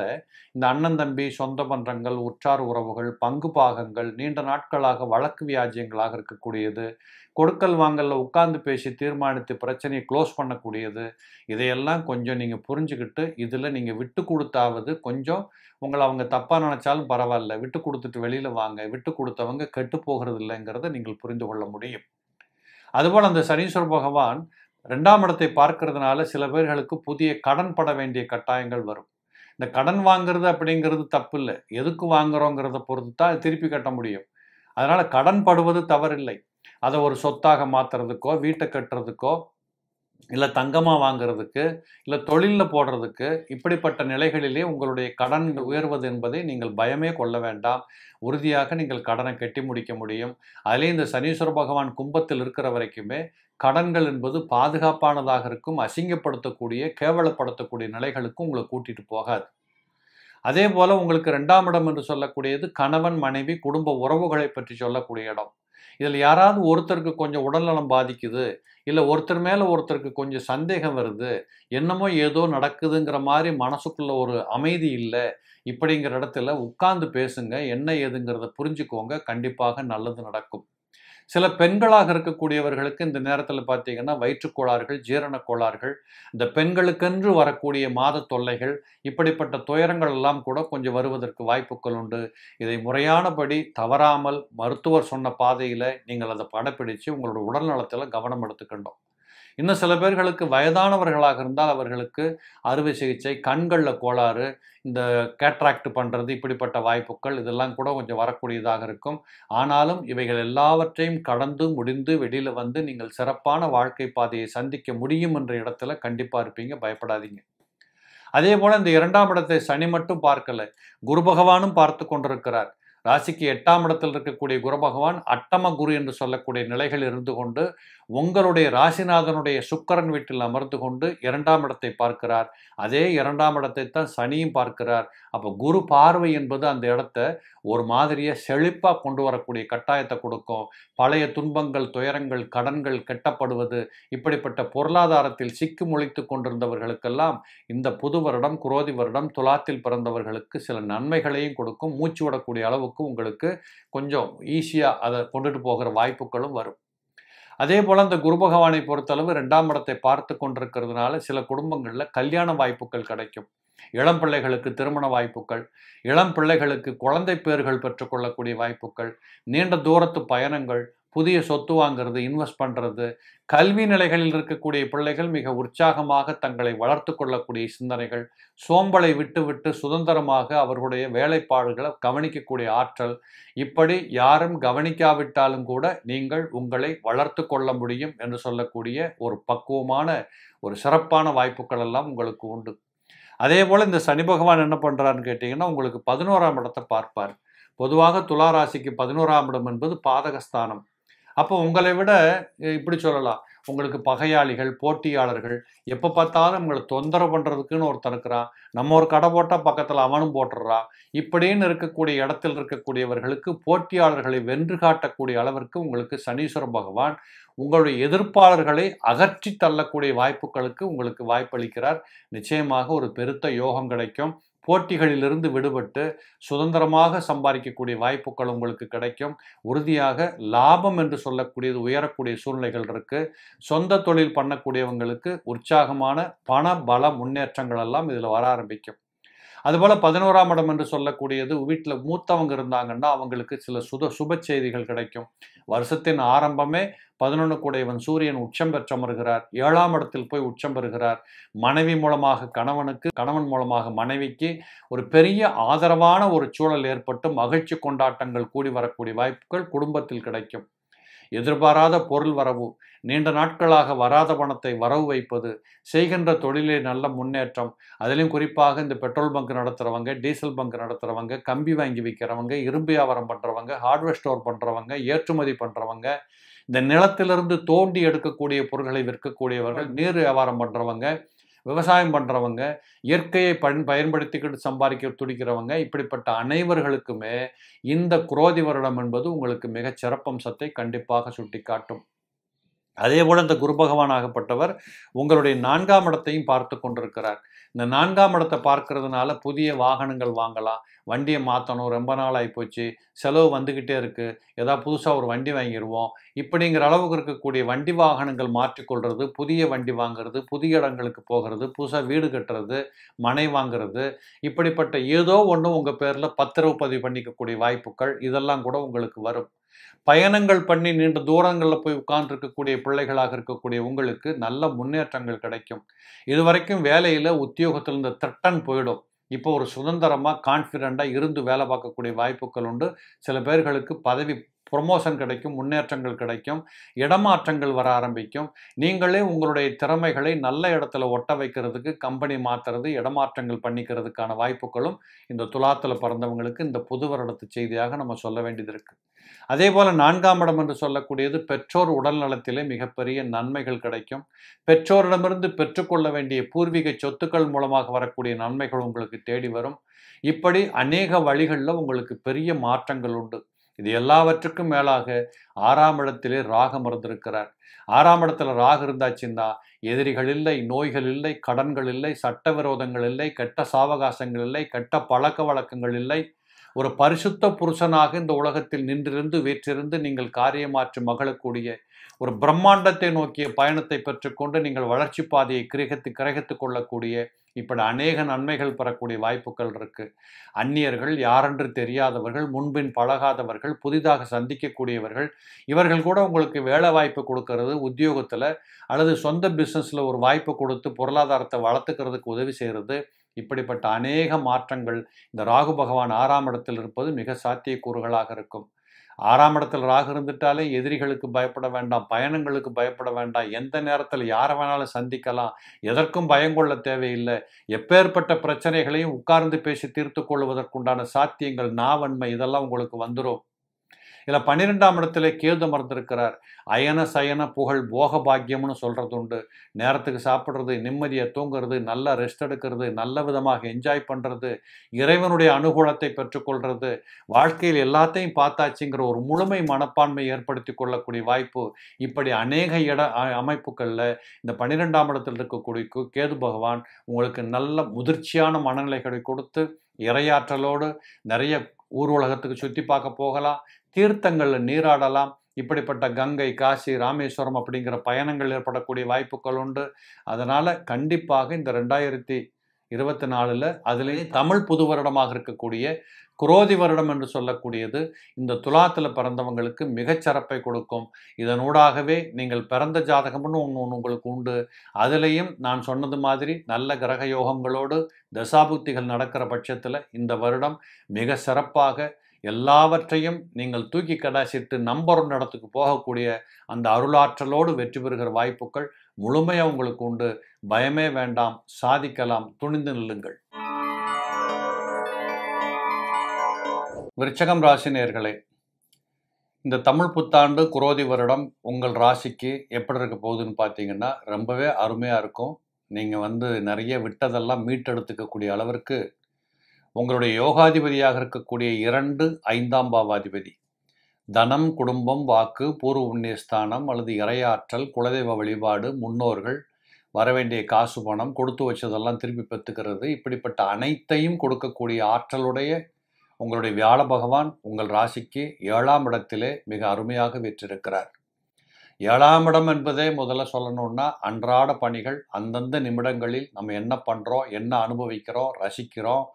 இந்த அண்ணன் தம்பி சொந்த பன்றங்கள் உற்றார் உறவுகள் பங்கு பாகங்கள் நீண்ட நாட்களாக வழக்கு வியாஜியங்களாக இருக்கக்கூடியது கொடுக்கல் வாங்கல்ல உட்கார்ந்து பேசி தீர்மானித்து பிரச்சனையை க்ளோஸ் பண்ணக்கூடியது இதையெல்லாம் கொஞ்சம் நீங்கள் புரிஞ்சுக்கிட்டு இதில் நீங்கள் விட்டு கொடுத்தாவது கொஞ்சம் உங்களை அவங்க தப்பாக நினச்சாலும் பரவாயில்ல விட்டு கொடுத்துட்டு வெளியில் வாங்க விட்டு கொடுத்தவங்க கெட்டு போகிறது இல்லைங்கிறத நீங்கள் புரிந்து கொள்ள முடியும் அதுபோல் அந்த சனீஸ்வர பகவான் ரெண்டாம் இடத்தை பார்க்கறதுனால சில பேர்களுக்கு புதிய கடன் பட வேண்டிய கட்டாயங்கள் வரும் இந்த கடன் வாங்குறது அப்படிங்கிறது தப்பு இல்லை எதுக்கு வாங்குறோங்கிறத பொறுத்து தான் திருப்பி கட்ட முடியும் அதனால் கடன் படுவது தவறில்லை அதை ஒரு சொத்தாக மாற்றுறதுக்கோ வீட்டை கட்டுறதுக்கோ இல்லை தங்கமாக வாங்கிறதுக்கு இல்லை தொழிலில் போடுறதுக்கு இப்படிப்பட்ட நிலைகளிலே உங்களுடைய கடன் உயர்வது என்பதை நீங்கள் பயமே கொள்ள வேண்டாம் உறுதியாக நீங்கள் கடனை கட்டி முடிக்க முடியும் அதிலே இந்த சனீஸ்வர பகவான் கும்பத்தில் இருக்கிற வரைக்குமே கடன்கள் என்பது பாதுகாப்பானதாக இருக்கும் அசிங்கப்படுத்தக்கூடிய கேவலப்படுத்தக்கூடிய நிலைகளுக்கும் உங்களை கூட்டிகிட்டு போகாது அதே போல் உங்களுக்கு ரெண்டாம் இடம் என்று சொல்லக்கூடியது கணவன் மனைவி குடும்ப உறவுகளை பற்றி சொல்லக்கூடிய இடம் இதில் யாராவது ஒருத்தருக்கு கொஞ்சம் உடல்நலம் பாதிக்குது இல்லை ஒருத்தர் மேலே ஒருத்தருக்கு கொஞ்சம் சந்தேகம் வருது என்னமோ ஏதோ நடக்குதுங்கிற மாதிரி மனசுக்குள்ள ஒரு அமைதி இல்லை இப்படிங்கிற இடத்துல உட்கார்ந்து பேசுங்க என்ன ஏதுங்கிறத புரிஞ்சுக்கோங்க கண்டிப்பாக நல்லது நடக்கும் சில பெண்களாக இருக்கக்கூடியவர்களுக்கு இந்த நேரத்தில் பார்த்தீங்கன்னா வயிற்றுக்கோளாறுகள் ஜீரண கோளாறுகள் இந்த பெண்களுக்கென்று வரக்கூடிய மாத தொல்லைகள் இப்படிப்பட்ட துயரங்கள் எல்லாம் கூட கொஞ்சம் வருவதற்கு வாய்ப்புகள் உண்டு இதை முறையானபடி தவறாமல் மருத்துவர் சொன்ன பாதையில் நீங்கள் அதை படப்பிடித்து உங்களோட உடல்நலத்தில் கவனம் எடுத்துக்கண்டோம் இன்னும் சில பேர்களுக்கு வயதானவர்களாக இருந்தால் அவர்களுக்கு அறுவை சிகிச்சை கண்களில் கோளாறு இந்த கேட்ராக்ட் பண்ணுறது இப்படிப்பட்ட வாய்ப்புகள் இதெல்லாம் கூட கொஞ்சம் வரக்கூடியதாக இருக்கும் ஆனாலும் இவைகள் எல்லாவற்றையும் கடந்து முடிந்து வெளியில் வந்து நீங்கள் சிறப்பான வாழ்க்கை பாதையை சந்திக்க முடியும் என்ற இடத்துல கண்டிப்பாக இருப்பீங்க பயப்படாதீங்க அதே போல் இந்த இரண்டாம் இடத்தை சனி மட்டும் பார்க்கலை குரு பகவானும் பார்த்து கொண்டிருக்கிறார் ராசிக்கு எட்டாம் இடத்தில் இருக்கக்கூடிய குரு பகவான் அட்டம குரு என்று சொல்லக்கூடிய நிலைகள் இருந்து கொண்டு உங்களுடைய ராசிநாதனுடைய சுக்கரன் வீட்டில் அமர்ந்து கொண்டு இரண்டாம் இடத்தை பார்க்கிறார் அதே இரண்டாம் இடத்தை தான் சனியும் பார்க்கிறார் அப்போ குரு பார்வை என்பது அந்த இடத்த ஒரு மாதிரியை செழிப்பாக கொண்டு வரக்கூடிய கட்டாயத்தை கொடுக்கும் பழைய துன்பங்கள் துயரங்கள் கடன்கள் கெட்டப்படுவது இப்படிப்பட்ட பொருளாதாரத்தில் சிக்கி முழித்து கொண்டிருந்தவர்களுக்கெல்லாம் இந்த புது வருடம் குரோதி வருடம் துலாத்தில் பிறந்தவர்களுக்கு சில நன்மைகளையும் கொடுக்கும் மூச்சு விடக்கூடிய அளவுக்கு உங்களுக்கு கொஞ்சம் ஈஸியாக அதை கொண்டுட்டு போகிற வாய்ப்புகளும் வரும் அதே போல் அந்த குரு பகவானை பொறுத்தளவு ரெண்டாம் இடத்தை பார்த்து கொண்டிருக்கிறதுனால சில குடும்பங்களில் கல்யாண வாய்ப்புகள் கிடைக்கும் இளம் பிள்ளைகளுக்கு திருமண வாய்ப்புகள் இளம் பிள்ளைகளுக்கு குழந்தை பேர்கள் பெற்றுக்கொள்ளக்கூடிய வாய்ப்புகள் நீண்ட தூரத்து பயணங்கள் புதிய சொத்து வாங்கிறது இன்வெஸ்ட் பண்ணுறது கல்வி நிலைகளில் இருக்கக்கூடிய பிள்ளைகள் மிக உற்சாகமாக தங்களை வளர்த்து கொள்ளக்கூடிய சிந்தனைகள் சோம்பலை விட்டுவிட்டு சுதந்திரமாக அவர்களுடைய வேலைப்பாடுகளை கவனிக்கக்கூடிய ஆற்றல் இப்படி யாரும் கவனிக்காவிட்டாலும் கூட நீங்கள் உங்களை வளர்த்து கொள்ள முடியும் என்று சொல்லக்கூடிய ஒரு பக்குவமான ஒரு சிறப்பான வாய்ப்புகள் எல்லாம் உங்களுக்கு உண்டு அதே போல் இந்த சனி பகவான் என்ன பண்ணுறான்னு கேட்டிங்கன்னா உங்களுக்கு பதினோராம் இடத்தை பார்ப்பார் பொதுவாக துலா ராசிக்கு பதினோராம் இடம் என்பது பாதகஸ்தானம் அப்போ உங்களை விட இப்படி சொல்லலாம் உங்களுக்கு பகையாளிகள் போட்டியாளர்கள் எப்போ பார்த்தாலும் உங்களை தொந்தரவு பண்ணுறதுக்குன்னு ஒருத்தன் இருக்கிறான் நம்ம ஒரு கடை போட்டால் பக்கத்தில் அவனும் போட்டுடுறான் இப்படின்னு இருக்கக்கூடிய இடத்தில் இருக்கக்கூடியவர்களுக்கு போட்டியாளர்களை வென்று காட்டக்கூடிய அளவிற்கு உங்களுக்கு சனீஸ்வர பகவான் உங்களுடைய எதிர்ப்பாளர்களை அகற்றி தள்ளக்கூடிய வாய்ப்புகளுக்கு உங்களுக்கு வாய்ப்பளிக்கிறார் நிச்சயமாக ஒரு பெருத்த யோகம் கிடைக்கும் போட்டிகளிலிருந்து விடுபட்டு சுதந்திரமாக சம்பாதிக்கக்கூடிய வாய்ப்புகள் உங்களுக்கு கிடைக்கும் உறுதியாக லாபம் என்று சொல்லக்கூடியது உயரக்கூடிய சூழ்நிலைகள் இருக்குது சொந்த தொழில் பண்ணக்கூடியவங்களுக்கு உற்சாகமான பண பல முன்னேற்றங்கள் எல்லாம் இதில் வர ஆரம்பிக்கும் அதுபோல் பதினோராம் இடம் என்று சொல்லக்கூடியது வீட்டில் மூத்தவங்க இருந்தாங்கன்னா அவங்களுக்கு சில சுத சுப செய்திகள் கிடைக்கும் வருஷத்தின் ஆரம்பமே பதினொன்று கூடையவன் சூரியன் உச்சம் பெற்றமருகிறார் ஏழாம் இடத்தில் போய் உச்சம் பெறுகிறார் மனைவி மூலமாக கணவனுக்கு கணவன் மூலமாக மனைவிக்கு ஒரு பெரிய ஆதரவான ஒரு சூழல் ஏற்பட்டு மகிழ்ச்சி கொண்டாட்டங்கள் கூடி வரக்கூடிய வாய்ப்புகள் குடும்பத்தில் கிடைக்கும் எதிர்பாராத பொருள் வரவு நீண்ட நாட்களாக வராத பணத்தை வரவு வைப்பது செய்கின்ற தொழிலே நல்ல முன்னேற்றம் அதிலையும் குறிப்பாக இந்த பெட்ரோல் பங்க் நடத்துகிறவங்க டீசல் பங்க் நடத்துகிறவங்க கம்பி வாங்கி விற்கிறவங்க இரும்பு வியாபாரம் பண்ணுறவங்க ஹார்ட்வேர் ஸ்டோர் பண்ணுறவங்க ஏற்றுமதி பண்ணுறவங்க இந்த நிலத்திலிருந்து தோண்டி எடுக்கக்கூடிய பொருட்களை விற்கக்கூடியவர்கள் நீர் வியாபாரம் பண்ணுறவங்க விவசாயம் பண்ணுறவங்க இயற்கையை பயன் பயன்படுத்திக்கிட்டு சம்பாதிக்க துடிக்கிறவங்க இப்படிப்பட்ட அனைவர்களுக்குமே இந்த குரோதி வருடம் என்பது உங்களுக்கு மிகச் சிறப்பம்சத்தை கண்டிப்பாக சுட்டிக்காட்டும் அதே போல் இந்த குரு பகவான் ஆகப்பட்டவர் உங்களுடைய நான்காம் இடத்தையும் பார்த்து கொண்டிருக்கிறார் இந்த நான்காம் இடத்தை பார்க்கறதுனால புதிய வாகனங்கள் வாங்கலாம் வண்டியை மாற்றணும் ரொம்ப நாள் ஆகிப்போச்சு செலவு வந்துக்கிட்டே இருக்குது ஏதாவது புதுசாக ஒரு வண்டி வாங்கிடுவோம் இப்படிங்கிற அளவுக்கு இருக்கக்கூடிய வண்டி வாகனங்கள் மாற்றிக்கொள்வது புதிய வண்டி வாங்குறது புதிய இடங்களுக்கு போகிறது புதுசாக வீடு கட்டுறது மனை வாங்குறது இப்படிப்பட்ட ஏதோ ஒன்று உங்கள் பேரில் பத்திரவு பதிவு பண்ணிக்கக்கூடிய வாய்ப்புகள் இதெல்லாம் கூட உங்களுக்கு வரும் பயணங்கள் பண்ணி நீண்ட தூரங்களில் போய் உட்கார்ந்துருக்கக்கூடிய பிள்ளைகளாக இருக்கக்கூடிய உங்களுக்கு நல்ல முன்னேற்றங்கள் கிடைக்கும் இது வரைக்கும் வேலையில் உத்தியோகத்தில் இருந்த திட்டன் போயிடும் இப்போ ஒரு சுதந்திரமாக கான்ஃபிடெண்ட்டாக இருந்து வேலை பார்க்கக்கூடிய வாய்ப்புகள் உண்டு சில பேர்களுக்கு பதவி ப்ரொமோஷன் கிடைக்கும் முன்னேற்றங்கள் கிடைக்கும் இடமாற்றங்கள் வர ஆரம்பிக்கும் நீங்களே உங்களுடைய திறமைகளை நல்ல இடத்துல ஒட்ட வைக்கிறதுக்கு கம்பெனி மாற்றுறது இடமாற்றங்கள் பண்ணிக்கிறதுக்கான வாய்ப்புகளும் இந்த துலாத்தில் பிறந்தவங்களுக்கு இந்த புது வருடத்து செய்தியாக நம்ம சொல்ல வேண்டியது இருக்குது அதே போல் நான்காம் இடம் என்று சொல்லக்கூடியது பெற்றோர் உடல் நலத்திலே மிகப்பெரிய நன்மைகள் கிடைக்கும் பெற்றோரிடமிருந்து பெற்றுக்கொள்ள வேண்டிய பூர்வீக சொத்துக்கள் மூலமாக வரக்கூடிய நன்மைகள் உங்களுக்கு தேடி வரும் இப்படி அநேக வழிகளில் உங்களுக்கு பெரிய மாற்றங்கள் உண்டு இது எல்லாவற்றுக்கும் மேலாக ஆறாம் இடத்திலே ராகம் இருந்திருக்கிறார் ஆறாம் இடத்துல ராக இருந்தாச்சுன்னா எதிரிகள் இல்லை நோய்கள் இல்லை கடன்கள் இல்லை சட்டவிரோதங்கள் இல்லை கெட்ட சாவகாசங்கள் இல்லை கெட்ட பழக்க வழக்கங்கள் இல்லை ஒரு பரிசுத்த புருஷனாக இந்த உலகத்தில் நின்றிருந்து வீற்றிருந்து நீங்கள் காரியமாற்றி மகளக்கூடிய ஒரு பிரம்மாண்டத்தை நோக்கிய பயணத்தை பெற்றுக்கொண்டு நீங்கள் வளர்ச்சி பாதையை கிரகித்து கிரகித்து கொள்ளக்கூடிய இப்படி அநேக நன்மைகள் பெறக்கூடிய வாய்ப்புகள் இருக்கு அந்நியர்கள் யாரென்று தெரியாதவர்கள் முன்பின் பழகாதவர்கள் புதிதாக சந்திக்கக்கூடியவர்கள் இவர்கள் கூட உங்களுக்கு வேலை வாய்ப்பு கொடுக்கறது உத்தியோகத்தில் அல்லது சொந்த பிஸ்னஸில் ஒரு வாய்ப்பு கொடுத்து பொருளாதாரத்தை வளர்த்துக்கிறதுக்கு உதவி செய்கிறது இப்படிப்பட்ட அநேக மாற்றங்கள் இந்த ராகு பகவான் ஆறாம் இடத்தில் இருப்பது மிக சாத்தியக்கூறுகளாக இருக்கும் ஆறாம் இடத்தில் ராகு இருந்துட்டாலே எதிரிகளுக்கு பயப்பட வேண்டாம் பயணங்களுக்கு பயப்பட வேண்டாம் எந்த நேரத்தில் யாரை வேணாலும் சந்திக்கலாம் எதற்கும் பயங்கொள்ள தேவையில்லை எப்பேற்பட்ட பிரச்சனைகளையும் உட்கார்ந்து பேசி தீர்த்து கொள்வதற்குண்டான சாத்தியங்கள் நாவன்மை இதெல்லாம் உங்களுக்கு வந்துடும் இல்ல பன்னிரெண்டாம் இடத்துல கேது அமர்ந்திருக்கிறார் அயன சயன புகழ் போக பாக்கியம்னு சொல்கிறது உண்டு நேரத்துக்கு சாப்பிட்றது நிம்மதியை தூங்குறது நல்லா ரெஸ்ட் எடுக்கிறது நல்ல விதமாக என்ஜாய் பண்ணுறது இறைவனுடைய அனுகூலத்தை பெற்றுக்கொள்கிறது வாழ்க்கையில் எல்லாத்தையும் பார்த்தாச்சுங்கிற ஒரு முழுமை மனப்பான்மை ஏற்படுத்தி கொள்ளக்கூடிய வாய்ப்பு இப்படி அநேக இட அமைப்புகளில் இந்த பன்னிரெண்டாம் இடத்தில் இருக்கக்கூடிய கேது பகவான் உங்களுக்கு நல்ல முதிர்ச்சியான மனநிலைகளை கொடுத்து இரையாற்றலோடு நிறைய ஊர் உலகத்துக்கு சுற்றி பார்க்க போகலாம் தீர்த்தங்களில் நீராடலாம் இப்படிப்பட்ட கங்கை காசி ராமேஸ்வரம் அப்படிங்கிற பயணங்கள் ஏற்படக்கூடிய வாய்ப்புகள் உண்டு அதனால் கண்டிப்பாக இந்த ரெண்டாயிரத்தி இருபத்தி நாலில் அதுலேயும் தமிழ் புது வருடமாக இருக்கக்கூடிய குரோதி வருடம் என்று சொல்லக்கூடியது இந்த துலாத்தில் பிறந்தவங்களுக்கு மிகச்சிறப்பை கொடுக்கும் இதனூடாகவே நீங்கள் பிறந்த ஜாதகம்னு ஒன்று ஒன்று உங்களுக்கு உண்டு அதுலேயும் நான் சொன்னது மாதிரி நல்ல கிரக யோகங்களோடு தசாபுக்திகள் நடக்கிற பட்சத்தில் இந்த வருடம் மிக சிறப்பாக எல்லாவற்றையும் நீங்கள் தூக்கி கடாசிட்டு நம்பர் ஒன் இடத்துக்கு போகக்கூடிய அந்த அருளாற்றலோடு வெற்றி பெறுகிற வாய்ப்புகள் முழுமையாக உங்களுக்கு உண்டு பயமே வேண்டாம் சாதிக்கலாம் துணிந்து நில்லுங்கள் விருச்சகம் ராசி நேர்களே இந்த தமிழ் புத்தாண்டு குரோதி வருடம் உங்கள் ராசிக்கு எப்படி இருக்க போகுதுன்னு பார்த்தீங்கன்னா ரொம்பவே அருமையாக இருக்கும் நீங்கள் வந்து நிறைய விட்டதெல்லாம் மீட்டெடுத்துக்கக்கூடிய அளவிற்கு உங்களுடைய யோகாதிபதியாக இருக்கக்கூடிய இரண்டு ஐந்தாம் பாவாதிபதி தனம் குடும்பம் வாக்கு பூர்வ புண்ணியஸ்தானம் அல்லது இறையாற்றல் குலதெய்வ வழிபாடு முன்னோர்கள் வரவேண்டிய காசு பணம் கொடுத்து வச்சதெல்லாம் திருப்பி பெற்றுக்கிறது இப்படிப்பட்ட அனைத்தையும் கொடுக்கக்கூடிய ஆற்றலுடைய உங்களுடைய வியாழ பகவான் உங்கள் ராசிக்கு ஏழாம் இடத்திலே மிக அருமையாக வெற்றிருக்கிறார் ஏழாம் இடம் என்பதே முதல்ல சொல்லணும்னா அன்றாட பணிகள் அந்தந்த நிமிடங்களில் நம்ம என்ன பண்ணுறோம் என்ன அனுபவிக்கிறோம் ரசிக்கிறோம்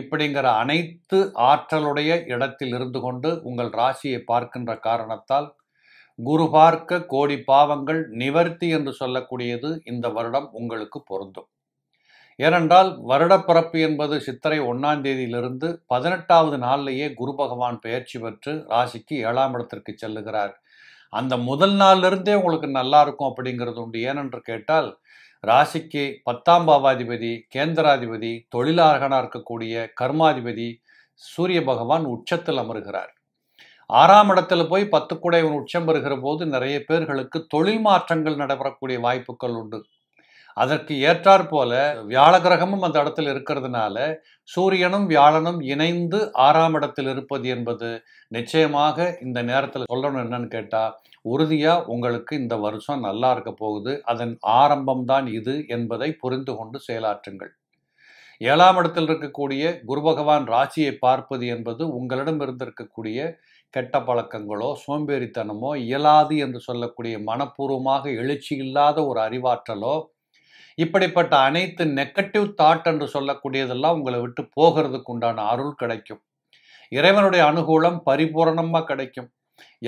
இப்படிங்கிற அனைத்து ஆற்றலுடைய இடத்தில் இருந்து கொண்டு உங்கள் ராசியை பார்க்கின்ற காரணத்தால் குரு பார்க்க கோடி பாவங்கள் நிவர்த்தி என்று சொல்லக்கூடியது இந்த வருடம் உங்களுக்கு பொருந்தும் ஏனென்றால் வருடப்பிறப்பு என்பது சித்திரை ஒன்றாம் தேதியிலிருந்து பதினெட்டாவது நாள்லேயே குரு பகவான் பயிற்சி பெற்று ராசிக்கு ஏழாம் இடத்திற்கு செல்லுகிறார் அந்த முதல் நாள்லேருந்தே உங்களுக்கு நல்லா இருக்கும் அப்படிங்கிறது உண்டு ஏனென்று கேட்டால் ராசிக்கு பத்தாம் பாவாதிபதி கேந்திராதிபதி தொழிலாளர்களாக இருக்கக்கூடிய கர்மாதிபதி சூரிய பகவான் உச்சத்தில் அமர்கிறார் ஆறாம் இடத்துல போய் பத்து கூட இவன் உச்சம் பெறுகிற போது நிறைய பேர்களுக்கு தொழில் மாற்றங்கள் நடைபெறக்கூடிய வாய்ப்புகள் உண்டு அதற்கு ஏற்றாற் போல வியாழ கிரகமும் அந்த இடத்தில் இருக்கிறதுனால சூரியனும் வியாழனும் இணைந்து ஆறாம் இடத்தில் இருப்பது என்பது நிச்சயமாக இந்த நேரத்தில் சொல்லணும் என்னன்னு கேட்டால் உறுதியாக உங்களுக்கு இந்த வருஷம் நல்லா இருக்க போகுது அதன் ஆரம்பம்தான் இது என்பதை புரிந்து கொண்டு செயலாற்றுங்கள் ஏழாம் இடத்தில் இருக்கக்கூடிய குரு பகவான் ராசியை பார்ப்பது என்பது உங்களிடம் இருந்திருக்கக்கூடிய கெட்ட பழக்கங்களோ சோம்பேறித்தனமோ இயலாது என்று சொல்லக்கூடிய மனப்பூர்வமாக எழுச்சி இல்லாத ஒரு அறிவாற்றலோ இப்படிப்பட்ட அனைத்து நெகட்டிவ் தாட் என்று சொல்லக்கூடியதெல்லாம் உங்களை விட்டு போகிறதுக்கு உண்டான அருள் கிடைக்கும் இறைவனுடைய அனுகூலம் பரிபூரணமாக கிடைக்கும்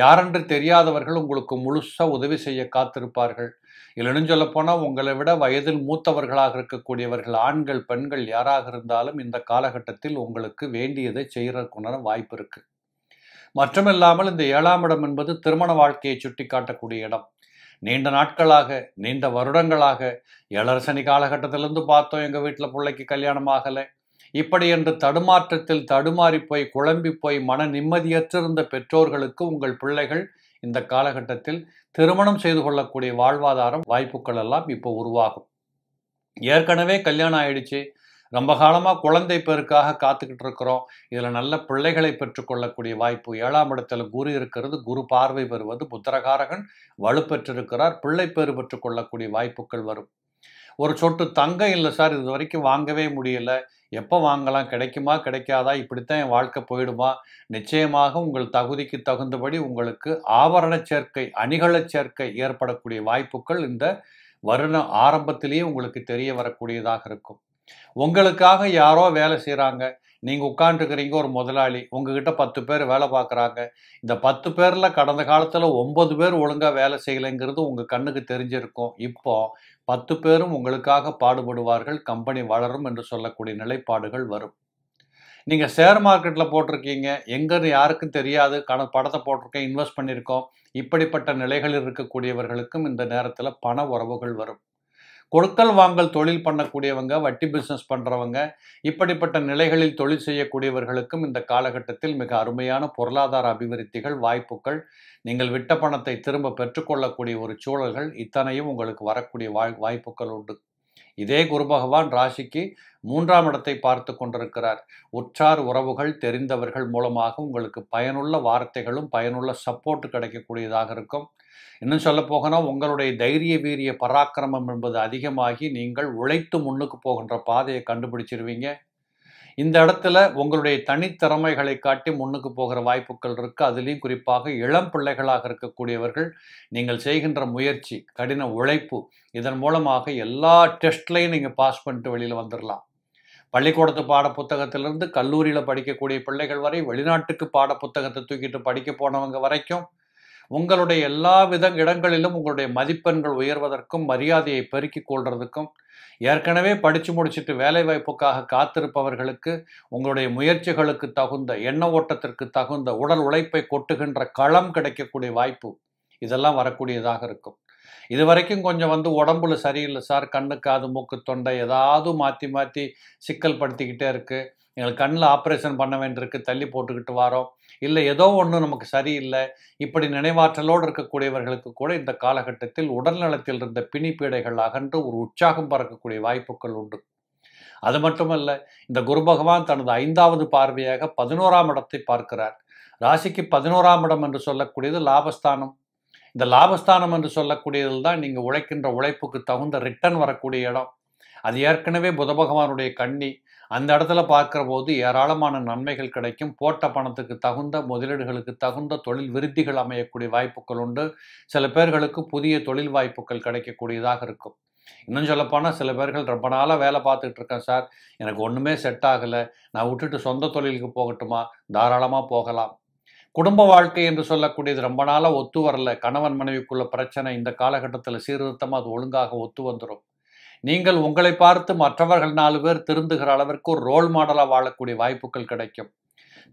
யாரென்று தெரியாதவர்கள் உங்களுக்கு முழுசாக உதவி செய்ய காத்திருப்பார்கள் இல்லைன்னு சொல்லப்போனால் உங்களை விட வயதில் மூத்தவர்களாக இருக்கக்கூடியவர்கள் ஆண்கள் பெண்கள் யாராக இருந்தாலும் இந்த காலகட்டத்தில் உங்களுக்கு வேண்டியதை செய்கிறதுக்குண்டான வாய்ப்பு இருக்குது மற்றமில்லாமல் இந்த ஏழாம் இடம் என்பது திருமண வாழ்க்கையை சுட்டி காட்டக்கூடிய இடம் நீண்ட நாட்களாக நீண்ட வருடங்களாக ஏழரசனி காலகட்டத்திலேருந்து பார்த்தோம் எங்கள் வீட்டில் பிள்ளைக்கு கல்யாணம் ஆகலை இப்படி என்று தடுமாற்றத்தில் தடுமாறி போய் குழம்பி போய் மன நிம்மதியற்றிருந்த பெற்றோர்களுக்கு உங்கள் பிள்ளைகள் இந்த காலகட்டத்தில் திருமணம் செய்து கொள்ளக்கூடிய வாழ்வாதாரம் வாய்ப்புகள் எல்லாம் இப்போ உருவாகும் ஏற்கனவே கல்யாணம் ஆயிடுச்சு ரொம்ப காலமாக குழந்தை பேருக்காக காத்துக்கிட்டு இருக்கிறோம் இதில் நல்ல பிள்ளைகளை பெற்றுக்கொள்ளக்கூடிய வாய்ப்பு ஏழாம் இடத்துல குரு இருக்கிறது குரு பார்வை பெறுவது புத்திரகாரகன் வலுப்பெற்றிருக்கிறார் பிள்ளை பேர் பெற்றுக்கொள்ளக்கூடிய வாய்ப்புகள் வரும் ஒரு சொட்டு தங்கம் இல்லை சார் இது வரைக்கும் வாங்கவே முடியல எப்போ வாங்கலாம் கிடைக்குமா கிடைக்காதா இப்படித்தான் என் வாழ்க்கை போயிடுமா நிச்சயமாக உங்கள் தகுதிக்கு தகுந்தபடி உங்களுக்கு ஆவரண சேர்க்கை அணிகலச் சேர்க்கை ஏற்படக்கூடிய வாய்ப்புகள் இந்த வருடம் ஆரம்பத்திலேயே உங்களுக்கு தெரிய வரக்கூடியதாக இருக்கும் உங்களுக்காக யாரோ வேலை செய்கிறாங்க நீங்கள் உட்காந்துருக்கிறீங்க ஒரு முதலாளி உங்ககிட்ட பத்து பேர் வேலை பார்க்குறாங்க இந்த பத்து பேரில் கடந்த காலத்தில் ஒம்பது பேர் ஒழுங்காக வேலை செய்யலைங்கிறது உங்கள் கண்ணுக்கு தெரிஞ்சிருக்கும் இப்போ பத்து பேரும் உங்களுக்காக பாடுபடுவார்கள் கம்பெனி வளரும் என்று சொல்லக்கூடிய நிலைப்பாடுகள் வரும் நீங்கள் ஷேர் மார்க்கெட்டில் போட்டிருக்கீங்க எங்கேன்னு யாருக்கும் தெரியாது கண படத்தை போட்டிருக்கேன் இன்வெஸ்ட் பண்ணியிருக்கோம் இப்படிப்பட்ட நிலைகளில் இருக்கக்கூடியவர்களுக்கும் இந்த நேரத்தில் பண உறவுகள் வரும் கொடுக்கல் வாங்கல் தொழில் பண்ணக்கூடியவங்க வட்டி பிஸ்னஸ் பண்ணுறவங்க இப்படிப்பட்ட நிலைகளில் தொழில் செய்யக்கூடியவர்களுக்கும் இந்த காலகட்டத்தில் மிக அருமையான பொருளாதார அபிவிருத்திகள் வாய்ப்புகள் நீங்கள் விட்ட பணத்தை திரும்ப பெற்றுக்கொள்ளக்கூடிய ஒரு சூழல்கள் இத்தனையும் உங்களுக்கு வரக்கூடிய வாய் வாய்ப்புகள் உண்டு இதே குரு பகவான் ராசிக்கு மூன்றாம் இடத்தை பார்த்து கொண்டிருக்கிறார் உற்றார் உறவுகள் தெரிந்தவர்கள் மூலமாக உங்களுக்கு பயனுள்ள வார்த்தைகளும் பயனுள்ள சப்போர்ட் கிடைக்கக்கூடியதாக இருக்கும் இன்னும் சொல்ல போகணும் உங்களுடைய தைரிய வீரிய பராக்கிரமம் என்பது அதிகமாகி நீங்கள் உழைத்து முன்னுக்கு போகின்ற பாதையை கண்டுபிடிச்சிருவீங்க இந்த இடத்துல உங்களுடைய தனித்திறமைகளை காட்டி முன்னுக்கு போகிற வாய்ப்புகள் இருக்குது அதுலேயும் குறிப்பாக இளம் பிள்ளைகளாக இருக்கக்கூடியவர்கள் நீங்கள் செய்கின்ற முயற்சி கடின உழைப்பு இதன் மூலமாக எல்லா டெஸ்ட்லையும் நீங்கள் பாஸ் பண்ணிட்டு வெளியில் வந்துடலாம் பள்ளிக்கூடத்து பாட புத்தகத்திலிருந்து கல்லூரியில் படிக்கக்கூடிய பிள்ளைகள் வரை வெளிநாட்டுக்கு பாட புத்தகத்தை தூக்கிட்டு படிக்க போனவங்க வரைக்கும் உங்களுடைய எல்லா வித இடங்களிலும் உங்களுடைய மதிப்பெண்கள் உயர்வதற்கும் மரியாதையை பெருக்கிக் கொள்றதுக்கும் ஏற்கனவே படித்து முடிச்சுட்டு வேலைவாய்ப்புக்காக காத்திருப்பவர்களுக்கு உங்களுடைய முயற்சிகளுக்கு தகுந்த எண்ண ஓட்டத்திற்கு தகுந்த உடல் உழைப்பை கொட்டுகின்ற களம் கிடைக்கக்கூடிய வாய்ப்பு இதெல்லாம் வரக்கூடியதாக இருக்கும் இது வரைக்கும் கொஞ்சம் வந்து உடம்புல சரியில்லை சார் கண்ணுக்கு அது மூக்கு தொண்டை ஏதாவது மாற்றி மாற்றி சிக்கல் படுத்திக்கிட்டே இருக்குது எங்களுக்கு கண்ணில் ஆப்ரேஷன் பண்ண வேண்டியிருக்கு தள்ளி போட்டுக்கிட்டு வரோம் இல்லை ஏதோ ஒன்று நமக்கு சரியில்லை இப்படி நினைவாற்றலோடு இருக்கக்கூடியவர்களுக்கு கூட இந்த காலகட்டத்தில் உடல்நலத்தில் இருந்த பிணிப்பீடைகள் அகன்று ஒரு உற்சாகம் பறக்கக்கூடிய வாய்ப்புகள் உண்டு அது மட்டுமல்ல இந்த குரு பகவான் தனது ஐந்தாவது பார்வையாக பதினோராம் இடத்தை பார்க்கிறார் ராசிக்கு பதினோராம் இடம் என்று சொல்லக்கூடியது லாபஸ்தானம் இந்த லாபஸ்தானம் என்று சொல்லக்கூடியது தான் நீங்கள் உழைக்கின்ற உழைப்புக்கு தகுந்த ரிட்டர்ன் வரக்கூடிய இடம் அது ஏற்கனவே புத பகவானுடைய கண்ணி அந்த இடத்துல பார்க்குற போது ஏராளமான நன்மைகள் கிடைக்கும் போட்ட பணத்துக்கு தகுந்த முதலீடுகளுக்கு தகுந்த தொழில் விருத்திகள் அமையக்கூடிய வாய்ப்புகள் உண்டு சில பேர்களுக்கு புதிய தொழில் வாய்ப்புகள் கிடைக்கக்கூடியதாக இருக்கும் இன்னும் சொல்லப்போனால் சில பேர்கள் ரொம்ப நாளாக வேலை பார்த்துட்டு இருக்கேன் சார் எனக்கு ஒன்றுமே செட் ஆகலை நான் விட்டுட்டு சொந்த தொழிலுக்கு போகட்டுமா தாராளமாக போகலாம் குடும்ப வாழ்க்கை என்று சொல்லக்கூடியது ரொம்ப நாளாக ஒத்து வரல கணவன் மனைவிக்குள்ள பிரச்சனை இந்த காலகட்டத்தில் சீர்திருத்தமாக அது ஒழுங்காக ஒத்து வந்துடும் நீங்கள் உங்களை பார்த்து மற்றவர்கள் நாலு பேர் திருந்துகிற அளவிற்கு ஒரு ரோல் மாடலாக வாழக்கூடிய வாய்ப்புகள் கிடைக்கும்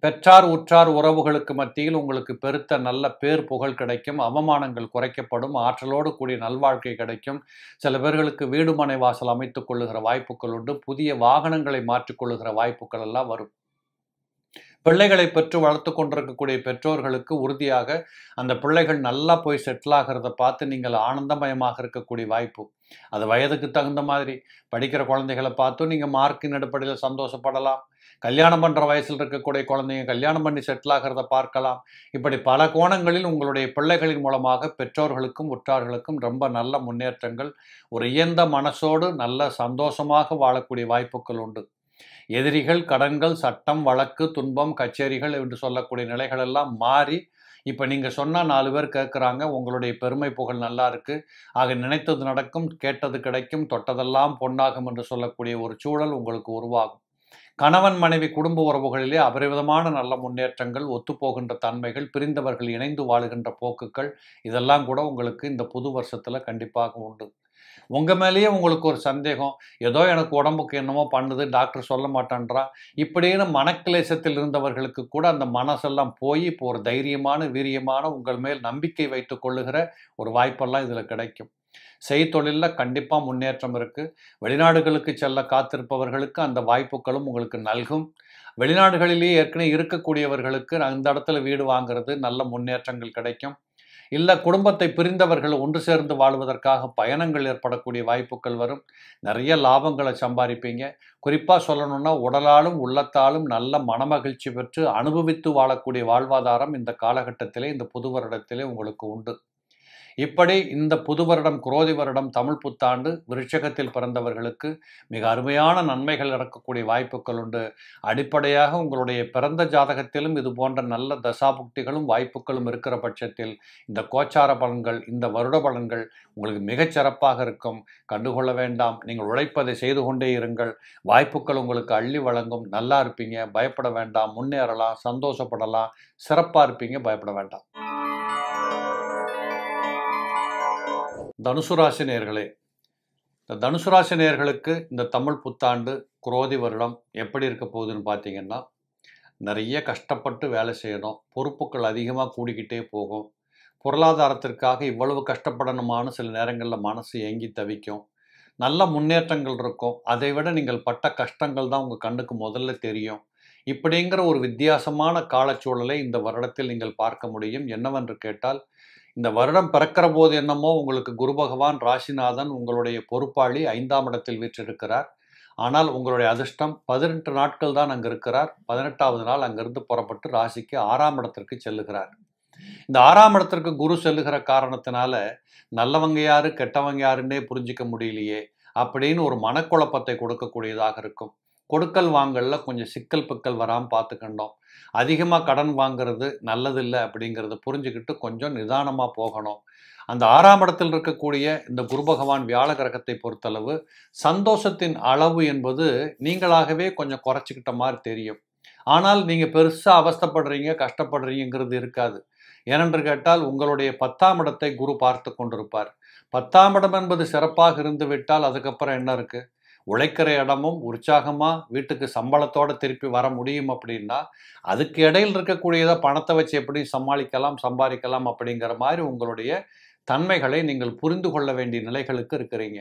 பெற்றார் உற்றார் உறவுகளுக்கு மத்தியில் உங்களுக்கு பெருத்த நல்ல பேர் புகழ் கிடைக்கும் அவமானங்கள் குறைக்கப்படும் ஆற்றலோடு கூடிய நல்வாழ்க்கை கிடைக்கும் சில பேர்களுக்கு வீடுமனை வாசல் அமைத்துக் கொள்ளுகிற வாய்ப்புகள் உண்டு புதிய வாகனங்களை மாற்றிக்கொள்ளுகிற வாய்ப்புகள் எல்லாம் வரும் பிள்ளைகளை பெற்று வளர்த்து கொண்டிருக்கக்கூடிய பெற்றோர்களுக்கு உறுதியாக அந்த பிள்ளைகள் நல்லா போய் செட்டில் ஆகிறத பார்த்து நீங்கள் ஆனந்தமயமாக இருக்கக்கூடிய வாய்ப்பு அது வயதுக்கு தகுந்த மாதிரி படிக்கிற குழந்தைகளை பார்த்தும் நீங்கள் மார்க்கின் அடிப்படையில் சந்தோஷப்படலாம் கல்யாணம் பண்ணுற வயசில் இருக்கக்கூடிய குழந்தைங்க கல்யாணம் பண்ணி செட்டில் ஆகிறத பார்க்கலாம் இப்படி பல கோணங்களில் உங்களுடைய பிள்ளைகளின் மூலமாக பெற்றோர்களுக்கும் உற்றார்களுக்கும் ரொம்ப நல்ல முன்னேற்றங்கள் ஒரு இயந்த மனசோடு நல்ல சந்தோஷமாக வாழக்கூடிய வாய்ப்புகள் உண்டு எதிரிகள் கடன்கள் சட்டம் வழக்கு துன்பம் கச்சேரிகள் என்று சொல்லக்கூடிய நிலைகள் எல்லாம் மாறி இப்போ நீங்கள் சொன்னால் நாலு பேர் கேட்குறாங்க உங்களுடைய பெருமை புகழ் நல்லா இருக்குது ஆக நினைத்தது நடக்கும் கேட்டது கிடைக்கும் தொட்டதெல்லாம் பொன்னாகும் என்று சொல்லக்கூடிய ஒரு சூழல் உங்களுக்கு உருவாகும் கணவன் மனைவி குடும்ப உறவுகளிலே அபரிவிதமான நல்ல முன்னேற்றங்கள் ஒத்துப்போகின்ற தன்மைகள் பிரிந்தவர்கள் இணைந்து வாழுகின்ற போக்குகள் இதெல்லாம் கூட உங்களுக்கு இந்த புது வருஷத்தில் கண்டிப்பாக உண்டு உங்கள் மேலேயே உங்களுக்கு ஒரு சந்தேகம் ஏதோ எனக்கு உடம்புக்கு என்னமோ பண்ணுது டாக்டர் சொல்ல மாட்டேன்றா இப்படின்னு மனக்கிளேசத்தில் இருந்தவர்களுக்கு கூட அந்த மனசெல்லாம் போய் இப்போ ஒரு தைரியமான வீரியமான உங்கள் மேல் நம்பிக்கை வைத்து கொள்ளுகிற ஒரு வாய்ப்பெல்லாம் இதில் கிடைக்கும் செய்தொழிலில் கண்டிப்பாக முன்னேற்றம் இருக்குது வெளிநாடுகளுக்கு செல்ல காத்திருப்பவர்களுக்கு அந்த வாய்ப்புகளும் உங்களுக்கு நல்கும் வெளிநாடுகளிலேயே ஏற்கனவே இருக்கக்கூடியவர்களுக்கு அந்த இடத்துல வீடு வாங்குறது நல்ல முன்னேற்றங்கள் கிடைக்கும் இல்லை குடும்பத்தை பிரிந்தவர்கள் ஒன்று சேர்ந்து வாழ்வதற்காக பயணங்கள் ஏற்படக்கூடிய வாய்ப்புகள் வரும் நிறைய லாபங்களை சம்பாதிப்பீங்க குறிப்பாக சொல்லணும்னா உடலாலும் உள்ளத்தாலும் நல்ல மனமகிழ்ச்சி பெற்று அனுபவித்து வாழக்கூடிய வாழ்வாதாரம் இந்த காலகட்டத்திலே இந்த புது வருடத்திலே உங்களுக்கு உண்டு இப்படி இந்த புது வருடம் குரோதி வருடம் தமிழ் புத்தாண்டு விருட்சகத்தில் பிறந்தவர்களுக்கு மிக அருமையான நன்மைகள் நடக்கக்கூடிய வாய்ப்புகள் உண்டு அடிப்படையாக உங்களுடைய பிறந்த ஜாதகத்திலும் இது போன்ற நல்ல தசாபுக்திகளும் வாய்ப்புகளும் இருக்கிற பட்சத்தில் இந்த கோச்சார பலன்கள் இந்த வருட பலன்கள் உங்களுக்கு மிகச் சிறப்பாக இருக்கும் கண்டுகொள்ள வேண்டாம் நீங்கள் உழைப்பதை செய்து கொண்டே இருங்கள் வாய்ப்புகள் உங்களுக்கு அள்ளி வழங்கும் நல்லா இருப்பீங்க பயப்பட வேண்டாம் முன்னேறலாம் சந்தோஷப்படலாம் சிறப்பாக இருப்பீங்க பயப்பட வேண்டாம் தனுசு நேர்களே இந்த தனுசு நேர்களுக்கு இந்த தமிழ் புத்தாண்டு குரோதி வருடம் எப்படி இருக்க போகுதுன்னு பார்த்தீங்கன்னா நிறைய கஷ்டப்பட்டு வேலை செய்யணும் பொறுப்புகள் அதிகமாக கூடிக்கிட்டே போகும் பொருளாதாரத்திற்காக இவ்வளவு கஷ்டப்படணுமான்னு சில நேரங்களில் மனசு ஏங்கி தவிக்கும் நல்ல முன்னேற்றங்கள் இருக்கும் அதை விட நீங்கள் பட்ட கஷ்டங்கள் தான் உங்கள் கண்ணுக்கு முதல்ல தெரியும் இப்படிங்கிற ஒரு வித்தியாசமான காலச்சூழலை இந்த வருடத்தில் நீங்கள் பார்க்க முடியும் என்னவென்று கேட்டால் இந்த வருடம் பிறக்கிற போது என்னமோ உங்களுக்கு குரு பகவான் ராசிநாதன் உங்களுடைய பொறுப்பாளி ஐந்தாம் இடத்தில் வீற்றிருக்கிறார் ஆனால் உங்களுடைய அதிர்ஷ்டம் பதினெட்டு நாட்கள் தான் அங்கே இருக்கிறார் பதினெட்டாவது நாள் அங்கிருந்து புறப்பட்டு ராசிக்கு ஆறாம் இடத்திற்கு செல்லுகிறார் இந்த ஆறாம் இடத்திற்கு குரு செல்லுகிற காரணத்தினால நல்லவங்க யாரு கெட்டவங்க யாருன்னே புரிஞ்சிக்க முடியலையே அப்படின்னு ஒரு மனக்குழப்பத்தை கொடுக்கக்கூடியதாக இருக்கும் கொடுக்கல் வாங்கலில் கொஞ்சம் சிக்கல் பிக்கல் வராமல் பார்த்துக்கண்டோம் அதிகமாக கடன் வாங்கிறது நல்லதில்லை அப்படிங்கிறத புரிஞ்சுக்கிட்டு கொஞ்சம் நிதானமாக போகணும் அந்த ஆறாம் இடத்தில் இருக்கக்கூடிய இந்த குரு பகவான் வியாழ கிரகத்தை பொறுத்தளவு சந்தோஷத்தின் அளவு என்பது நீங்களாகவே கொஞ்சம் குறைச்சிக்கிட்ட மாதிரி தெரியும் ஆனால் நீங்கள் பெருசாக அவஸ்தப்படுறீங்க கஷ்டப்படுறீங்கிறது இருக்காது ஏனென்று கேட்டால் உங்களுடைய பத்தாம் இடத்தை குரு பார்த்து கொண்டிருப்பார் பத்தாம் இடம் என்பது சிறப்பாக இருந்து விட்டால் அதுக்கப்புறம் என்ன இருக்குது உழைக்கிற இடமும் உற்சாகமாக வீட்டுக்கு சம்பளத்தோடு திருப்பி வர முடியும் அப்படின்னா அதுக்கு இடையில் இருக்கக்கூடியதை பணத்தை வச்சு எப்படி சமாளிக்கலாம் சம்பாதிக்கலாம் அப்படிங்கிற மாதிரி உங்களுடைய தன்மைகளை நீங்கள் புரிந்து கொள்ள வேண்டிய நிலைகளுக்கு இருக்கிறீங்க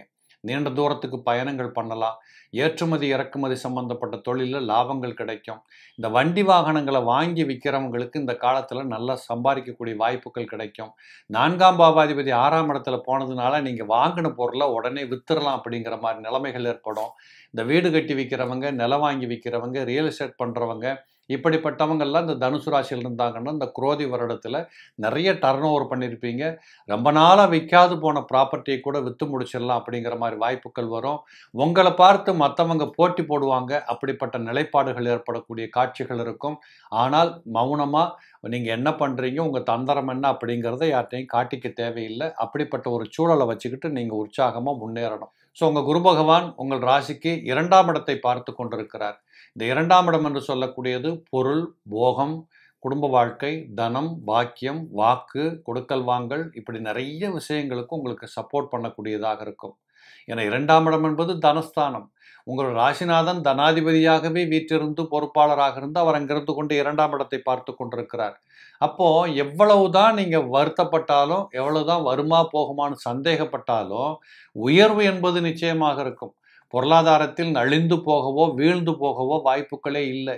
நீண்ட தூரத்துக்கு பயணங்கள் பண்ணலாம் ஏற்றுமதி இறக்குமதி சம்பந்தப்பட்ட தொழிலில் லாபங்கள் கிடைக்கும் இந்த வண்டி வாகனங்களை வாங்கி விற்கிறவங்களுக்கு இந்த காலத்தில் நல்லா சம்பாதிக்கக்கூடிய வாய்ப்புகள் கிடைக்கும் நான்காம் பாபாதிபதி ஆறாம் இடத்துல போனதுனால நீங்கள் வாங்கின பொருளை உடனே வித்துடலாம் அப்படிங்கிற மாதிரி நிலைமைகள் ஏற்படும் இந்த வீடு கட்டி விற்கிறவங்க நிலம் வாங்கி விற்கிறவங்க ரியல் எஸ்டேட் பண்ணுறவங்க இப்படிப்பட்டவங்கள்லாம் இந்த தனுசு ராசியில் இருந்தாங்கன்னா இந்த குரோதி வருடத்தில் நிறைய டர்ன் ஓவர் பண்ணியிருப்பீங்க ரொம்ப நாளாக விற்காது போன ப்ராப்பர்ட்டியை கூட விற்று முடிச்சிடலாம் அப்படிங்கிற மாதிரி வாய்ப்புகள் வரும் உங்களை பார்த்து மற்றவங்க போட்டி போடுவாங்க அப்படிப்பட்ட நிலைப்பாடுகள் ஏற்படக்கூடிய காட்சிகள் இருக்கும் ஆனால் மௌனமாக நீங்கள் என்ன பண்ணுறீங்க உங்கள் தந்திரம் என்ன அப்படிங்கிறத யார்ட்டையும் காட்டிக்க தேவையில்லை அப்படிப்பட்ட ஒரு சூழலை வச்சுக்கிட்டு நீங்கள் உற்சாகமாக முன்னேறணும் ஸோ உங்கள் குரு பகவான் உங்கள் ராசிக்கு இரண்டாம் இடத்தை பார்த்து கொண்டிருக்கிறார் இந்த இரண்டாம் இடம் என்று சொல்லக்கூடியது பொருள் போகம் குடும்ப வாழ்க்கை தனம் பாக்கியம் வாக்கு கொடுக்கல் வாங்கல் இப்படி நிறைய விஷயங்களுக்கு உங்களுக்கு சப்போர்ட் பண்ணக்கூடியதாக இருக்கும் ஏன்னா இரண்டாம் இடம் என்பது தனஸ்தானம் உங்கள் ராசிநாதன் தனாதிபதியாகவே வீட்டிலிருந்து பொறுப்பாளராக இருந்து அவர் அங்கிருந்து கொண்டு இரண்டாம் இடத்தை பார்த்து கொண்டிருக்கிறார் அப்போ எவ்வளவுதான் நீங்க வருத்தப்பட்டாலும் எவ்வளவுதான் வருமா போகுமான்னு சந்தேகப்பட்டாலும் உயர்வு என்பது நிச்சயமாக இருக்கும் பொருளாதாரத்தில் நழிந்து போகவோ வீழ்ந்து போகவோ வாய்ப்புகளே இல்லை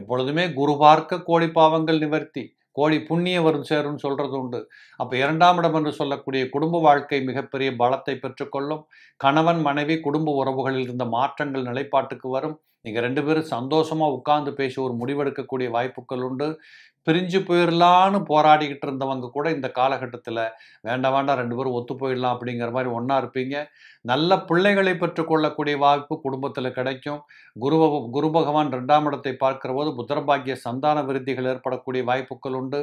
எப்பொழுதுமே குரு பார்க்க கோடி பாவங்கள் நிவர்த்தி கோடி புண்ணிய வரும் சேரும்னு சொல்றது உண்டு அப்போ இரண்டாம் இடம் என்று சொல்லக்கூடிய குடும்ப வாழ்க்கை மிகப்பெரிய பலத்தை பெற்றுக்கொள்ளும் கணவன் மனைவி குடும்ப உறவுகளில் இருந்த மாற்றங்கள் நிலைப்பாட்டுக்கு வரும் நீங்கள் ரெண்டு பேரும் சந்தோஷமாக உட்கார்ந்து பேசி ஒரு முடிவெடுக்கக்கூடிய வாய்ப்புகள் உண்டு பிரிஞ்சு போயிடலான்னு போராடிக்கிட்டு இருந்தவங்க கூட இந்த காலகட்டத்தில் வேண்டாம் வேண்டாம் ரெண்டு பேரும் ஒத்து போயிடலாம் அப்படிங்கிற மாதிரி ஒன்றா இருப்பீங்க நல்ல பிள்ளைகளை பெற்றுக்கொள்ளக்கூடிய வாய்ப்பு குடும்பத்தில் கிடைக்கும் குரு குரு பகவான் ரெண்டாம் இடத்தை பார்க்கிற போது புத்திரபாகிய சந்தான விருத்திகள் ஏற்படக்கூடிய வாய்ப்புகள் உண்டு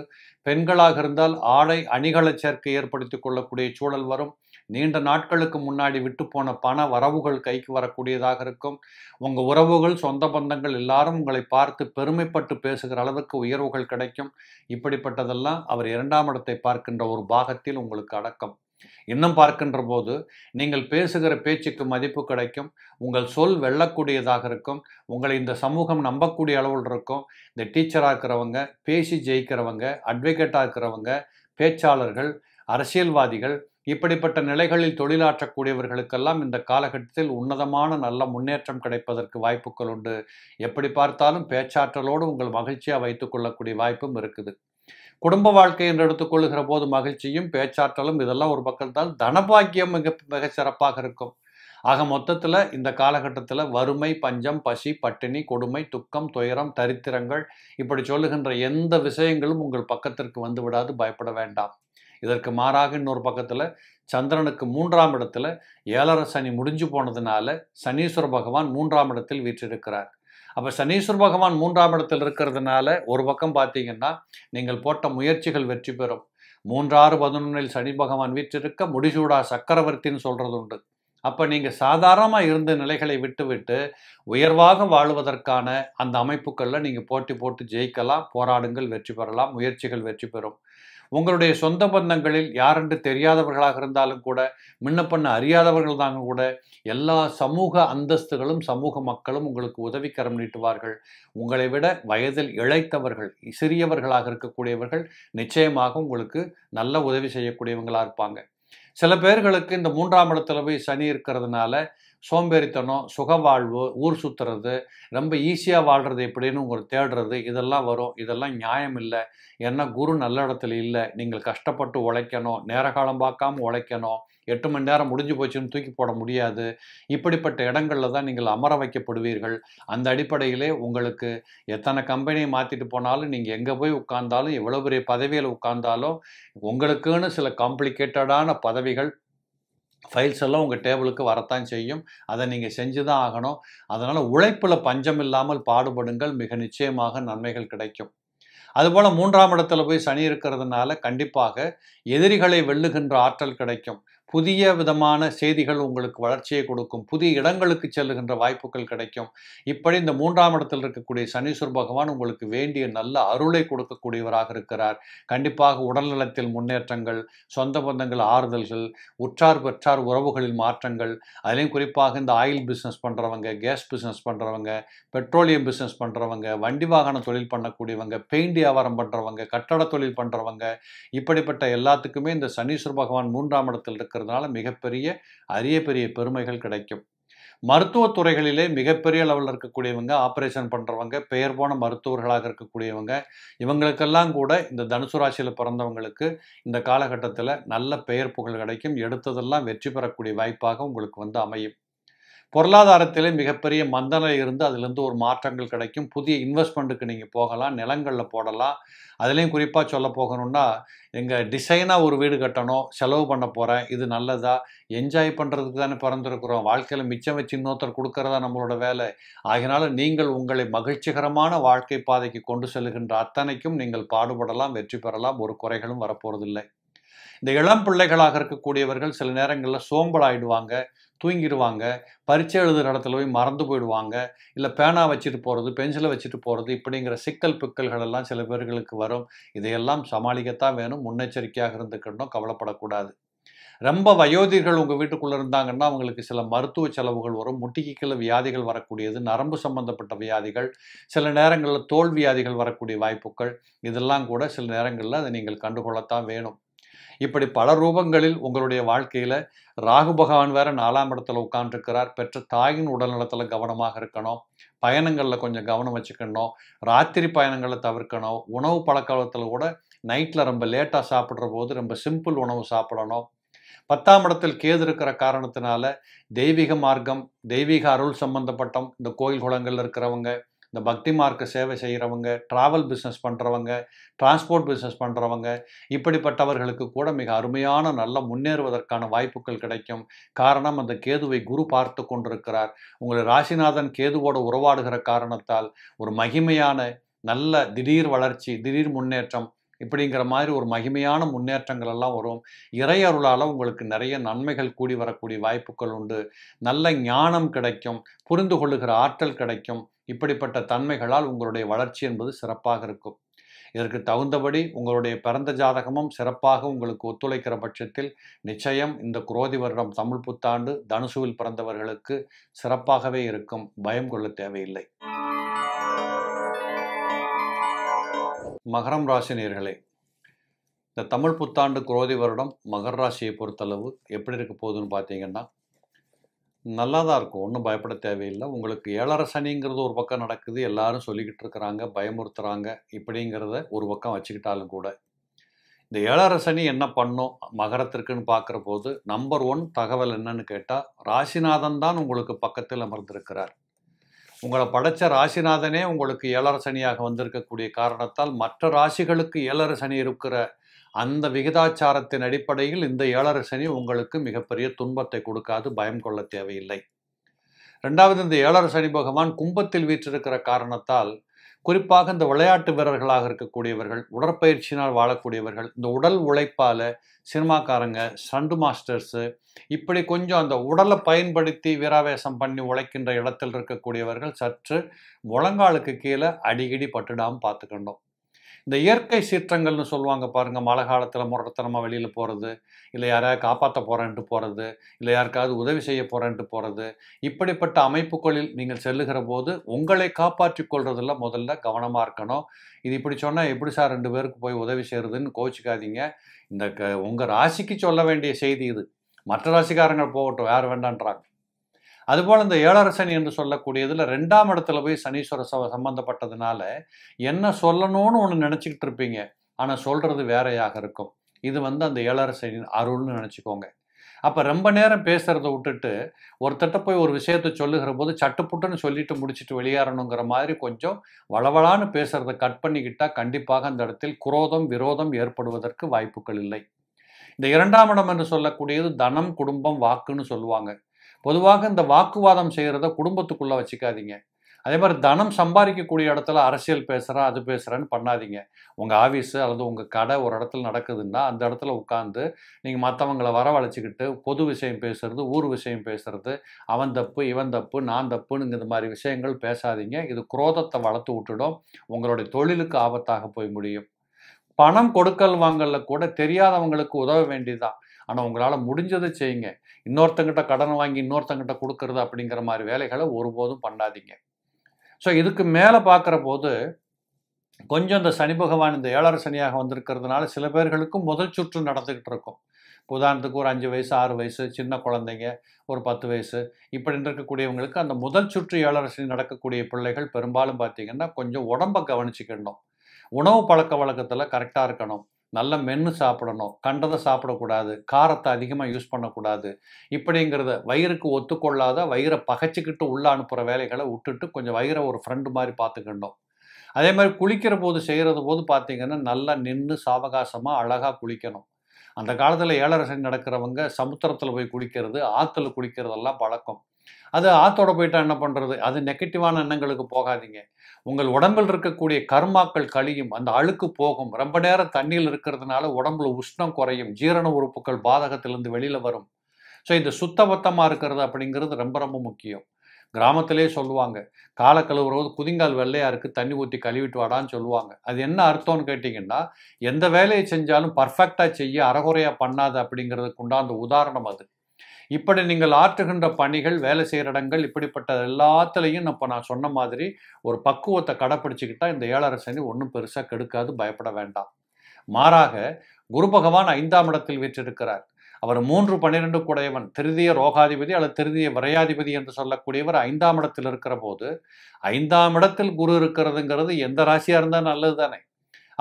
பெண்களாக இருந்தால் ஆடை அணிகளை சேர்க்கை ஏற்படுத்திக் கொள்ளக்கூடிய சூழல் வரும் நீண்ட நாட்களுக்கு முன்னாடி விட்டு போன பண வரவுகள் கைக்கு வரக்கூடியதாக இருக்கும் உங்கள் உறவுகள் சொந்த பந்தங்கள் எல்லாரும் உங்களை பார்த்து பெருமைப்பட்டு பேசுகிற அளவுக்கு உயர்வுகள் கிடைக்கும் இப்படிப்பட்டதெல்லாம் அவர் இரண்டாம் இடத்தை பார்க்கின்ற ஒரு பாகத்தில் உங்களுக்கு அடக்கம் இன்னும் பார்க்கின்ற போது நீங்கள் பேசுகிற பேச்சுக்கு மதிப்பு கிடைக்கும் உங்கள் சொல் வெல்லக்கூடியதாக இருக்கும் உங்களை இந்த சமூகம் நம்பக்கூடிய அளவில் இருக்கும் இந்த டீச்சராக இருக்கிறவங்க பேசி ஜெயிக்கிறவங்க அட்வொகேட்டாக இருக்கிறவங்க பேச்சாளர்கள் அரசியல்வாதிகள் இப்படிப்பட்ட நிலைகளில் தொழிலாற்றக்கூடியவர்களுக்கெல்லாம் இந்த காலகட்டத்தில் உன்னதமான நல்ல முன்னேற்றம் கிடைப்பதற்கு வாய்ப்புகள் உண்டு எப்படி பார்த்தாலும் பேச்சாற்றலோடு உங்கள் மகிழ்ச்சியாக வைத்துக்கொள்ளக்கூடிய வாய்ப்பும் இருக்குது குடும்ப வாழ்க்கை என்று எடுத்துக்கொள்ளுகிற போது மகிழ்ச்சியும் பேச்சாற்றலும் இதெல்லாம் ஒரு பக்கத்தால் தனபாக்கியம் மிக மிக சிறப்பாக இருக்கும் ஆக மொத்தத்தில் இந்த காலகட்டத்தில் வறுமை பஞ்சம் பசி பட்டினி கொடுமை துக்கம் துயரம் தரித்திரங்கள் இப்படி சொல்லுகின்ற எந்த விஷயங்களும் உங்கள் பக்கத்திற்கு வந்து விடாது பயப்பட வேண்டாம் இதற்கு மாறாக இன்னொரு பக்கத்தில் சந்திரனுக்கு மூன்றாம் இடத்துல ஏழரை சனி முடிஞ்சு போனதுனால சனீஸ்வர பகவான் மூன்றாம் இடத்தில் வீற்றிருக்கிறார் அப்போ சனீஸ்வர பகவான் மூன்றாம் இடத்தில் இருக்கிறதுனால ஒரு பக்கம் பார்த்தீங்கன்னா நீங்கள் போட்ட முயற்சிகள் வெற்றி பெறும் மூன்றாறு பதினொன்னில் சனி பகவான் வீற்றிருக்க முடிசூடா சக்கரவர்த்தின்னு சொல்கிறது உண்டு அப்போ நீங்கள் சாதாரணமாக இருந்த நிலைகளை விட்டுவிட்டு உயர்வாக வாழ்வதற்கான அந்த அமைப்புகளில் நீங்கள் போட்டி போட்டு ஜெயிக்கலாம் போராடுங்கள் வெற்றி பெறலாம் முயற்சிகள் வெற்றி பெறும் உங்களுடைய சொந்த பந்தங்களில் யாரென்று தெரியாதவர்களாக இருந்தாலும் கூட முன்ன பண்ண அறியாதவர்கள் தாங்க கூட எல்லா சமூக அந்தஸ்துகளும் சமூக மக்களும் உங்களுக்கு உதவிக்கரம் நீட்டுவார்கள் உங்களை விட வயதில் இழைத்தவர்கள் சிறியவர்களாக இருக்கக்கூடியவர்கள் நிச்சயமாக உங்களுக்கு நல்ல உதவி செய்யக்கூடியவங்களாக இருப்பாங்க சில பேர்களுக்கு இந்த மூன்றாம் இடத்துல போய் சனி இருக்கிறதுனால சோம்பேறித்தனம் சுக வாழ்வு ஊர் சுற்றுறது ரொம்ப ஈஸியாக வாழ்கிறது எப்படின்னு உங்களுக்கு தேடுறது இதெல்லாம் வரும் இதெல்லாம் நியாயம் இல்லை ஏன்னா குரு நல்ல இடத்துல இல்லை நீங்கள் கஷ்டப்பட்டு உழைக்கணும் நேர காலம் பார்க்காம உழைக்கணும் எட்டு மணி நேரம் முடிஞ்சு போச்சுன்னு தூக்கி போட முடியாது இப்படிப்பட்ட இடங்களில் தான் நீங்கள் அமர வைக்கப்படுவீர்கள் அந்த அடிப்படையிலே உங்களுக்கு எத்தனை கம்பெனியை மாற்றிட்டு போனாலும் நீங்கள் எங்கே போய் உட்கார்ந்தாலும் எவ்வளோ பெரிய பதவியில் உட்கார்ந்தாலும் உங்களுக்குன்னு சில காம்ப்ளிகேட்டடான பதவிகள் ஃபைல்ஸ் எல்லாம் உங்கள் டேபிளுக்கு வரத்தான் செய்யும் அதை நீங்கள் செஞ்சு தான் ஆகணும் அதனால் உழைப்பில் பஞ்சம் இல்லாமல் பாடுபடுங்கள் மிக நிச்சயமாக நன்மைகள் கிடைக்கும் அதுபோல் மூன்றாம் இடத்துல போய் சனி இருக்கிறதுனால கண்டிப்பாக எதிரிகளை வெல்லுகின்ற ஆற்றல் கிடைக்கும் புதிய விதமான செய்திகள் உங்களுக்கு வளர்ச்சியை கொடுக்கும் புதிய இடங்களுக்கு செல்லுகின்ற வாய்ப்புகள் கிடைக்கும் இப்படி இந்த மூன்றாம் இடத்தில் இருக்கக்கூடிய சனீஸ்வர் பகவான் உங்களுக்கு வேண்டிய நல்ல அருளை கொடுக்கக்கூடியவராக இருக்கிறார் கண்டிப்பாக உடல்நலத்தில் முன்னேற்றங்கள் சொந்த பந்தங்கள் ஆறுதல்கள் உற்றார் பெற்றார் உறவுகளில் மாற்றங்கள் அதிலையும் குறிப்பாக இந்த ஆயில் பிஸ்னஸ் பண்ணுறவங்க கேஸ் பிஸ்னஸ் பண்ணுறவங்க பெட்ரோலியம் பிஸ்னஸ் பண்ணுறவங்க வண்டி வாகன தொழில் பண்ணக்கூடியவங்க பெயிண்ட் வியாபாரம் பண்ணுறவங்க கட்டட தொழில் பண்ணுறவங்க இப்படிப்பட்ட எல்லாத்துக்குமே இந்த சனீஸ்வர் பகவான் மூன்றாம் இடத்தில் இருக்கிற இருக்கிறதுனால மிகப்பெரிய அரிய பெரிய பெருமைகள் கிடைக்கும் மருத்துவ துறைகளிலே மிகப்பெரிய லெவலில் இருக்கக்கூடியவங்க ஆப்ரேஷன் பண்ணுறவங்க பெயர் போன மருத்துவர்களாக இருக்கக்கூடியவங்க இவங்களுக்கெல்லாம் கூட இந்த தனுசு ராசியில் பிறந்தவங்களுக்கு இந்த காலகட்டத்தில் நல்ல பெயர் புகழ் கிடைக்கும் எடுத்ததெல்லாம் வெற்றி பெறக்கூடிய வாய்ப்பாக உங்களுக்கு வந்து அமையும் பொருளாதாரத்திலே மிகப்பெரிய மந்தநிலை இருந்து அதுலேருந்து ஒரு மாற்றங்கள் கிடைக்கும் புதிய இன்வெஸ்ட்மெண்ட்டுக்கு நீங்கள் போகலாம் நிலங்களில் போடலாம் அதுலேயும் குறிப்பாக சொல்ல போகணும்னா எங்கள் டிசைனாக ஒரு வீடு கட்டணும் செலவு பண்ண போகிறேன் இது நல்லதா என்ஜாய் பண்ணுறதுக்கு தானே பிறந்திருக்கிறோம் வாழ்க்கையில் மிச்சம் வச்சு இன்னொருத்தர் கொடுக்கறதா நம்மளோட வேலை ஆகினால நீங்கள் உங்களை மகிழ்ச்சிகரமான வாழ்க்கை பாதைக்கு கொண்டு செல்கின்ற அத்தனைக்கும் நீங்கள் பாடுபடலாம் வெற்றி பெறலாம் ஒரு குறைகளும் வரப்போகிறதில்லை இந்த இளம் பிள்ளைகளாக இருக்கக்கூடியவர்கள் சில நேரங்களில் சோம்பல் தூங்கிடுவாங்க பரீட்சை எழுதுகிற இடத்துல போய் மறந்து போயிடுவாங்க இல்லை பேனா வச்சுட்டு போகிறது பென்சிலை வச்சுட்டு போகிறது இப்படிங்கிற சிக்கல் பிக்கல்கள் எல்லாம் சில பேர்களுக்கு வரும் இதையெல்லாம் சமாளிக்கத்தான் வேணும் முன்னெச்சரிக்கையாக இருந்துக்கணும் கவலைப்படக்கூடாது ரொம்ப வயோதிகர்கள் உங்கள் வீட்டுக்குள்ளே இருந்தாங்கன்னா அவங்களுக்கு சில மருத்துவ செலவுகள் வரும் முட்டிக்கிக்கல வியாதிகள் வரக்கூடியது நரம்பு சம்பந்தப்பட்ட வியாதிகள் சில நேரங்களில் தோல் வியாதிகள் வரக்கூடிய வாய்ப்புகள் இதெல்லாம் கூட சில நேரங்களில் அதை நீங்கள் கண்டுகொள்ளத்தான் வேணும் இப்படி பல ரூபங்களில் உங்களுடைய வாழ்க்கையில் ராகு பகவான் வேற நாலாம் இடத்துல உட்காந்துருக்கிறார் பெற்ற தாயின் உடல்நலத்தில் கவனமாக இருக்கணும் பயணங்களில் கொஞ்சம் கவனம் வச்சுக்கணும் ராத்திரி பயணங்களை தவிர்க்கணும் உணவு பழக்கத்தில் கூட நைட்டில் ரொம்ப லேட்டாக சாப்பிட்ற போது ரொம்ப சிம்பிள் உணவு சாப்பிடணும் பத்தாம் இடத்தில் கேது இருக்கிற காரணத்தினால தெய்வீக மார்க்கம் தெய்வீக அருள் சம்பந்தப்பட்டம் இந்த கோயில் குளங்களில் இருக்கிறவங்க இந்த பக்தி மார்க்க சேவை செய்கிறவங்க ட்ராவல் பிஸ்னஸ் பண்ணுறவங்க டிரான்ஸ்போர்ட் பிஸ்னஸ் பண்ணுறவங்க இப்படிப்பட்டவர்களுக்கு கூட மிக அருமையான நல்ல முன்னேறுவதற்கான வாய்ப்புகள் கிடைக்கும் காரணம் அந்த கேதுவை குரு பார்த்து கொண்டிருக்கிறார் உங்களை ராசிநாதன் கேதுவோடு உறவாடுகிற காரணத்தால் ஒரு மகிமையான நல்ல திடீர் வளர்ச்சி திடீர் முன்னேற்றம் இப்படிங்கிற மாதிரி ஒரு மகிமையான முன்னேற்றங்கள் எல்லாம் வரும் இறை அருளால் உங்களுக்கு நிறைய நன்மைகள் கூடி வரக்கூடிய வாய்ப்புகள் உண்டு நல்ல ஞானம் கிடைக்கும் புரிந்து கொள்ளுகிற ஆற்றல் கிடைக்கும் இப்படிப்பட்ட தன்மைகளால் உங்களுடைய வளர்ச்சி என்பது சிறப்பாக இருக்கும் இதற்கு தகுந்தபடி உங்களுடைய பிறந்த ஜாதகமும் சிறப்பாக உங்களுக்கு ஒத்துழைக்கிற பட்சத்தில் நிச்சயம் இந்த குரோதி வருடம் தமிழ் புத்தாண்டு தனுசுவில் பிறந்தவர்களுக்கு சிறப்பாகவே இருக்கும் பயம் கொள்ள தேவையில்லை மகரம் ராசினியர்களே இந்த தமிழ் புத்தாண்டு குரோதி வருடம் மகர ராசியை பொறுத்தளவு எப்படி இருக்க போகுதுன்னு பார்த்தீங்கன்னா நல்லா தான் இருக்கும் ஒன்றும் பயப்பட தேவையில்லை உங்களுக்கு ஏழரசனிங்கிறது சனிங்கிறது ஒரு பக்கம் நடக்குது எல்லாரும் சொல்லிக்கிட்டு இருக்கிறாங்க பயமுறுத்துகிறாங்க இப்படிங்கிறத ஒரு பக்கம் வச்சுக்கிட்டாலும் கூட இந்த ஏழரசனி சனி என்ன பண்ணும் மகரத்திற்குன்னு பார்க்குற போது நம்பர் ஒன் தகவல் என்னன்னு கேட்டால் ராசிநாதன் தான் உங்களுக்கு பக்கத்தில் அமர்ந்திருக்கிறார் உங்களை படைத்த ராசிநாதனே உங்களுக்கு ஏழரை சனியாக வந்திருக்கக்கூடிய காரணத்தால் மற்ற ராசிகளுக்கு ஏழரை சனி இருக்கிற அந்த விகிதாச்சாரத்தின் அடிப்படையில் இந்த ஏழரை சனி உங்களுக்கு மிகப்பெரிய துன்பத்தை கொடுக்காது பயம் கொள்ள தேவையில்லை ரெண்டாவது இந்த ஏழரை சனி பகவான் கும்பத்தில் வீற்றிருக்கிற காரணத்தால் குறிப்பாக இந்த விளையாட்டு வீரர்களாக இருக்கக்கூடியவர்கள் உடற்பயிற்சியினால் வாழக்கூடியவர்கள் இந்த உடல் உழைப்பால் சினிமாக்காரங்க ஸ்டண்ட் மாஸ்டர்ஸு இப்படி கொஞ்சம் அந்த உடலை பயன்படுத்தி வீராவேசம் பண்ணி உழைக்கின்ற இடத்தில் இருக்கக்கூடியவர்கள் சற்று முழங்காலுக்கு கீழே அடிக்கடி பட்டுடாமல் பார்த்துக்கணும் இந்த இயற்கை சீற்றங்கள்னு சொல்லுவாங்க பாருங்கள் மழை காலத்தில் முரட்டத்தனமாக வெளியில் போகிறது இல்லை யாரையாவது காப்பாற்ற போகிறேன்ட்டு போகிறது இல்லை யாருக்காவது உதவி செய்ய போகிறேன்ட்டு போகிறது இப்படிப்பட்ட அமைப்புகளில் நீங்கள் செல்லுகிற போது உங்களை காப்பாற்றி கொள்றதுல முதல்ல கவனமாக இருக்கணும் இது இப்படி சொன்னால் எப்படி சார் ரெண்டு பேருக்கு போய் உதவி செய்கிறதுன்னு கோச்சிக்காதீங்க இந்த க உங்கள் ராசிக்கு சொல்ல வேண்டிய செய்தி இது மற்ற ராசிக்காரங்க போகட்டும் யார் வேண்டான்றாங்க அதுபோல் இந்த ஏழரை சனி என்று சொல்லக்கூடியதில் ரெண்டாம் இடத்துல போய் சனீஸ்வர சவ சம்பந்தப்பட்டதுனால என்ன சொல்லணும்னு ஒன்று நினச்சிக்கிட்டு இருப்பீங்க ஆனால் சொல்கிறது வேறையாக இருக்கும் இது வந்து அந்த ஏழரை அருள்னு நினச்சிக்கோங்க அப்போ ரொம்ப நேரம் பேசுகிறத விட்டுட்டு ஒருத்தட்ட போய் ஒரு விஷயத்த சொல்லுகிற போது சட்டுப்புட்டுன்னு சொல்லிட்டு முடிச்சுட்டு வெளியேறணுங்கிற மாதிரி கொஞ்சம் வளவளான்னு பேசுகிறத கட் பண்ணிக்கிட்டால் கண்டிப்பாக அந்த இடத்தில் குரோதம் விரோதம் ஏற்படுவதற்கு வாய்ப்புகள் இல்லை இந்த இரண்டாம் இடம் என்று சொல்லக்கூடியது தனம் குடும்பம் வாக்குன்னு சொல்லுவாங்க பொதுவாக இந்த வாக்குவாதம் செய்கிறத குடும்பத்துக்குள்ளே வச்சுக்காதீங்க அதே மாதிரி தனம் சம்பாதிக்கக்கூடிய இடத்துல அரசியல் பேசுகிறேன் அது பேசுகிறேன்னு பண்ணாதீங்க உங்கள் ஆஃபீஸு அல்லது உங்கள் கடை ஒரு இடத்துல நடக்குதுன்னா அந்த இடத்துல உட்காந்து நீங்கள் மற்றவங்களை வரவழைச்சிக்கிட்டு பொது விஷயம் பேசுகிறது ஊர் விஷயம் பேசுகிறது அவன் தப்பு இவன் தப்பு நான் தப்புன்னு இந்த மாதிரி விஷயங்கள் பேசாதீங்க இது குரோதத்தை வளர்த்து விட்டுடும் உங்களுடைய தொழிலுக்கு ஆபத்தாக போய் முடியும் பணம் கொடுக்கல் வாங்கல கூட தெரியாதவங்களுக்கு உதவ வேண்டியதுதான் ஆனால் உங்களால் முடிஞ்சதை செய்யுங்க இன்னொருத்தங்கிட்ட கடன் வாங்கி இன்னொருத்தங்கிட்ட கொடுக்கறது அப்படிங்கிற மாதிரி வேலைகளை ஒருபோதும் பண்ணாதீங்க ஸோ இதுக்கு மேலே பார்க்குற போது கொஞ்சம் இந்த சனி பகவான் இந்த ஏழரை சனியாக வந்திருக்கிறதுனால சில பேர்களுக்கும் முதல் சுற்று நடந்துக்கிட்டு இருக்கும் உதாரணத்துக்கு ஒரு அஞ்சு வயசு ஆறு வயசு சின்ன குழந்தைங்க ஒரு பத்து வயசு இப்படின்னு இருக்கக்கூடியவங்களுக்கு அந்த முதல் சுற்று ஏழரை சனி நடக்கக்கூடிய பிள்ளைகள் பெரும்பாலும் பார்த்திங்கன்னா கொஞ்சம் உடம்பை கவனிச்சுக்கிடணும் உணவு பழக்க வழக்கத்தில் கரெக்டாக இருக்கணும் நல்ல மென்று சாப்பிடணும் கண்டதை சாப்பிடக்கூடாது காரத்தை அதிகமாக யூஸ் பண்ணக்கூடாது இப்படிங்கிறத வயிறுக்கு ஒத்துக்கொள்ளாத வயிறை பகைச்சிக்கிட்டு உள்ளே அனுப்புகிற வேலைகளை விட்டுட்டு கொஞ்சம் வயிறை ஒரு ஃப்ரெண்டு மாதிரி பார்த்துக்கணும் அதே மாதிரி குளிக்கிற போது செய்கிறது போது பார்த்திங்கன்னா நல்லா நின்று சாவகாசமாக அழகாக குளிக்கணும் அந்த காலத்தில் ஏழரசன் நடக்கிறவங்க சமுத்திரத்தில் போய் குளிக்கிறது ஆற்றுல குளிக்கிறதெல்லாம் பழக்கம் அது ஆத்தோட போயிட்டா என்ன பண்ணுறது அது நெகட்டிவான எண்ணங்களுக்கு போகாதீங்க உங்கள் உடம்பில் இருக்கக்கூடிய கர்மாக்கள் கழியும் அந்த அழுக்கு போகும் ரொம்ப நேரம் தண்ணியில் இருக்கிறதுனால உடம்புல உஷ்ணம் குறையும் ஜீரண உறுப்புகள் பாதகத்திலிருந்து வெளியில் வரும் ஸோ இந்த சுத்தபத்தமாக இருக்கிறது அப்படிங்கிறது ரொம்ப ரொம்ப முக்கியம் கிராமத்திலே சொல்லுவாங்க காலை கழுவுறது குதிங்கால் வெள்ளையாக இருக்குது தண்ணி ஊற்றி கழுவிட்டு வாடான்னு சொல்லுவாங்க அது என்ன அர்த்தம்னு கேட்டிங்கன்னா எந்த வேலையை செஞ்சாலும் பர்ஃபெக்டாக செய்ய அறகுறையாக பண்ணாது அப்படிங்கிறதுக்கு உண்டான உதாரணம் அது இப்படி நீங்கள் ஆற்றுகின்ற பணிகள் வேலை செய்கிற இடங்கள் இப்படிப்பட்ட எல்லாத்துலேயும் இப்போ நான் சொன்ன மாதிரி ஒரு பக்குவத்தை கடைப்பிடிச்சிக்கிட்டால் இந்த ஏழரை சனி ஒன்றும் பெருசாக கெடுக்காது பயப்பட வேண்டாம் மாறாக குரு பகவான் ஐந்தாம் இடத்தில் வீற்றிருக்கிறார் அவர் மூன்று பன்னிரெண்டு குடையவன் திருதிய ரோகாதிபதி அல்லது திருதிய விரையாதிபதி என்று சொல்லக்கூடியவர் ஐந்தாம் இடத்தில் இருக்கிற போது ஐந்தாம் இடத்தில் குரு இருக்கிறதுங்கிறது எந்த ராசியாக இருந்தால் நல்லது தானே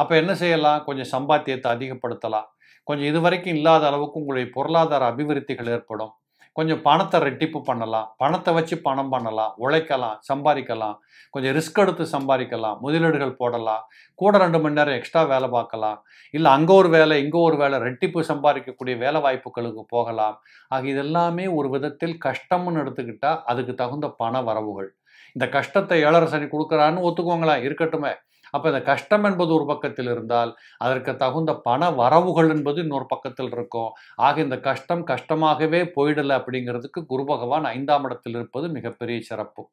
அப்போ என்ன செய்யலாம் கொஞ்சம் சம்பாத்தியத்தை அதிகப்படுத்தலாம் கொஞ்சம் இது வரைக்கும் இல்லாத அளவுக்கு உங்களுடைய பொருளாதார அபிவிருத்திகள் ஏற்படும் கொஞ்சம் பணத்தை ரெட்டிப்பு பண்ணலாம் பணத்தை வச்சு பணம் பண்ணலாம் உழைக்கலாம் சம்பாதிக்கலாம் கொஞ்சம் ரிஸ்க் எடுத்து சம்பாதிக்கலாம் முதலீடுகள் போடலாம் கூட ரெண்டு மணி நேரம் எக்ஸ்ட்ரா வேலை பார்க்கலாம் இல்லை அங்கே ஒரு வேலை இங்கே ஒரு வேலை ரெட்டிப்பு சம்பாதிக்கக்கூடிய வேலை வாய்ப்புகளுக்கு போகலாம் ஆக இதெல்லாமே ஒரு விதத்தில் கஷ்டம்னு எடுத்துக்கிட்டால் அதுக்கு தகுந்த பண வரவுகள் இந்த கஷ்டத்தை ஏழரசனி கொடுக்குறான்னு ஒத்துக்கோங்களேன் இருக்கட்டுமே அப்போ இந்த கஷ்டம் என்பது ஒரு பக்கத்தில் இருந்தால் அதற்கு தகுந்த பண வரவுகள் என்பது இன்னொரு பக்கத்தில் இருக்கும் ஆக இந்த கஷ்டம் கஷ்டமாகவே போயிடலை அப்படிங்கிறதுக்கு குரு பகவான் ஐந்தாம் இடத்தில் இருப்பது மிகப்பெரிய சிறப்பு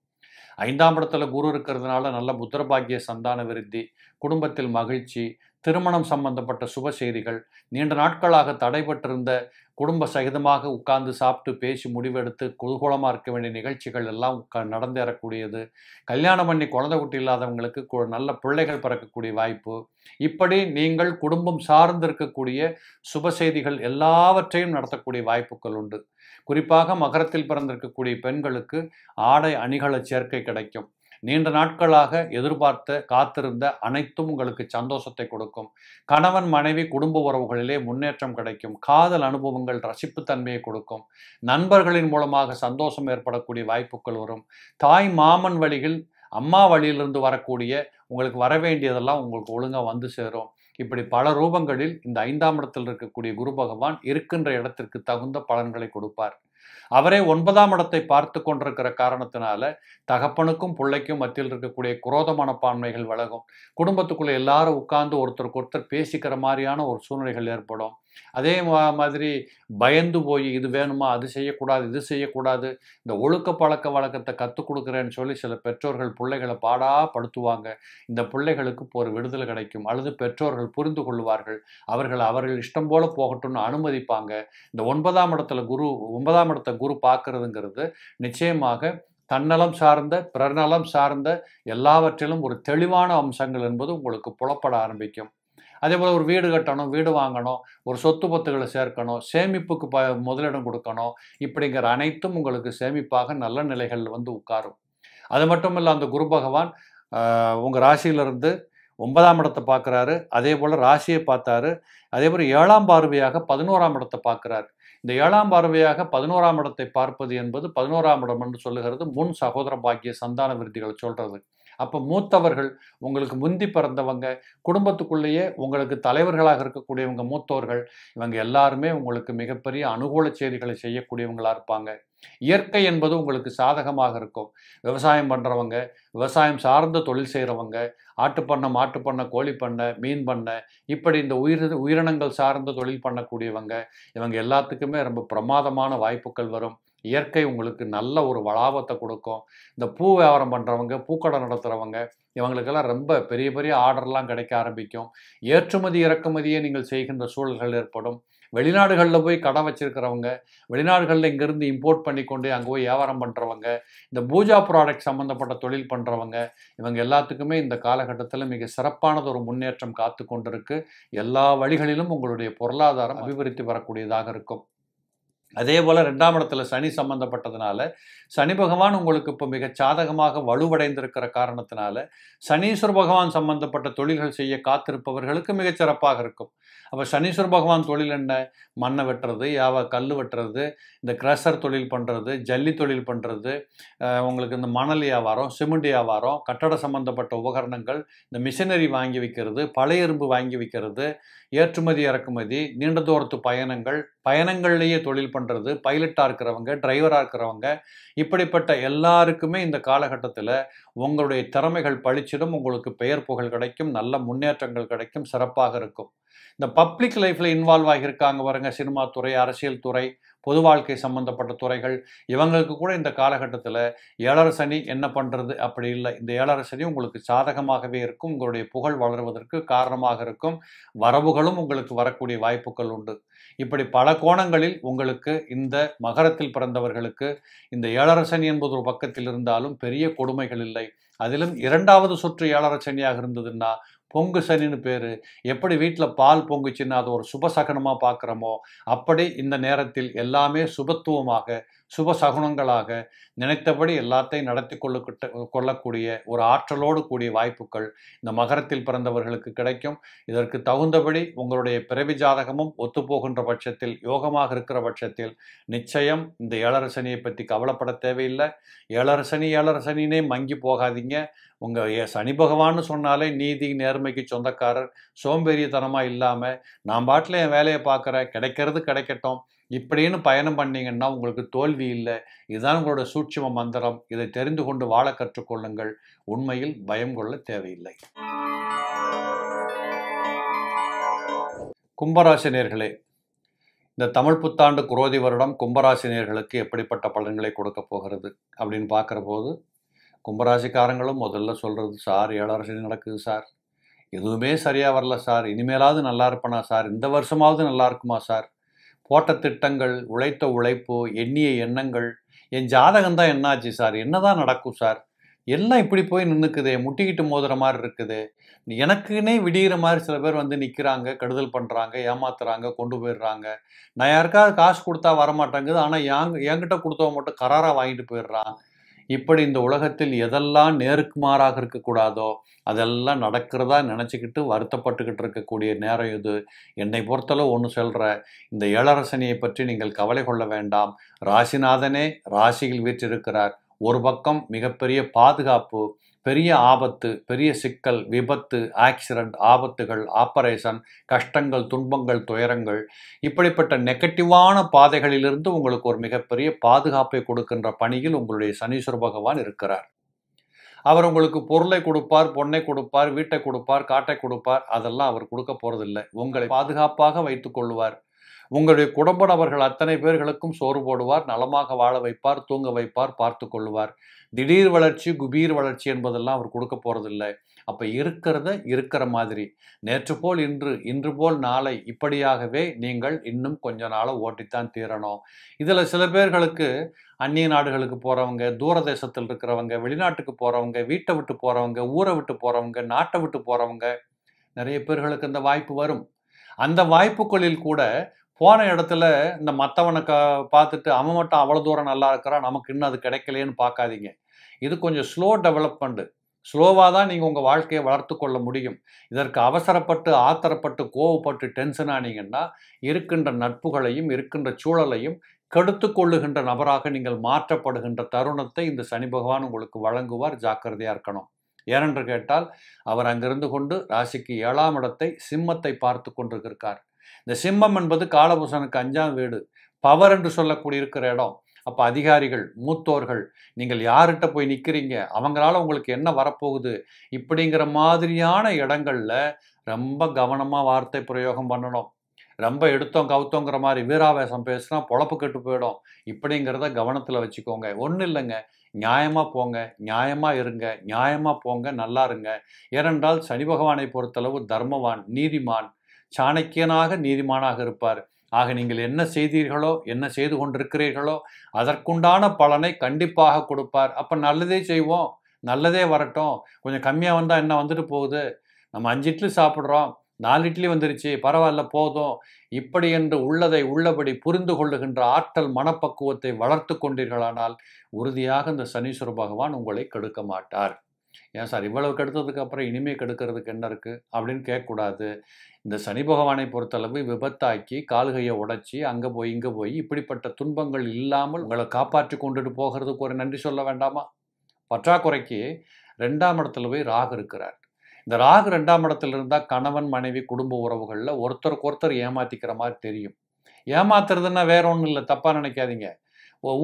ஐந்தாம் இடத்துல குரு இருக்கிறதுனால நல்ல புத்திரபாகிய சந்தான விருத்தி குடும்பத்தில் மகிழ்ச்சி திருமணம் சம்பந்தப்பட்ட சுப செய்திகள் நீண்ட நாட்களாக தடைபட்டிருந்த குடும்ப சகிதமாக உட்கார்ந்து சாப்பிட்டு பேசி முடிவெடுத்து குதூகூலமாக இருக்க வேண்டிய நிகழ்ச்சிகள் எல்லாம் நடந்தேறக்கூடியது கல்யாணம் பண்ணி குழந்தை குட்டி இல்லாதவங்களுக்கு நல்ல பிள்ளைகள் பிறக்கக்கூடிய வாய்ப்பு இப்படி நீங்கள் குடும்பம் சார்ந்திருக்கக்கூடிய சுப செய்திகள் எல்லாவற்றையும் நடத்தக்கூடிய வாய்ப்புகள் உண்டு குறிப்பாக மகரத்தில் பிறந்திருக்கக்கூடிய பெண்களுக்கு ஆடை அணிகள சேர்க்கை கிடைக்கும் நீண்ட நாட்களாக எதிர்பார்த்து காத்திருந்த அனைத்தும் உங்களுக்கு சந்தோஷத்தை கொடுக்கும் கணவன் மனைவி குடும்ப உறவுகளிலே முன்னேற்றம் கிடைக்கும் காதல் அனுபவங்கள் ரசிப்புத்தன்மையை கொடுக்கும் நண்பர்களின் மூலமாக சந்தோஷம் ஏற்படக்கூடிய வாய்ப்புகள் வரும் தாய் மாமன் வழியில் அம்மா வழியிலிருந்து வரக்கூடிய உங்களுக்கு வர வேண்டியதெல்லாம் உங்களுக்கு ஒழுங்காக வந்து சேரும் இப்படி பல ரூபங்களில் இந்த ஐந்தாம் இடத்தில் இருக்கக்கூடிய குரு பகவான் இருக்கின்ற இடத்திற்கு தகுந்த பலன்களை கொடுப்பார் அவரே ஒன்பதாம் இடத்தை பார்த்து கொண்டிருக்கிற காரணத்தினால தகப்பனுக்கும் பிள்ளைக்கும் மத்தியில் இருக்கக்கூடிய குரோத மனப்பான்மைகள் விலகும் குடும்பத்துக்குள்ளே எல்லாரும் உட்கார்ந்து ஒருத்தருக்கு ஒருத்தர் பேசிக்கிற மாதிரியான ஒரு சூழ்நிலைகள் ஏற்படும் அதே மாதிரி பயந்து போய் இது வேணுமா அது செய்யக்கூடாது இது செய்யக்கூடாது இந்த ஒழுக்க பழக்க வழக்கத்தை கற்றுக் கொடுக்குறேன்னு சொல்லி சில பெற்றோர்கள் பிள்ளைகளை பாடா படுத்துவாங்க இந்த பிள்ளைகளுக்கு ஒரு விடுதலை கிடைக்கும் அல்லது பெற்றோர்கள் புரிந்து கொள்வார்கள் அவர்கள் அவர்கள் இஷ்டம் போல போகட்டும்னு அனுமதிப்பாங்க இந்த ஒன்பதாம் இடத்துல குரு ஒன்பதாம் இடத்த குரு பார்க்கறதுங்கிறது நிச்சயமாக தன்னலம் சார்ந்த பிறநலம் சார்ந்த எல்லாவற்றிலும் ஒரு தெளிவான அம்சங்கள் என்பது உங்களுக்கு புலப்பட ஆரம்பிக்கும் அதே போல் ஒரு வீடு கட்டணும் வீடு வாங்கணும் ஒரு சொத்து பத்துகளை சேர்க்கணும் சேமிப்புக்கு ப முதலிடம் கொடுக்கணும் இப்படிங்கிற அனைத்தும் உங்களுக்கு சேமிப்பாக நல்ல நிலைகள் வந்து உட்காரும் அது மட்டும் இல்லை அந்த குரு பகவான் உங்கள் ராசியிலிருந்து ஒன்பதாம் இடத்தை பார்க்குறாரு அதே போல் ராசியை பார்த்தாரு அதே போல் ஏழாம் பார்வையாக பதினோராம் இடத்தை பார்க்குறாரு இந்த ஏழாம் பார்வையாக பதினோராம் இடத்தை பார்ப்பது என்பது பதினோராம் இடம் என்று சொல்லுகிறது முன் சகோதர பாக்கிய சந்தான விருத்திகளை சொல்கிறது அப்போ மூத்தவர்கள் உங்களுக்கு முந்தி பிறந்தவங்க குடும்பத்துக்குள்ளேயே உங்களுக்கு தலைவர்களாக இருக்கக்கூடியவங்க மூத்தோர்கள் இவங்க எல்லாருமே உங்களுக்கு மிகப்பெரிய அனுகூல செய்திகளை செய்யக்கூடியவங்களாக இருப்பாங்க இயற்கை என்பது உங்களுக்கு சாதகமாக இருக்கும் விவசாயம் பண்ணுறவங்க விவசாயம் சார்ந்த தொழில் செய்கிறவங்க ஆட்டுப்பண்ணை மாட்டு கோழி பண்ணை மீன் பண்ணை இப்படி இந்த உயிர் உயிரினங்கள் சார்ந்த தொழில் பண்ணக்கூடியவங்க இவங்க எல்லாத்துக்குமே ரொம்ப பிரமாதமான வாய்ப்புகள் வரும் இயற்கை உங்களுக்கு நல்ல ஒரு வளாபத்தை கொடுக்கும் இந்த பூ வியாபாரம் பண்ணுறவங்க பூக்கடை நடத்துகிறவங்க இவங்களுக்கெல்லாம் ரொம்ப பெரிய பெரிய ஆர்டர்லாம் கிடைக்க ஆரம்பிக்கும் ஏற்றுமதி இறக்குமதியை நீங்கள் செய்கின்ற சூழல்கள் ஏற்படும் வெளிநாடுகளில் போய் கடை வச்சுருக்கிறவங்க வெளிநாடுகளில் இங்கேருந்து இம்போர்ட் பண்ணி கொண்டு அங்கே போய் வியாபாரம் பண்ணுறவங்க இந்த பூஜா ப்ராடக்ட் சம்மந்தப்பட்ட தொழில் பண்ணுறவங்க இவங்க எல்லாத்துக்குமே இந்த காலகட்டத்தில் மிக சிறப்பானது ஒரு முன்னேற்றம் காத்து கொண்டிருக்கு எல்லா வழிகளிலும் உங்களுடைய பொருளாதாரம் அபிவிருத்தி வரக்கூடியதாக இருக்கும் அதே போல் ரெண்டாம் இடத்துல சனி சம்பந்தப்பட்டதுனால சனி பகவான் உங்களுக்கு இப்போ மிக சாதகமாக வலுவடைந்திருக்கிற காரணத்தினால சனீஸ்வர பகவான் சம்பந்தப்பட்ட தொழில்கள் செய்ய காத்திருப்பவர்களுக்கு மிகச்சிறப்பாக இருக்கும் அப்போ சனீஸ்வர பகவான் தொழில் என்ன மண்ணை வெட்டுறது யாவ கல் வெட்டுறது இந்த கிரஷர் தொழில் பண்ணுறது ஜல்லி தொழில் பண்ணுறது உங்களுக்கு இந்த மணல் வியாபாரம் சிமெண்ட் வியாபாரம் கட்டட சம்பந்தப்பட்ட உபகரணங்கள் இந்த மிஷினரி வாங்கி வைக்கிறது பழைய எறும்பு வாங்கி வைக்கிறது ஏற்றுமதி இறக்குமதி நீண்ட தூரத்து பயணங்கள் பயணங்கள்லேயே தொழில் பண்ணுறது பைலட்டாக இருக்கிறவங்க டிரைவராக இருக்கிறவங்க இப்படிப்பட்ட எல்லாருக்குமே இந்த காலகட்டத்தில் உங்களுடைய திறமைகள் பழிச்சிடும் உங்களுக்கு பெயர் புகழ் கிடைக்கும் நல்ல முன்னேற்றங்கள் கிடைக்கும் சிறப்பாக இருக்கும் இந்த பப்ளிக் லைஃப்பில் இன்வால்வ் ஆகியிருக்காங்க பாருங்க சினிமா துறை அரசியல் துறை பொது வாழ்க்கை சம்பந்தப்பட்ட துறைகள் இவங்களுக்கு கூட இந்த காலகட்டத்தில் ஏழரசனி என்ன பண்ணுறது அப்படி இல்லை இந்த ஏழரசனி உங்களுக்கு சாதகமாகவே இருக்கும் உங்களுடைய புகழ் வளருவதற்கு காரணமாக இருக்கும் வரவுகளும் உங்களுக்கு வரக்கூடிய வாய்ப்புகள் உண்டு இப்படி பல கோணங்களில் உங்களுக்கு இந்த மகரத்தில் பிறந்தவர்களுக்கு இந்த ஏழரசனி என்பது ஒரு பக்கத்தில் இருந்தாலும் பெரிய கொடுமைகள் இல்லை அதிலும் இரண்டாவது சுற்று ஏழரசனியாக இருந்ததுன்னா பொங்கு சனின்னு பேர் எப்படி வீட்டில் பால் பொங்குச்சின்னு அது ஒரு சுபசகனமாக பார்க்குறோமோ அப்படி இந்த நேரத்தில் எல்லாமே சுபத்துவமாக சுப சகுனங்களாக நினைத்தபடி எல்லாத்தையும் நடத்தி கொள்ளுக்கிட்ட கொள்ளக்கூடிய ஒரு ஆற்றலோடு கூடிய வாய்ப்புகள் இந்த மகரத்தில் பிறந்தவர்களுக்கு கிடைக்கும் இதற்கு தகுந்தபடி உங்களுடைய பிறவி ஜாதகமும் ஒத்துப்போகின்ற பட்சத்தில் யோகமாக இருக்கிற பட்சத்தில் நிச்சயம் இந்த ஏழரசனியை பற்றி கவலைப்பட தேவையில்லை ஏழரசனி ஏழரசனினே மங்கி போகாதீங்க உங்கள் சனி பகவான்னு சொன்னாலே நீதி நேர்மைக்கு சொந்தக்காரர் சோம்பேறியத்தனமாக இல்லாமல் நான் பாட்டில் என் வேலையை பார்க்குறேன் கிடைக்கிறது கிடைக்கட்டும் இப்படின்னு பயணம் பண்ணீங்கன்னா உங்களுக்கு தோல்வி இல்லை இதுதான் உங்களோட சூட்சம மந்திரம் இதை தெரிந்து கொண்டு வாழ கற்றுக்கொள்ளுங்கள் உண்மையில் பயம் கொள்ள தேவையில்லை கும்பராசினியர்களே இந்த தமிழ் புத்தாண்டு குரோதி வருடம் கும்பராசினியர்களுக்கு எப்படிப்பட்ட பலன்களை கொடுக்க போகிறது அப்படின்னு பார்க்குற போது கும்பராசிக்காரங்களும் முதல்ல சொல்கிறது சார் ஏழரசி நடக்குது சார் எதுவுமே சரியாக வரல சார் இனிமேலாவது நல்லா இருப்பனா சார் இந்த வருஷமாவது நல்லா இருக்குமா சார் போட்ட திட்டங்கள் உழைத்த உழைப்பு எண்ணிய எண்ணங்கள் என் ஜாதகம் தான் என்னாச்சு சார் என்னதான் நடக்கும் சார் எல்லாம் இப்படி போய் நின்றுக்குது முட்டிக்கிட்டு மோதுற மாதிரி இருக்குது எனக்குன்னே விடிகிற மாதிரி சில பேர் வந்து நிற்கிறாங்க கெடுதல் பண்ணுறாங்க ஏமாத்துறாங்க கொண்டு போயிடுறாங்க நான் யாருக்காவது காசு கொடுத்தா வரமாட்டேங்குது ஆனால் என்கிட்ட கொடுத்தவங்க மட்டும் கராராக வாங்கிட்டு போயிடுறான் இப்படி இந்த உலகத்தில் எதெல்லாம் நேருக்கு மாறாக இருக்கக்கூடாதோ அதெல்லாம் நடக்கிறதா நினச்சிக்கிட்டு வருத்தப்பட்டுக்கிட்டு இருக்கக்கூடிய நேரம் இது என்னை பொறுத்தளவு ஒன்று சொல்கிற இந்த ஏழரசனியை பற்றி நீங்கள் கவலை கொள்ள வேண்டாம் ராசிநாதனே ராசியில் வீற்றிருக்கிறார் ஒரு பக்கம் மிகப்பெரிய பாதுகாப்பு பெரிய ஆபத்து பெரிய சிக்கல் விபத்து ஆக்சிடெண்ட் ஆபத்துகள் ஆப்பரேஷன் கஷ்டங்கள் துன்பங்கள் துயரங்கள் இப்படிப்பட்ட நெகட்டிவான பாதைகளிலிருந்து உங்களுக்கு ஒரு மிகப்பெரிய பாதுகாப்பை கொடுக்கின்ற பணியில் உங்களுடைய சனீஸ்வர பகவான் இருக்கிறார் அவர் உங்களுக்கு பொருளை கொடுப்பார் பொண்ணை கொடுப்பார் வீட்டை கொடுப்பார் காட்டை கொடுப்பார் அதெல்லாம் அவர் கொடுக்க போகிறதில்லை உங்களை பாதுகாப்பாக வைத்துக் கொள்வார் உங்களுடைய குடும்பனவர்கள் அத்தனை பேர்களுக்கும் சோறு போடுவார் நலமாக வாழ வைப்பார் தூங்க வைப்பார் பார்த்து கொள்வார் திடீர் வளர்ச்சி குபீர் வளர்ச்சி என்பதெல்லாம் அவர் கொடுக்க போகிறதில்லை அப்போ இருக்கிறத இருக்கிற மாதிரி நேற்று போல் இன்று இன்று போல் நாளை இப்படியாகவே நீங்கள் இன்னும் கொஞ்ச நாளை ஓட்டித்தான் தீரணும் இதில் சில பேர்களுக்கு அந்நிய நாடுகளுக்கு போகிறவங்க தூர தேசத்தில் இருக்கிறவங்க வெளிநாட்டுக்கு போகிறவங்க வீட்டை விட்டு போகிறவங்க ஊரை விட்டு போகிறவங்க நாட்டை விட்டு போகிறவங்க நிறைய பேர்களுக்கு இந்த வாய்ப்பு வரும் அந்த வாய்ப்புகளில் கூட போன இடத்துல இந்த மற்றவனை க பார்த்துட்டு அவன் மட்டும் அவ்வளோ தூரம் நல்லா இருக்கிறான் நமக்கு இன்னும் அது கிடைக்கலேன்னு பார்க்காதீங்க இது கொஞ்சம் ஸ்லோ டெவலப்மெண்ட்டு ஸ்லோவாக தான் நீங்கள் உங்கள் வாழ்க்கையை வளர்த்து கொள்ள முடியும் இதற்கு அவசரப்பட்டு ஆத்திரப்பட்டு கோவப்பட்டு டென்ஷன் ஆனீங்கன்னா இருக்கின்ற நட்புகளையும் இருக்கின்ற சூழலையும் கெடுத்து கொள்ளுகின்ற நபராக நீங்கள் மாற்றப்படுகின்ற தருணத்தை இந்த சனி பகவான் உங்களுக்கு வழங்குவார் ஜாக்கிரதையாக இருக்கணும் ஏனென்று கேட்டால் அவர் அங்கிருந்து கொண்டு ராசிக்கு ஏழாம் இடத்தை சிம்மத்தை பார்த்து கொண்டிருக்கிறார் இந்த சிம்மம் என்பது காலபூசனுக்கு அஞ்சாம் வீடு பவர் என்று சொல்லக்கூடிய இருக்கிற இடம் அப்போ அதிகாரிகள் மூத்தோர்கள் நீங்கள் யார்கிட்ட போய் நிற்கிறீங்க அவங்களால உங்களுக்கு என்ன வரப்போகுது இப்படிங்கிற மாதிரியான இடங்களில் ரொம்ப கவனமாக வார்த்தை பிரயோகம் பண்ணணும் ரொம்ப எடுத்தோம் கவுத்தோங்கிற மாதிரி வீராவேசம் பேசுனா பொழப்பு கெட்டு போயிடும் இப்படிங்கிறத கவனத்தில் வச்சுக்கோங்க ஒன்றும் இல்லைங்க நியாயமாக போங்க நியாயமாக இருங்க நியாயமாக போங்க நல்லா இருங்க ஏனென்றால் சனி பகவானை பொறுத்தளவு தர்மவான் நீதிமான் சாணக்கியனாக நீதிமானாக இருப்பார் ஆக நீங்கள் என்ன செய்தீர்களோ என்ன செய்து கொண்டிருக்கிறீர்களோ அதற்குண்டான பலனை கண்டிப்பாக கொடுப்பார் அப்போ நல்லதே செய்வோம் நல்லதே வரட்டும் கொஞ்சம் கம்மியாக வந்தால் என்ன வந்துட்டு போகுது நம்ம அஞ்சு இட்லி சாப்பிட்றோம் நாலு இட்லி வந்துருச்சு பரவாயில்ல போதும் இப்படி என்று உள்ளதை உள்ளபடி புரிந்து கொள்ளுகின்ற ஆற்றல் மனப்பக்குவத்தை வளர்த்து கொண்டீர்களானால் உறுதியாக இந்த சனீஸ்வர பகவான் உங்களை கெடுக்க மாட்டார் ஏன் சார் இவ்வளவு கெடுத்ததுக்கு அப்புறம் இனிமே கெடுக்கிறதுக்கு என்ன இருக்குது அப்படின்னு கேட்கக்கூடாது இந்த சனி பகவானை பொறுத்தளவு விபத்தாக்கி கால்கையை உடைச்சி அங்கே போய் இங்கே போய் இப்படிப்பட்ட துன்பங்கள் இல்லாமல் உங்களை காப்பாற்றி கொண்டுட்டு போகிறதுக்கு ஒரு நன்றி சொல்ல வேண்டாமா பற்றாக்குறைக்கு ரெண்டாம் இடத்துல போய் ராகு இருக்கிறார் இந்த ராகு ரெண்டாம் இடத்துல இருந்தால் கணவன் மனைவி குடும்ப உறவுகளில் ஒருத்தருக்கு ஒருத்தர் ஏமாத்திக்கிற மாதிரி தெரியும் ஏமாத்துறதுன்னா வேற ஒன்றும் இல்லை தப்பாக நினைக்காதீங்க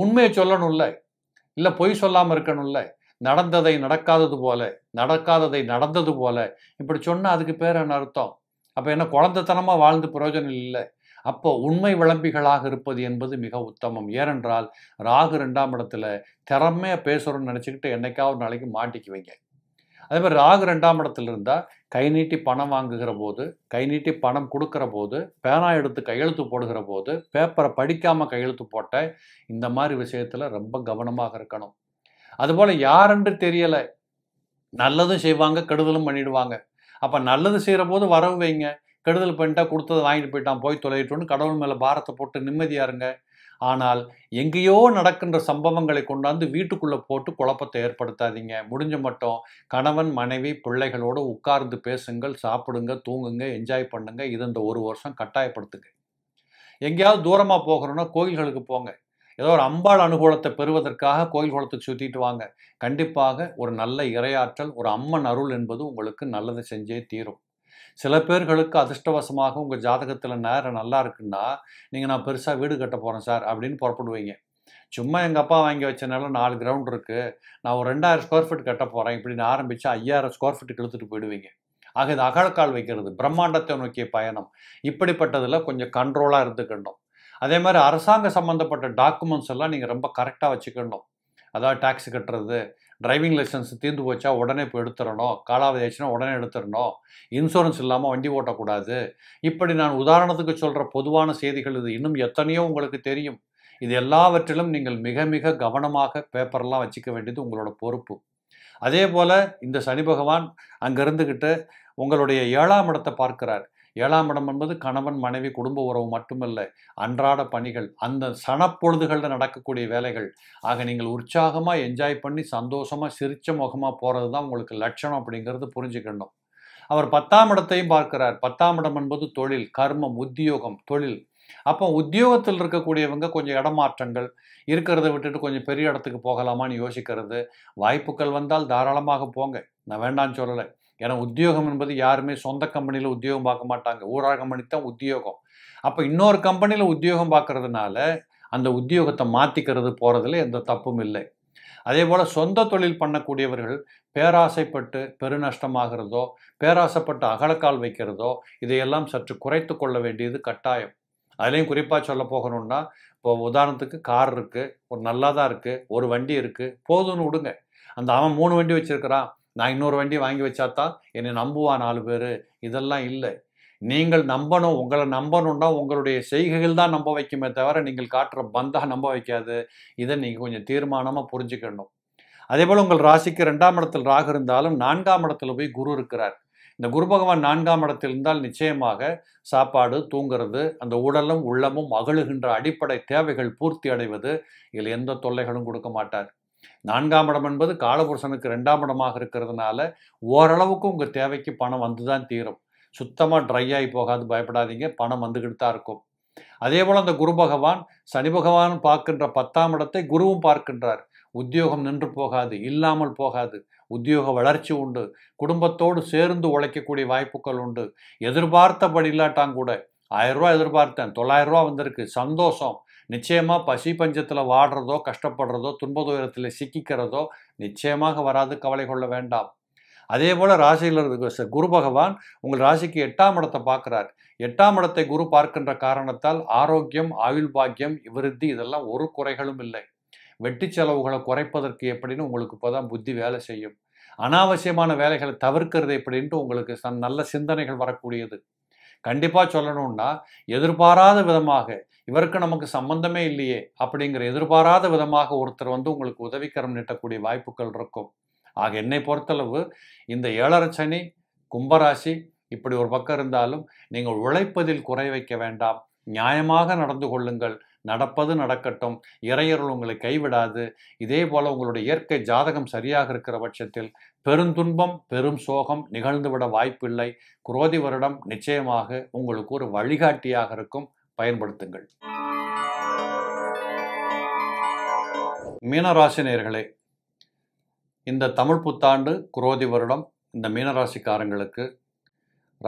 உண்மையை சொல்லணும் இல்லை இல்லை பொய் சொல்லாமல் இருக்கணும் இல்லை நடந்ததை நடக்காதது போல நடக்காததை நடந்தது போல இப்படி சொன்னால் அதுக்கு பேர் என்ன அர்த்தம் அப்போ என்ன குழந்தைத்தனமாக வாழ்ந்து பிரயோஜனம் இல்லை அப்போ உண்மை விளம்பிகளாக இருப்பது என்பது மிக உத்தமம் ஏனென்றால் ராகு ரெண்டாம் இடத்துல திறமையாக பேசுகிறோன்னு நினச்சிக்கிட்டு என்னைக்காவது நாளைக்கு மாட்டிக்குவீங்க அதே மாதிரி ராகு ரெண்டாம் இடத்துல இருந்தால் கை நீட்டி பணம் வாங்குகிற போது கை நீட்டி பணம் கொடுக்குற போது பேனா எடுத்து கையெழுத்து போடுகிற போது பேப்பரை படிக்காமல் கையெழுத்து போட்ட இந்த மாதிரி விஷயத்தில் ரொம்ப கவனமாக இருக்கணும் அதுபோல் யாருன்று தெரியலை நல்லதும் செய்வாங்க கெடுதலும் பண்ணிடுவாங்க அப்போ நல்லது செய்கிற போது வரவும் வைங்க கெடுதல் பண்ணிட்டா கொடுத்ததை வாங்கிட்டு போயிட்டான் போய் தொலைவிட்டோன்னு கடவுள் மேலே பாரத்தை போட்டு நிம்மதியாக இருங்க ஆனால் எங்கேயோ நடக்கின்ற சம்பவங்களை கொண்டாந்து வீட்டுக்குள்ளே போட்டு குழப்பத்தை ஏற்படுத்தாதீங்க முடிஞ்ச மட்டும் கணவன் மனைவி பிள்ளைகளோடு உட்கார்ந்து பேசுங்கள் சாப்பிடுங்க தூங்குங்க என்ஜாய் பண்ணுங்க இது இந்த ஒரு வருஷம் கட்டாயப்படுத்துங்க எங்கேயாவது தூரமாக போகிறோன்னா கோயில்களுக்கு போங்க ஏதோ ஒரு அம்பாள் அனுகூலத்தை பெறுவதற்காக கோயில் குளத்துக்கு சுற்றிட்டு வாங்க கண்டிப்பாக ஒரு நல்ல இரையாற்றல் ஒரு அம்மன் அருள் என்பது உங்களுக்கு நல்லது செஞ்சே தீரும் சில பேர்களுக்கு அதிர்ஷ்டவசமாக உங்கள் ஜாதகத்தில் நேரம் நல்லா இருக்குன்னா நீங்கள் நான் பெருசாக வீடு கட்ட போகிறேன் சார் அப்படின்னு புறப்படுவீங்க சும்மா எங்கள் அப்பா வாங்கி வச்ச நிலம் நாலு கிரவுண்ட் இருக்குது நான் ஒரு ரெண்டாயிரம் ஸ்கொயர் ஃபீட் கட்ட போகிறேன் இப்படின்னு ஆரம்பித்து ஐயாயிரம் ஸ்கொயர் ஃபீட் இழுத்துட்டு போயிடுவீங்க ஆக இது அகழக்கால் வைக்கிறது பிரம்மாண்டத்தை நோக்கிய பயணம் இப்படிப்பட்டதில் கொஞ்சம் கண்ட்ரோலாக இருந்துக்கணும் அதே மாதிரி அரசாங்க சம்மந்தப்பட்ட டாக்குமெண்ட்ஸ் எல்லாம் நீங்கள் ரொம்ப கரெக்டாக வச்சுக்கணும் அதாவது டேக்ஸ் கட்டுறது டிரைவிங் லைசன்ஸ் தீர்ந்து போச்சா உடனே இப்போ எடுத்துடணும் காலாவதி ஆச்சுன்னா உடனே எடுத்துடணும் இன்சூரன்ஸ் இல்லாமல் வண்டி ஓட்டக்கூடாது இப்படி நான் உதாரணத்துக்கு சொல்கிற பொதுவான செய்திகள் இது இன்னும் எத்தனையோ உங்களுக்கு தெரியும் இது எல்லாவற்றிலும் நீங்கள் மிக மிக கவனமாக பேப்பர்லாம் வச்சுக்க வேண்டியது உங்களோட பொறுப்பு அதே போல் இந்த சனி பகவான் அங்கே இருந்துக்கிட்டு உங்களுடைய ஏழாம் இடத்தை பார்க்கிறார் ஏழாம் இடம் என்பது கணவன் மனைவி குடும்ப உறவு மட்டுமல்ல அன்றாட பணிகள் அந்த சனப்பொழுதுகளில் நடக்கக்கூடிய வேலைகள் ஆக நீங்கள் உற்சாகமாக என்ஜாய் பண்ணி சந்தோஷமாக சிரிச்ச முகமாக போகிறது தான் உங்களுக்கு லட்சணம் அப்படிங்கிறது புரிஞ்சுக்கணும் அவர் பத்தாம் இடத்தையும் பார்க்கிறார் பத்தாம் இடம் என்பது தொழில் கர்மம் உத்தியோகம் தொழில் அப்போ உத்தியோகத்தில் இருக்கக்கூடியவங்க கொஞ்சம் இடமாற்றங்கள் இருக்கிறத விட்டுட்டு கொஞ்சம் பெரிய இடத்துக்கு போகலாமான்னு யோசிக்கிறது வாய்ப்புகள் வந்தால் தாராளமாக போங்க நான் வேண்டான்னு சொல்லலை ஏன்னா உத்தியோகம் என்பது யாருமே சொந்த கம்பெனியில் உத்தியோகம் பார்க்க மாட்டாங்க ஊராக கம்பெனி தான் உத்தியோகம் அப்போ இன்னொரு கம்பெனியில் உத்தியோகம் பார்க்கறதுனால அந்த உத்தியோகத்தை மாற்றிக்கிறது போகிறதுல எந்த தப்பும் இல்லை அதே போல் சொந்த தொழில் பண்ணக்கூடியவர்கள் பேராசைப்பட்டு பெருநஷ்டமாகிறதோ பேராசைப்பட்டு அகலக்கால் வைக்கிறதோ இதையெல்லாம் சற்று குறைத்து கொள்ள வேண்டியது கட்டாயம் அதுலேயும் குறிப்பாக சொல்ல போகணும்னா இப்போ உதாரணத்துக்கு கார் இருக்குது ஒரு நல்லா தான் இருக்குது ஒரு வண்டி இருக்குது போதும்னு விடுங்க அந்த அவன் மூணு வண்டி வச்சுருக்கிறான் நான் இன்னொரு வண்டி வாங்கி வச்சாதான் என்னை நம்புவா நாலு பேர் இதெல்லாம் இல்லை நீங்கள் நம்பணும் உங்களை நம்பணும்னா உங்களுடைய செய்கைகள் தான் நம்ப வைக்குமே தவிர நீங்கள் காட்டுற பந்தாக நம்ப வைக்காது இதை நீங்கள் கொஞ்சம் தீர்மானமாக புரிஞ்சுக்கணும் அதே போல் உங்கள் ராசிக்கு ரெண்டாம் இடத்தில் ராகு இருந்தாலும் நான்காம் இடத்துல போய் குரு இருக்கிறார் இந்த குரு பகவான் நான்காம் இடத்தில் இருந்தால் நிச்சயமாக சாப்பாடு தூங்கிறது அந்த உடலும் உள்ளமும் மகளுகின்ற அடிப்படை தேவைகள் பூர்த்தி அடைவது இதில் எந்த தொல்லைகளும் கொடுக்க மாட்டார் நான்காம் இடம் என்பது காலபுருஷனுக்கு ரெண்டாம் இடமாக இருக்கிறதுனால ஓரளவுக்கு உங்கள் தேவைக்கு பணம் வந்து தான் தீரும் சுத்தமாக ட்ரை ஆகி போகாது பயப்படாதீங்க பணம் வந்துக்கிட்டு தான் இருக்கும் அதே போல் அந்த குரு பகவான் சனி பகவான் பார்க்கின்ற பத்தாம் இடத்தை குருவும் பார்க்கின்றார் உத்தியோகம் நின்று போகாது இல்லாமல் போகாது உத்தியோக வளர்ச்சி உண்டு குடும்பத்தோடு சேர்ந்து உழைக்கக்கூடிய வாய்ப்புகள் உண்டு எதிர்பார்த்தபடி இல்லாட்டாங்க கூட ஆயிரம் ரூபா எதிர்பார்த்தேன் தொள்ளாயிரம் ரூபா வந்திருக்கு சந்தோஷம் நிச்சயமாக பசி பஞ்சத்தில் வாடுறதோ கஷ்டப்படுறதோ துன்பதுயரத்தில் சிக்கிக்கிறதோ நிச்சயமாக வராது கவலை கொள்ள வேண்டாம் அதே போல் ராசியில் இருக்க குரு பகவான் உங்கள் ராசிக்கு எட்டாம் இடத்தை பார்க்குறார் எட்டாம் இடத்தை குரு பார்க்கின்ற காரணத்தால் ஆரோக்கியம் ஆயுள் பாக்கியம் விருத்தி இதெல்லாம் ஒரு குறைகளும் இல்லை வெட்டி செலவுகளை குறைப்பதற்கு எப்படின்னு உங்களுக்கு இப்போ தான் புத்தி வேலை செய்யும் அனாவசியமான வேலைகளை தவிர்க்கிறது எப்படின்ட்டு உங்களுக்கு நல்ல சிந்தனைகள் வரக்கூடியது கண்டிப்பாக சொல்லணும்னா எதிர்பாராத விதமாக இவருக்கு நமக்கு சம்பந்தமே இல்லையே அப்படிங்கிற எதிர்பாராத விதமாக ஒருத்தர் வந்து உங்களுக்கு உதவிக்கரம் நீட்டக்கூடிய வாய்ப்புகள் இருக்கும் ஆக என்னை பொறுத்தளவு இந்த ஏழரை சனி கும்பராசி இப்படி ஒரு பக்கம் இருந்தாலும் நீங்கள் உழைப்பதில் குறை வைக்க வேண்டாம் நியாயமாக நடந்து கொள்ளுங்கள் நடப்பது நடக்கட்டும் இறையருள் உங்களை கைவிடாது இதே போல உங்களுடைய இயற்கை ஜாதகம் சரியாக இருக்கிற பட்சத்தில் பெருந்துன்பம் பெரும் சோகம் நிகழ்ந்துவிட வாய்ப்பில்லை குரோதி வருடம் நிச்சயமாக உங்களுக்கு ஒரு வழிகாட்டியாக இருக்கும் பயன்படுத்துங்கள் மீனராசினியர்களே இந்த தமிழ் புத்தாண்டு குரோதி வருடம் இந்த மீனராசிக்காரங்களுக்கு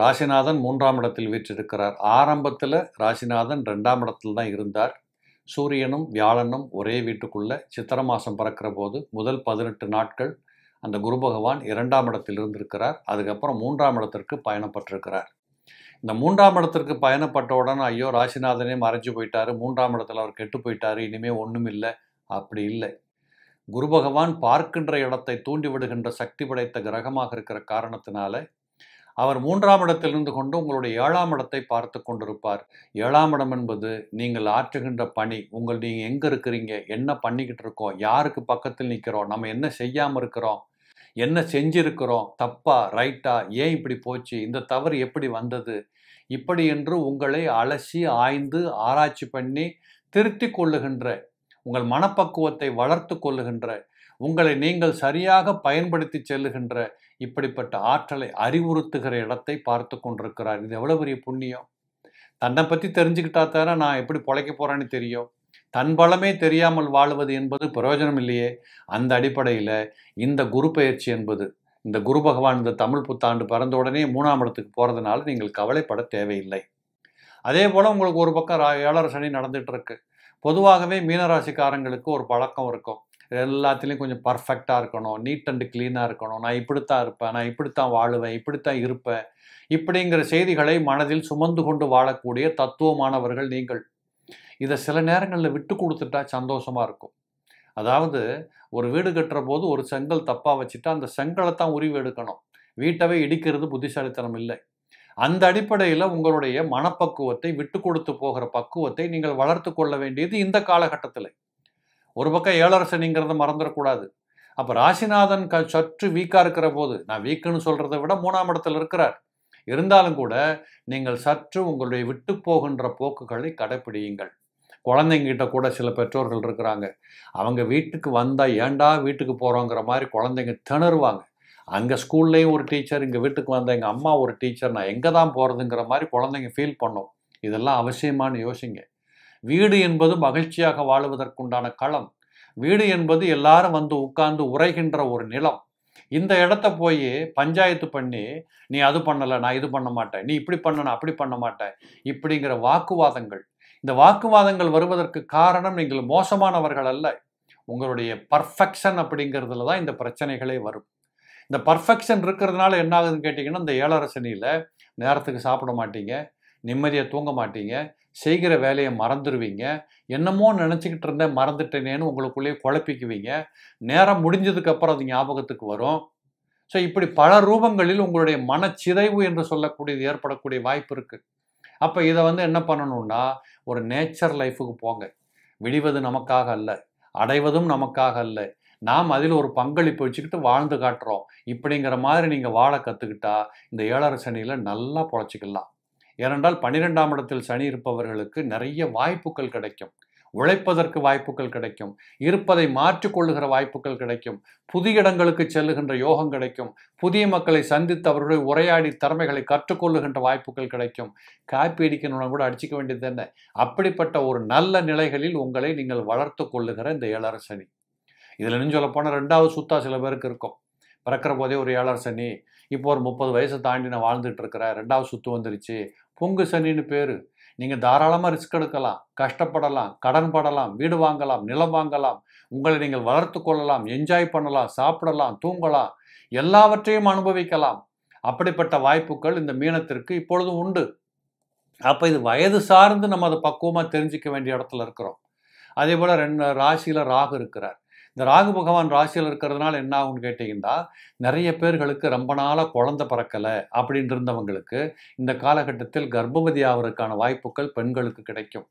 ராசிநாதன் மூன்றாம் இடத்தில் வீற்றிருக்கிறார் ஆரம்பத்தில் ராசிநாதன் ரெண்டாம் இடத்தில் தான் இருந்தார் சூரியனும் வியாழனும் ஒரே வீட்டுக்குள்ளே சித்திர மாதம் பறக்கிற போது முதல் பதினெட்டு நாட்கள் அந்த குரு பகவான் இரண்டாம் இடத்தில் இருந்திருக்கிறார் அதுக்கப்புறம் மூன்றாம் இடத்திற்கு பயணப்பட்டிருக்கிறார் இந்த மூன்றாம் இடத்திற்கு பயணப்பட்ட உடனே ஐயோ ராசிநாதனே மறைஞ்சு போயிட்டாரு மூன்றாம் இடத்துல அவர் கெட்டு போயிட்டாரு இனிமேல் ஒன்றும் இல்லை அப்படி இல்லை குரு பகவான் பார்க்கின்ற இடத்தை தூண்டி விடுகின்ற சக்தி படைத்த கிரகமாக இருக்கிற காரணத்தினால அவர் மூன்றாம் இடத்திலிருந்து கொண்டு உங்களுடைய ஏழாம் இடத்தை பார்த்து கொண்டிருப்பார் ஏழாம் இடம் என்பது நீங்கள் ஆற்றுகின்ற பணி உங்கள் நீங்கள் எங்கே இருக்கிறீங்க என்ன பண்ணிக்கிட்டு இருக்கோம் யாருக்கு பக்கத்தில் நிற்கிறோம் நம்ம என்ன செய்யாமல் இருக்கிறோம் என்ன செஞ்சிருக்கிறோம் தப்பா ரைட்டா ஏன் இப்படி போச்சு இந்த தவறு எப்படி வந்தது இப்படி என்று உங்களை அலசி ஆய்ந்து ஆராய்ச்சி பண்ணி திருத்தி கொள்ளுகின்ற உங்கள் மனப்பக்குவத்தை வளர்த்து கொள்ளுகின்ற உங்களை நீங்கள் சரியாக பயன்படுத்தி செல்லுகின்ற இப்படிப்பட்ட ஆற்றலை அறிவுறுத்துகிற இடத்தை பார்த்து கொண்டிருக்கிறார் இது எவ்வளோ பெரிய புண்ணியம் தன்னை பற்றி தெரிஞ்சுக்கிட்டா தானே நான் எப்படி பொழைக்க போகிறேன்னு தெரியும் தன் பலமே தெரியாமல் வாழ்வது என்பது பிரயோஜனம் இல்லையே அந்த அடிப்படையில் இந்த குரு பயிற்சி என்பது இந்த குரு பகவான் இந்த தமிழ் புத்தாண்டு பிறந்த உடனே மூணாம் இடத்துக்கு போகிறதுனால நீங்கள் கவலைப்பட தேவையில்லை அதே போல் உங்களுக்கு ஒரு பக்கம் ஏழரை சனி நடந்துகிட்டு இருக்கு பொதுவாகவே மீனராசிக்காரங்களுக்கு ஒரு பழக்கம் இருக்கும் எல்லாத்துலேயும் கொஞ்சம் பர்ஃபெக்டாக இருக்கணும் நீட் அண்டு க்ளீனாக இருக்கணும் நான் இப்படித்தான் இருப்பேன் நான் இப்படித்தான் வாழுவேன் இப்படித்தான் இருப்பேன் இப்படிங்கிற செய்திகளை மனதில் சுமந்து கொண்டு வாழக்கூடிய தத்துவமானவர்கள் நீங்கள் இதை சில நேரங்களில் விட்டு கொடுத்துட்டா சந்தோஷமாக இருக்கும் அதாவது ஒரு வீடு கட்டுற போது ஒரு செங்கல் தப்பாக வச்சுட்டா அந்த செங்கலை தான் உரிவு எடுக்கணும் வீட்டவே இடிக்கிறது புத்திசாலித்தனம் இல்லை அந்த அடிப்படையில் உங்களுடைய மனப்பக்குவத்தை விட்டு கொடுத்து போகிற பக்குவத்தை நீங்கள் வளர்த்து கொள்ள வேண்டியது இந்த காலகட்டத்தில் ஒரு பக்கம் ஏழரசனிங்கிறத மறந்துடக்கூடாது அப்போ ராசிநாதன் க சற்று வீக்காக இருக்கிற போது நான் வீக்குன்னு சொல்கிறத விட மூணாம் இடத்துல இருக்கிறார் இருந்தாலும் கூட நீங்கள் சற்று உங்களுடைய விட்டு போகின்ற போக்குகளை கடைப்பிடியுங்கள் குழந்தைங்கிட்ட கூட சில பெற்றோர்கள் இருக்கிறாங்க அவங்க வீட்டுக்கு வந்தால் ஏண்டா வீட்டுக்கு போகிறோங்கிற மாதிரி குழந்தைங்க திணறுவாங்க அங்கே ஸ்கூல்லேயும் ஒரு டீச்சர் இங்கே வீட்டுக்கு வந்த எங்கள் அம்மா ஒரு டீச்சர் நான் எங்கே தான் போகிறதுங்கிற மாதிரி குழந்தைங்க ஃபீல் பண்ணோம் இதெல்லாம் அவசியமானு யோசிங்க வீடு என்பது மகிழ்ச்சியாக வாழுவதற்குண்டான களம் வீடு என்பது எல்லாரும் வந்து உட்கார்ந்து உரைகின்ற ஒரு நிலம் இந்த இடத்த போய் பஞ்சாயத்து பண்ணி நீ அது பண்ணலை நான் இது பண்ண மாட்டேன் நீ இப்படி பண்ண நான் அப்படி பண்ண மாட்டேன் இப்படிங்கிற வாக்குவாதங்கள் இந்த வாக்குவாதங்கள் வருவதற்கு காரணம் நீங்கள் மோசமானவர்கள் அல்ல உங்களுடைய பர்ஃபெக்ஷன் அப்படிங்கிறதுல தான் இந்த பிரச்சனைகளே வரும் இந்த பர்ஃபெக்ஷன் இருக்கிறதுனால என்ன ஆகுதுன்னு கேட்டிங்கன்னா இந்த ஏழரசனியில் நேரத்துக்கு சாப்பிட மாட்டீங்க நிம்மதியாக தூங்க மாட்டீங்க செய்கிற வேலையை மறந்துடுவீங்க என்னமோ நினச்சிக்கிட்டு இருந்தேன் மறந்துட்டேனேன்னு உங்களுக்குள்ளேயே குழப்பிக்குவீங்க நேரம் முடிஞ்சதுக்கப்புறம் அது ஞாபகத்துக்கு வரும் ஸோ இப்படி பல ரூபங்களில் உங்களுடைய மனச்சிதைவு என்று சொல்லக்கூடியது ஏற்படக்கூடிய வாய்ப்பு இருக்குது அப்போ இதை வந்து என்ன பண்ணணும்னா ஒரு நேச்சர் லைஃபுக்கு போங்க விடிவது நமக்காக அல்ல அடைவதும் நமக்காக அல்ல நாம் அதில் ஒரு பங்களிப்பு வச்சுக்கிட்டு வாழ்ந்து காட்டுறோம் இப்படிங்கிற மாதிரி நீங்கள் வாழ கற்றுக்கிட்டா இந்த ஏழரை சனியில் நல்லா பொழைச்சிக்கலாம் ஏனென்றால் பன்னிரெண்டாம் இடத்தில் சனி இருப்பவர்களுக்கு நிறைய வாய்ப்புகள் கிடைக்கும் உழைப்பதற்கு வாய்ப்புகள் கிடைக்கும் இருப்பதை மாற்றிக்கொள்ளுகிற வாய்ப்புகள் கிடைக்கும் புதிய இடங்களுக்கு செல்லுகின்ற யோகம் கிடைக்கும் புதிய மக்களை சந்தித்து அவருடைய உரையாடி திறமைகளை கற்றுக்கொள்ளுகின்ற வாய்ப்புகள் கிடைக்கும் காப்பி அடிக்கணும்னா கூட அடிச்சிக்க வேண்டியது என்ன அப்படிப்பட்ட ஒரு நல்ல நிலைகளில் உங்களை நீங்கள் வளர்த்து கொள்ளுகிற இந்த ஏழரை சனி இதில் இன்னும் சொல்ல போனால் ரெண்டாவது சுத்தா சில பேருக்கு இருக்கும் பிறக்கிற போதே ஒரு ஏழரை சனி இப்போ ஒரு முப்பது வயசை தாண்டி நான் வாழ்ந்துட்டு இருக்கிறேன் ரெண்டாவது சுத்து வந்துருச்சு பொங்கு சனின்னு பேர் நீங்கள் தாராளமாக ரிஸ்க் எடுக்கலாம் கஷ்டப்படலாம் கடன் படலாம் வீடு வாங்கலாம் நிலம் வாங்கலாம் உங்களை நீங்கள் வளர்த்து கொள்ளலாம் என்ஜாய் பண்ணலாம் சாப்பிடலாம் தூங்கலாம் எல்லாவற்றையும் அனுபவிக்கலாம் அப்படிப்பட்ட வாய்ப்புகள் இந்த மீனத்திற்கு இப்பொழுதும் உண்டு அப்போ இது வயது சார்ந்து நம்ம அதை பக்குவமாக தெரிஞ்சிக்க வேண்டிய இடத்துல இருக்கிறோம் அதே போல் ரெண்டு ராசியில் ராகு இருக்கிறார் இந்த ராகு பகவான் ராசியில் இருக்கிறதுனால என்ன ஆகும்னு கேட்டிங்கன்னா நிறைய பேர்களுக்கு ரொம்ப நாளாக குழந்த பிறக்கலை அப்படின்னு இருந்தவங்களுக்கு இந்த காலகட்டத்தில் கர்ப்பவதி ஆவதற்கான வாய்ப்புகள் பெண்களுக்கு கிடைக்கும்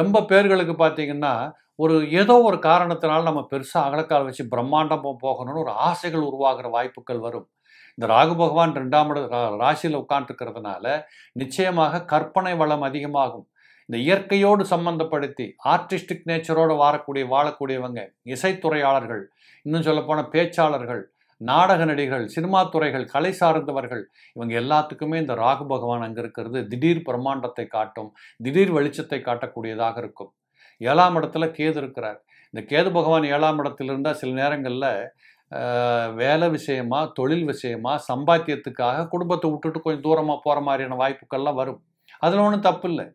ரொம்ப பேர்களுக்கு பார்த்தீங்கன்னா ஒரு ஏதோ ஒரு காரணத்தினால நம்ம பெருசாக அகலக்கால் வச்சு பிரம்மாண்டம் போகணும்னு ஒரு ஆசைகள் உருவாகிற வாய்ப்புகள் வரும் இந்த ராகு பகவான் ரெண்டாம் ராசியில் உட்காந்துருக்கிறதுனால நிச்சயமாக கற்பனை வளம் அதிகமாகும் இந்த இயற்கையோடு சம்பந்தப்படுத்தி ஆர்டிஸ்டிக் நேச்சரோடு வாழக்கூடிய வாழக்கூடியவங்க இசைத்துறையாளர்கள் இன்னும் சொல்லப்போனால் பேச்சாளர்கள் நாடக நடிகர்கள் சினிமா துறைகள் கலை சார்ந்தவர்கள் இவங்க எல்லாத்துக்குமே இந்த ராகு பகவான் அங்கே இருக்கிறது திடீர் பிரம்மாண்டத்தை காட்டும் திடீர் வெளிச்சத்தை காட்டக்கூடியதாக இருக்கும் ஏழாம் இடத்துல கேது இருக்கிறார் இந்த கேது பகவான் ஏழாம் இடத்துல இருந்தால் சில நேரங்களில் வேலை விஷயமா தொழில் விஷயமா சம்பாத்தியத்துக்காக குடும்பத்தை விட்டுட்டு கொஞ்சம் தூரமாக போகிற மாதிரியான வாய்ப்புகள்லாம் வரும் அதில் ஒன்றும் தப்பு இல்லை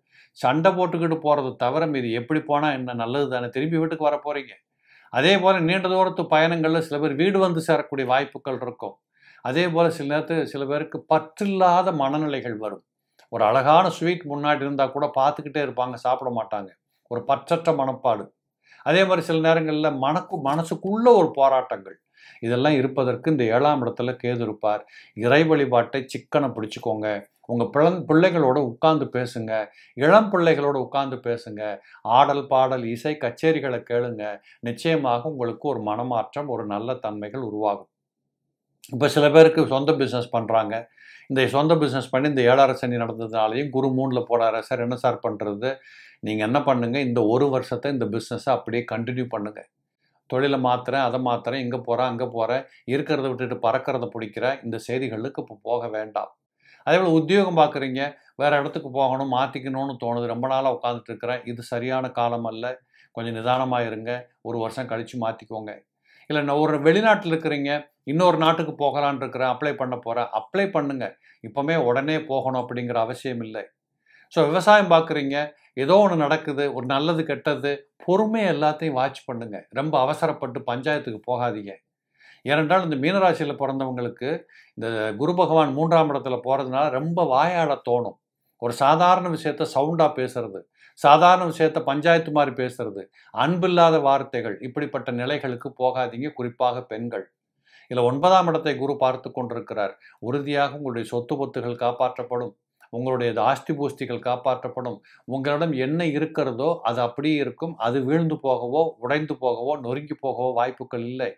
சண்டை போட்டுக்கிட்டு போகிறது தவிர மீது எப்படி போனால் என்ன நல்லது தானே திரும்பி வீட்டுக்கு வர போகிறீங்க அதே போல் நீண்ட தூரத்து பயணங்களில் சில பேர் வீடு வந்து சேரக்கூடிய வாய்ப்புகள் இருக்கும் அதே போல் சில நேரத்து சில பேருக்கு பற்றில்லாத மனநிலைகள் வரும் ஒரு அழகான ஸ்வீட் முன்னாடி இருந்தால் கூட பார்த்துக்கிட்டே இருப்பாங்க சாப்பிட மாட்டாங்க ஒரு பற்றற்ற மனப்பாடு அதே மாதிரி சில நேரங்களில் மனக்கு மனசுக்குள்ள ஒரு போராட்டங்கள் இதெல்லாம் இருப்பதற்கு இந்த ஏழாம் இடத்துல கேது இருப்பார் இறை வழிபாட்டை சிக்கனை பிடிச்சிக்கோங்க உங்கள் பிள்ளை பிள்ளைகளோட உட்கார்ந்து பேசுங்க இளம் பிள்ளைகளோடு உட்கார்ந்து பேசுங்க ஆடல் பாடல் இசை கச்சேரிகளை கேளுங்க நிச்சயமாக உங்களுக்கு ஒரு மனமாற்றம் ஒரு நல்ல தன்மைகள் உருவாகும் இப்போ சில பேருக்கு சொந்த பிஸ்னஸ் பண்ணுறாங்க இந்த சொந்த பிஸ்னஸ் பண்ணி இந்த ஏழரை சனி நடந்ததுனாலையும் குரு மூணில் போடாத சார் என்ன சார் பண்ணுறது நீங்கள் என்ன பண்ணுங்கள் இந்த ஒரு வருஷத்தை இந்த பிஸ்னஸை அப்படியே கண்டினியூ பண்ணுங்கள் தொழிலை மாற்றுறேன் அதை மாத்திரேன் இங்கே போகிறேன் அங்கே போகிறேன் இருக்கிறத விட்டுட்டு பறக்கிறத பிடிக்கிற இந்த செய்திகளுக்கு இப்போ போக வேண்டாம் அதே போல் உத்தியோகம் பார்க்குறீங்க வேறு இடத்துக்கு போகணும் மாற்றிக்கணும்னு தோணுது ரொம்ப நாளாக உட்காந்துட்டு இருக்கிறேன் இது சரியான காலம் அல்ல கொஞ்சம் நிதானமாக இருங்க ஒரு வருஷம் கழித்து மாற்றிக்கோங்க இல்லை நான் ஒரு வெளிநாட்டில் இருக்கிறீங்க இன்னொரு நாட்டுக்கு போகலான் இருக்கிறேன் அப்ளை பண்ண போகிறேன் அப்ளை பண்ணுங்கள் இப்போமே உடனே போகணும் அப்படிங்கிற அவசியம் இல்லை ஸோ விவசாயம் பார்க்குறீங்க ஏதோ ஒன்று நடக்குது ஒரு நல்லது கெட்டது பொறுமையை எல்லாத்தையும் வாட்ச் பண்ணுங்கள் ரொம்ப அவசரப்பட்டு பஞ்சாயத்துக்கு போகாதீங்க ஏனென்றால் இந்த மீனராசியில் பிறந்தவங்களுக்கு இந்த குரு பகவான் மூன்றாம் இடத்துல போகிறதுனால ரொம்ப வாயாட தோணும் ஒரு சாதாரண விஷயத்த சவுண்டாக பேசுறது சாதாரண விஷயத்த பஞ்சாயத்து மாதிரி பேசுறது அன்பில்லாத வார்த்தைகள் இப்படிப்பட்ட நிலைகளுக்கு போகாதீங்க குறிப்பாக பெண்கள் இதில் ஒன்பதாம் இடத்தை குரு பார்த்து கொண்டிருக்கிறார் உறுதியாக உங்களுடைய சொத்து பொத்துகள் காப்பாற்றப்படும் உங்களுடைய ஆஸ்தி பூஸ்திகள் காப்பாற்றப்படும் உங்களிடம் என்ன இருக்கிறதோ அது அப்படியே இருக்கும் அது வீழ்ந்து போகவோ உடைந்து போகவோ நொறுங்கி போகவோ வாய்ப்புகள் இல்லை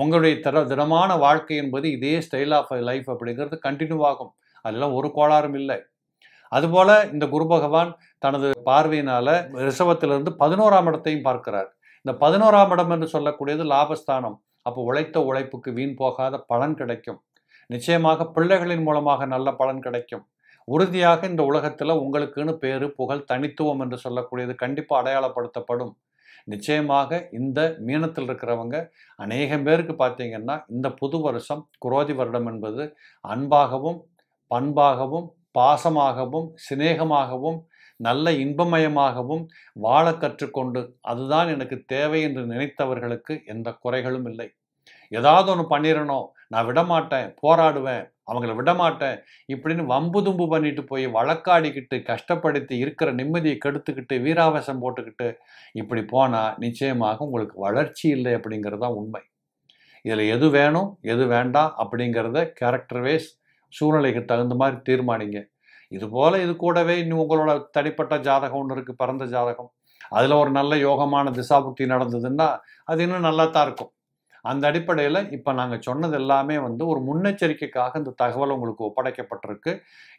உங்களுடைய தர திடமான வாழ்க்கை என்பது இதே ஸ்டைல் ஆஃப் லைஃப் அப்படிங்கிறது கண்டினியூ ஆகும் அதெல்லாம் ஒரு கோளாறும் இல்லை அதுபோல் இந்த குரு பகவான் தனது பார்வையினால் ரிஷபத்திலிருந்து பதினோராம் இடத்தையும் பார்க்கிறார் இந்த பதினோராம் இடம் என்று சொல்லக்கூடியது லாபஸ்தானம் அப்போ உழைத்த உழைப்புக்கு வீண் போகாத பலன் கிடைக்கும் நிச்சயமாக பிள்ளைகளின் மூலமாக நல்ல பலன் கிடைக்கும் உறுதியாக இந்த உலகத்தில் உங்களுக்குன்னு பேரு புகழ் தனித்துவம் என்று சொல்லக்கூடியது கண்டிப்பாக அடையாளப்படுத்தப்படும் நிச்சயமாக இந்த மீனத்தில் இருக்கிறவங்க அநேகம் பேருக்கு பார்த்தீங்கன்னா இந்த புது வருஷம் குரோதி வருடம் என்பது அன்பாகவும் பண்பாகவும் பாசமாகவும் சிநேகமாகவும் நல்ல இன்பமயமாகவும் வாழ கற்றுக்கொண்டு அதுதான் எனக்கு தேவை என்று நினைத்தவர்களுக்கு எந்த குறைகளும் இல்லை ஏதாவது ஒன்று பண்ணிடணும் நான் விடமாட்டேன் போராடுவேன் அவங்கள விடமாட்டேன் இப்படின்னு வம்பு தும்பு பண்ணிட்டு போய் வழக்காடிக்கிட்டு கஷ்டப்படுத்தி இருக்கிற நிம்மதியை கெடுத்துக்கிட்டு வீராவேசம் போட்டுக்கிட்டு இப்படி போனால் நிச்சயமாக உங்களுக்கு வளர்ச்சி இல்லை அப்படிங்கிறது தான் உண்மை இதில் எது வேணும் எது வேண்டாம் அப்படிங்கிறத கேரக்டர் வைஸ் சூழ்நிலைக்கு தகுந்த மாதிரி தீர்மானிங்க இது போல் இது கூடவே இன்னும் உங்களோட தனிப்பட்ட ஜாதகம் ஒன்று இருக்குது பிறந்த ஜாதகம் அதில் ஒரு நல்ல யோகமான திசாபுக்தி நடந்ததுன்னா அது இன்னும் நல்லா தான் இருக்கும் அந்த அடிப்படையில் இப்போ நாங்கள் சொன்னது எல்லாமே வந்து ஒரு முன்னெச்சரிக்கைக்காக இந்த தகவல் உங்களுக்கு ஒப்படைக்கப்பட்டிருக்கு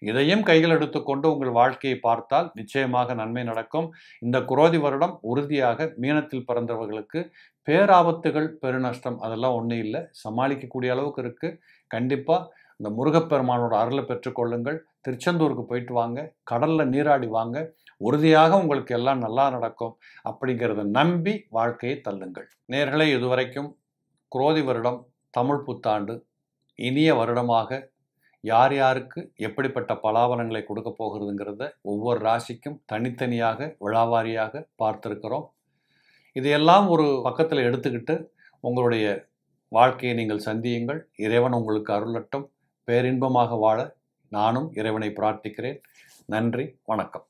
இதையும் கைகள் எடுத்துக்கொண்டு உங்கள் வாழ்க்கையை பார்த்தால் நிச்சயமாக நன்மை நடக்கும் இந்த குரோதி வருடம் உறுதியாக மீனத்தில் பிறந்தவர்களுக்கு பேராபத்துகள் பெருநஷ்டம் அதெல்லாம் ஒன்றும் இல்லை சமாளிக்கக்கூடிய அளவுக்கு இருக்குது கண்டிப்பாக இந்த முருகப்பெருமானோட அருளை பெற்றுக்கொள்ளுங்கள் திருச்செந்தூருக்கு போயிட்டு வாங்க கடலில் நீராடி வாங்க உறுதியாக உங்களுக்கு எல்லாம் நல்லா நடக்கும் அப்படிங்கிறத நம்பி வாழ்க்கையை தள்ளுங்கள் நேர்களை இதுவரைக்கும் குரோதி வருடம் தமிழ் புத்தாண்டு இனிய வருடமாக யார் யாருக்கு எப்படிப்பட்ட பலாபலங்களை கொடுக்க போகிறதுங்கிறத ஒவ்வொரு ராசிக்கும் தனித்தனியாக விழாவாரியாக பார்த்துருக்கிறோம் இதையெல்லாம் ஒரு பக்கத்தில் எடுத்துக்கிட்டு உங்களுடைய வாழ்க்கையை நீங்கள் சந்தியுங்கள் இறைவன் உங்களுக்கு அருளட்டும் பேரின்பமாக வாழ நானும் இறைவனை பிரார்த்திக்கிறேன் நன்றி வணக்கம்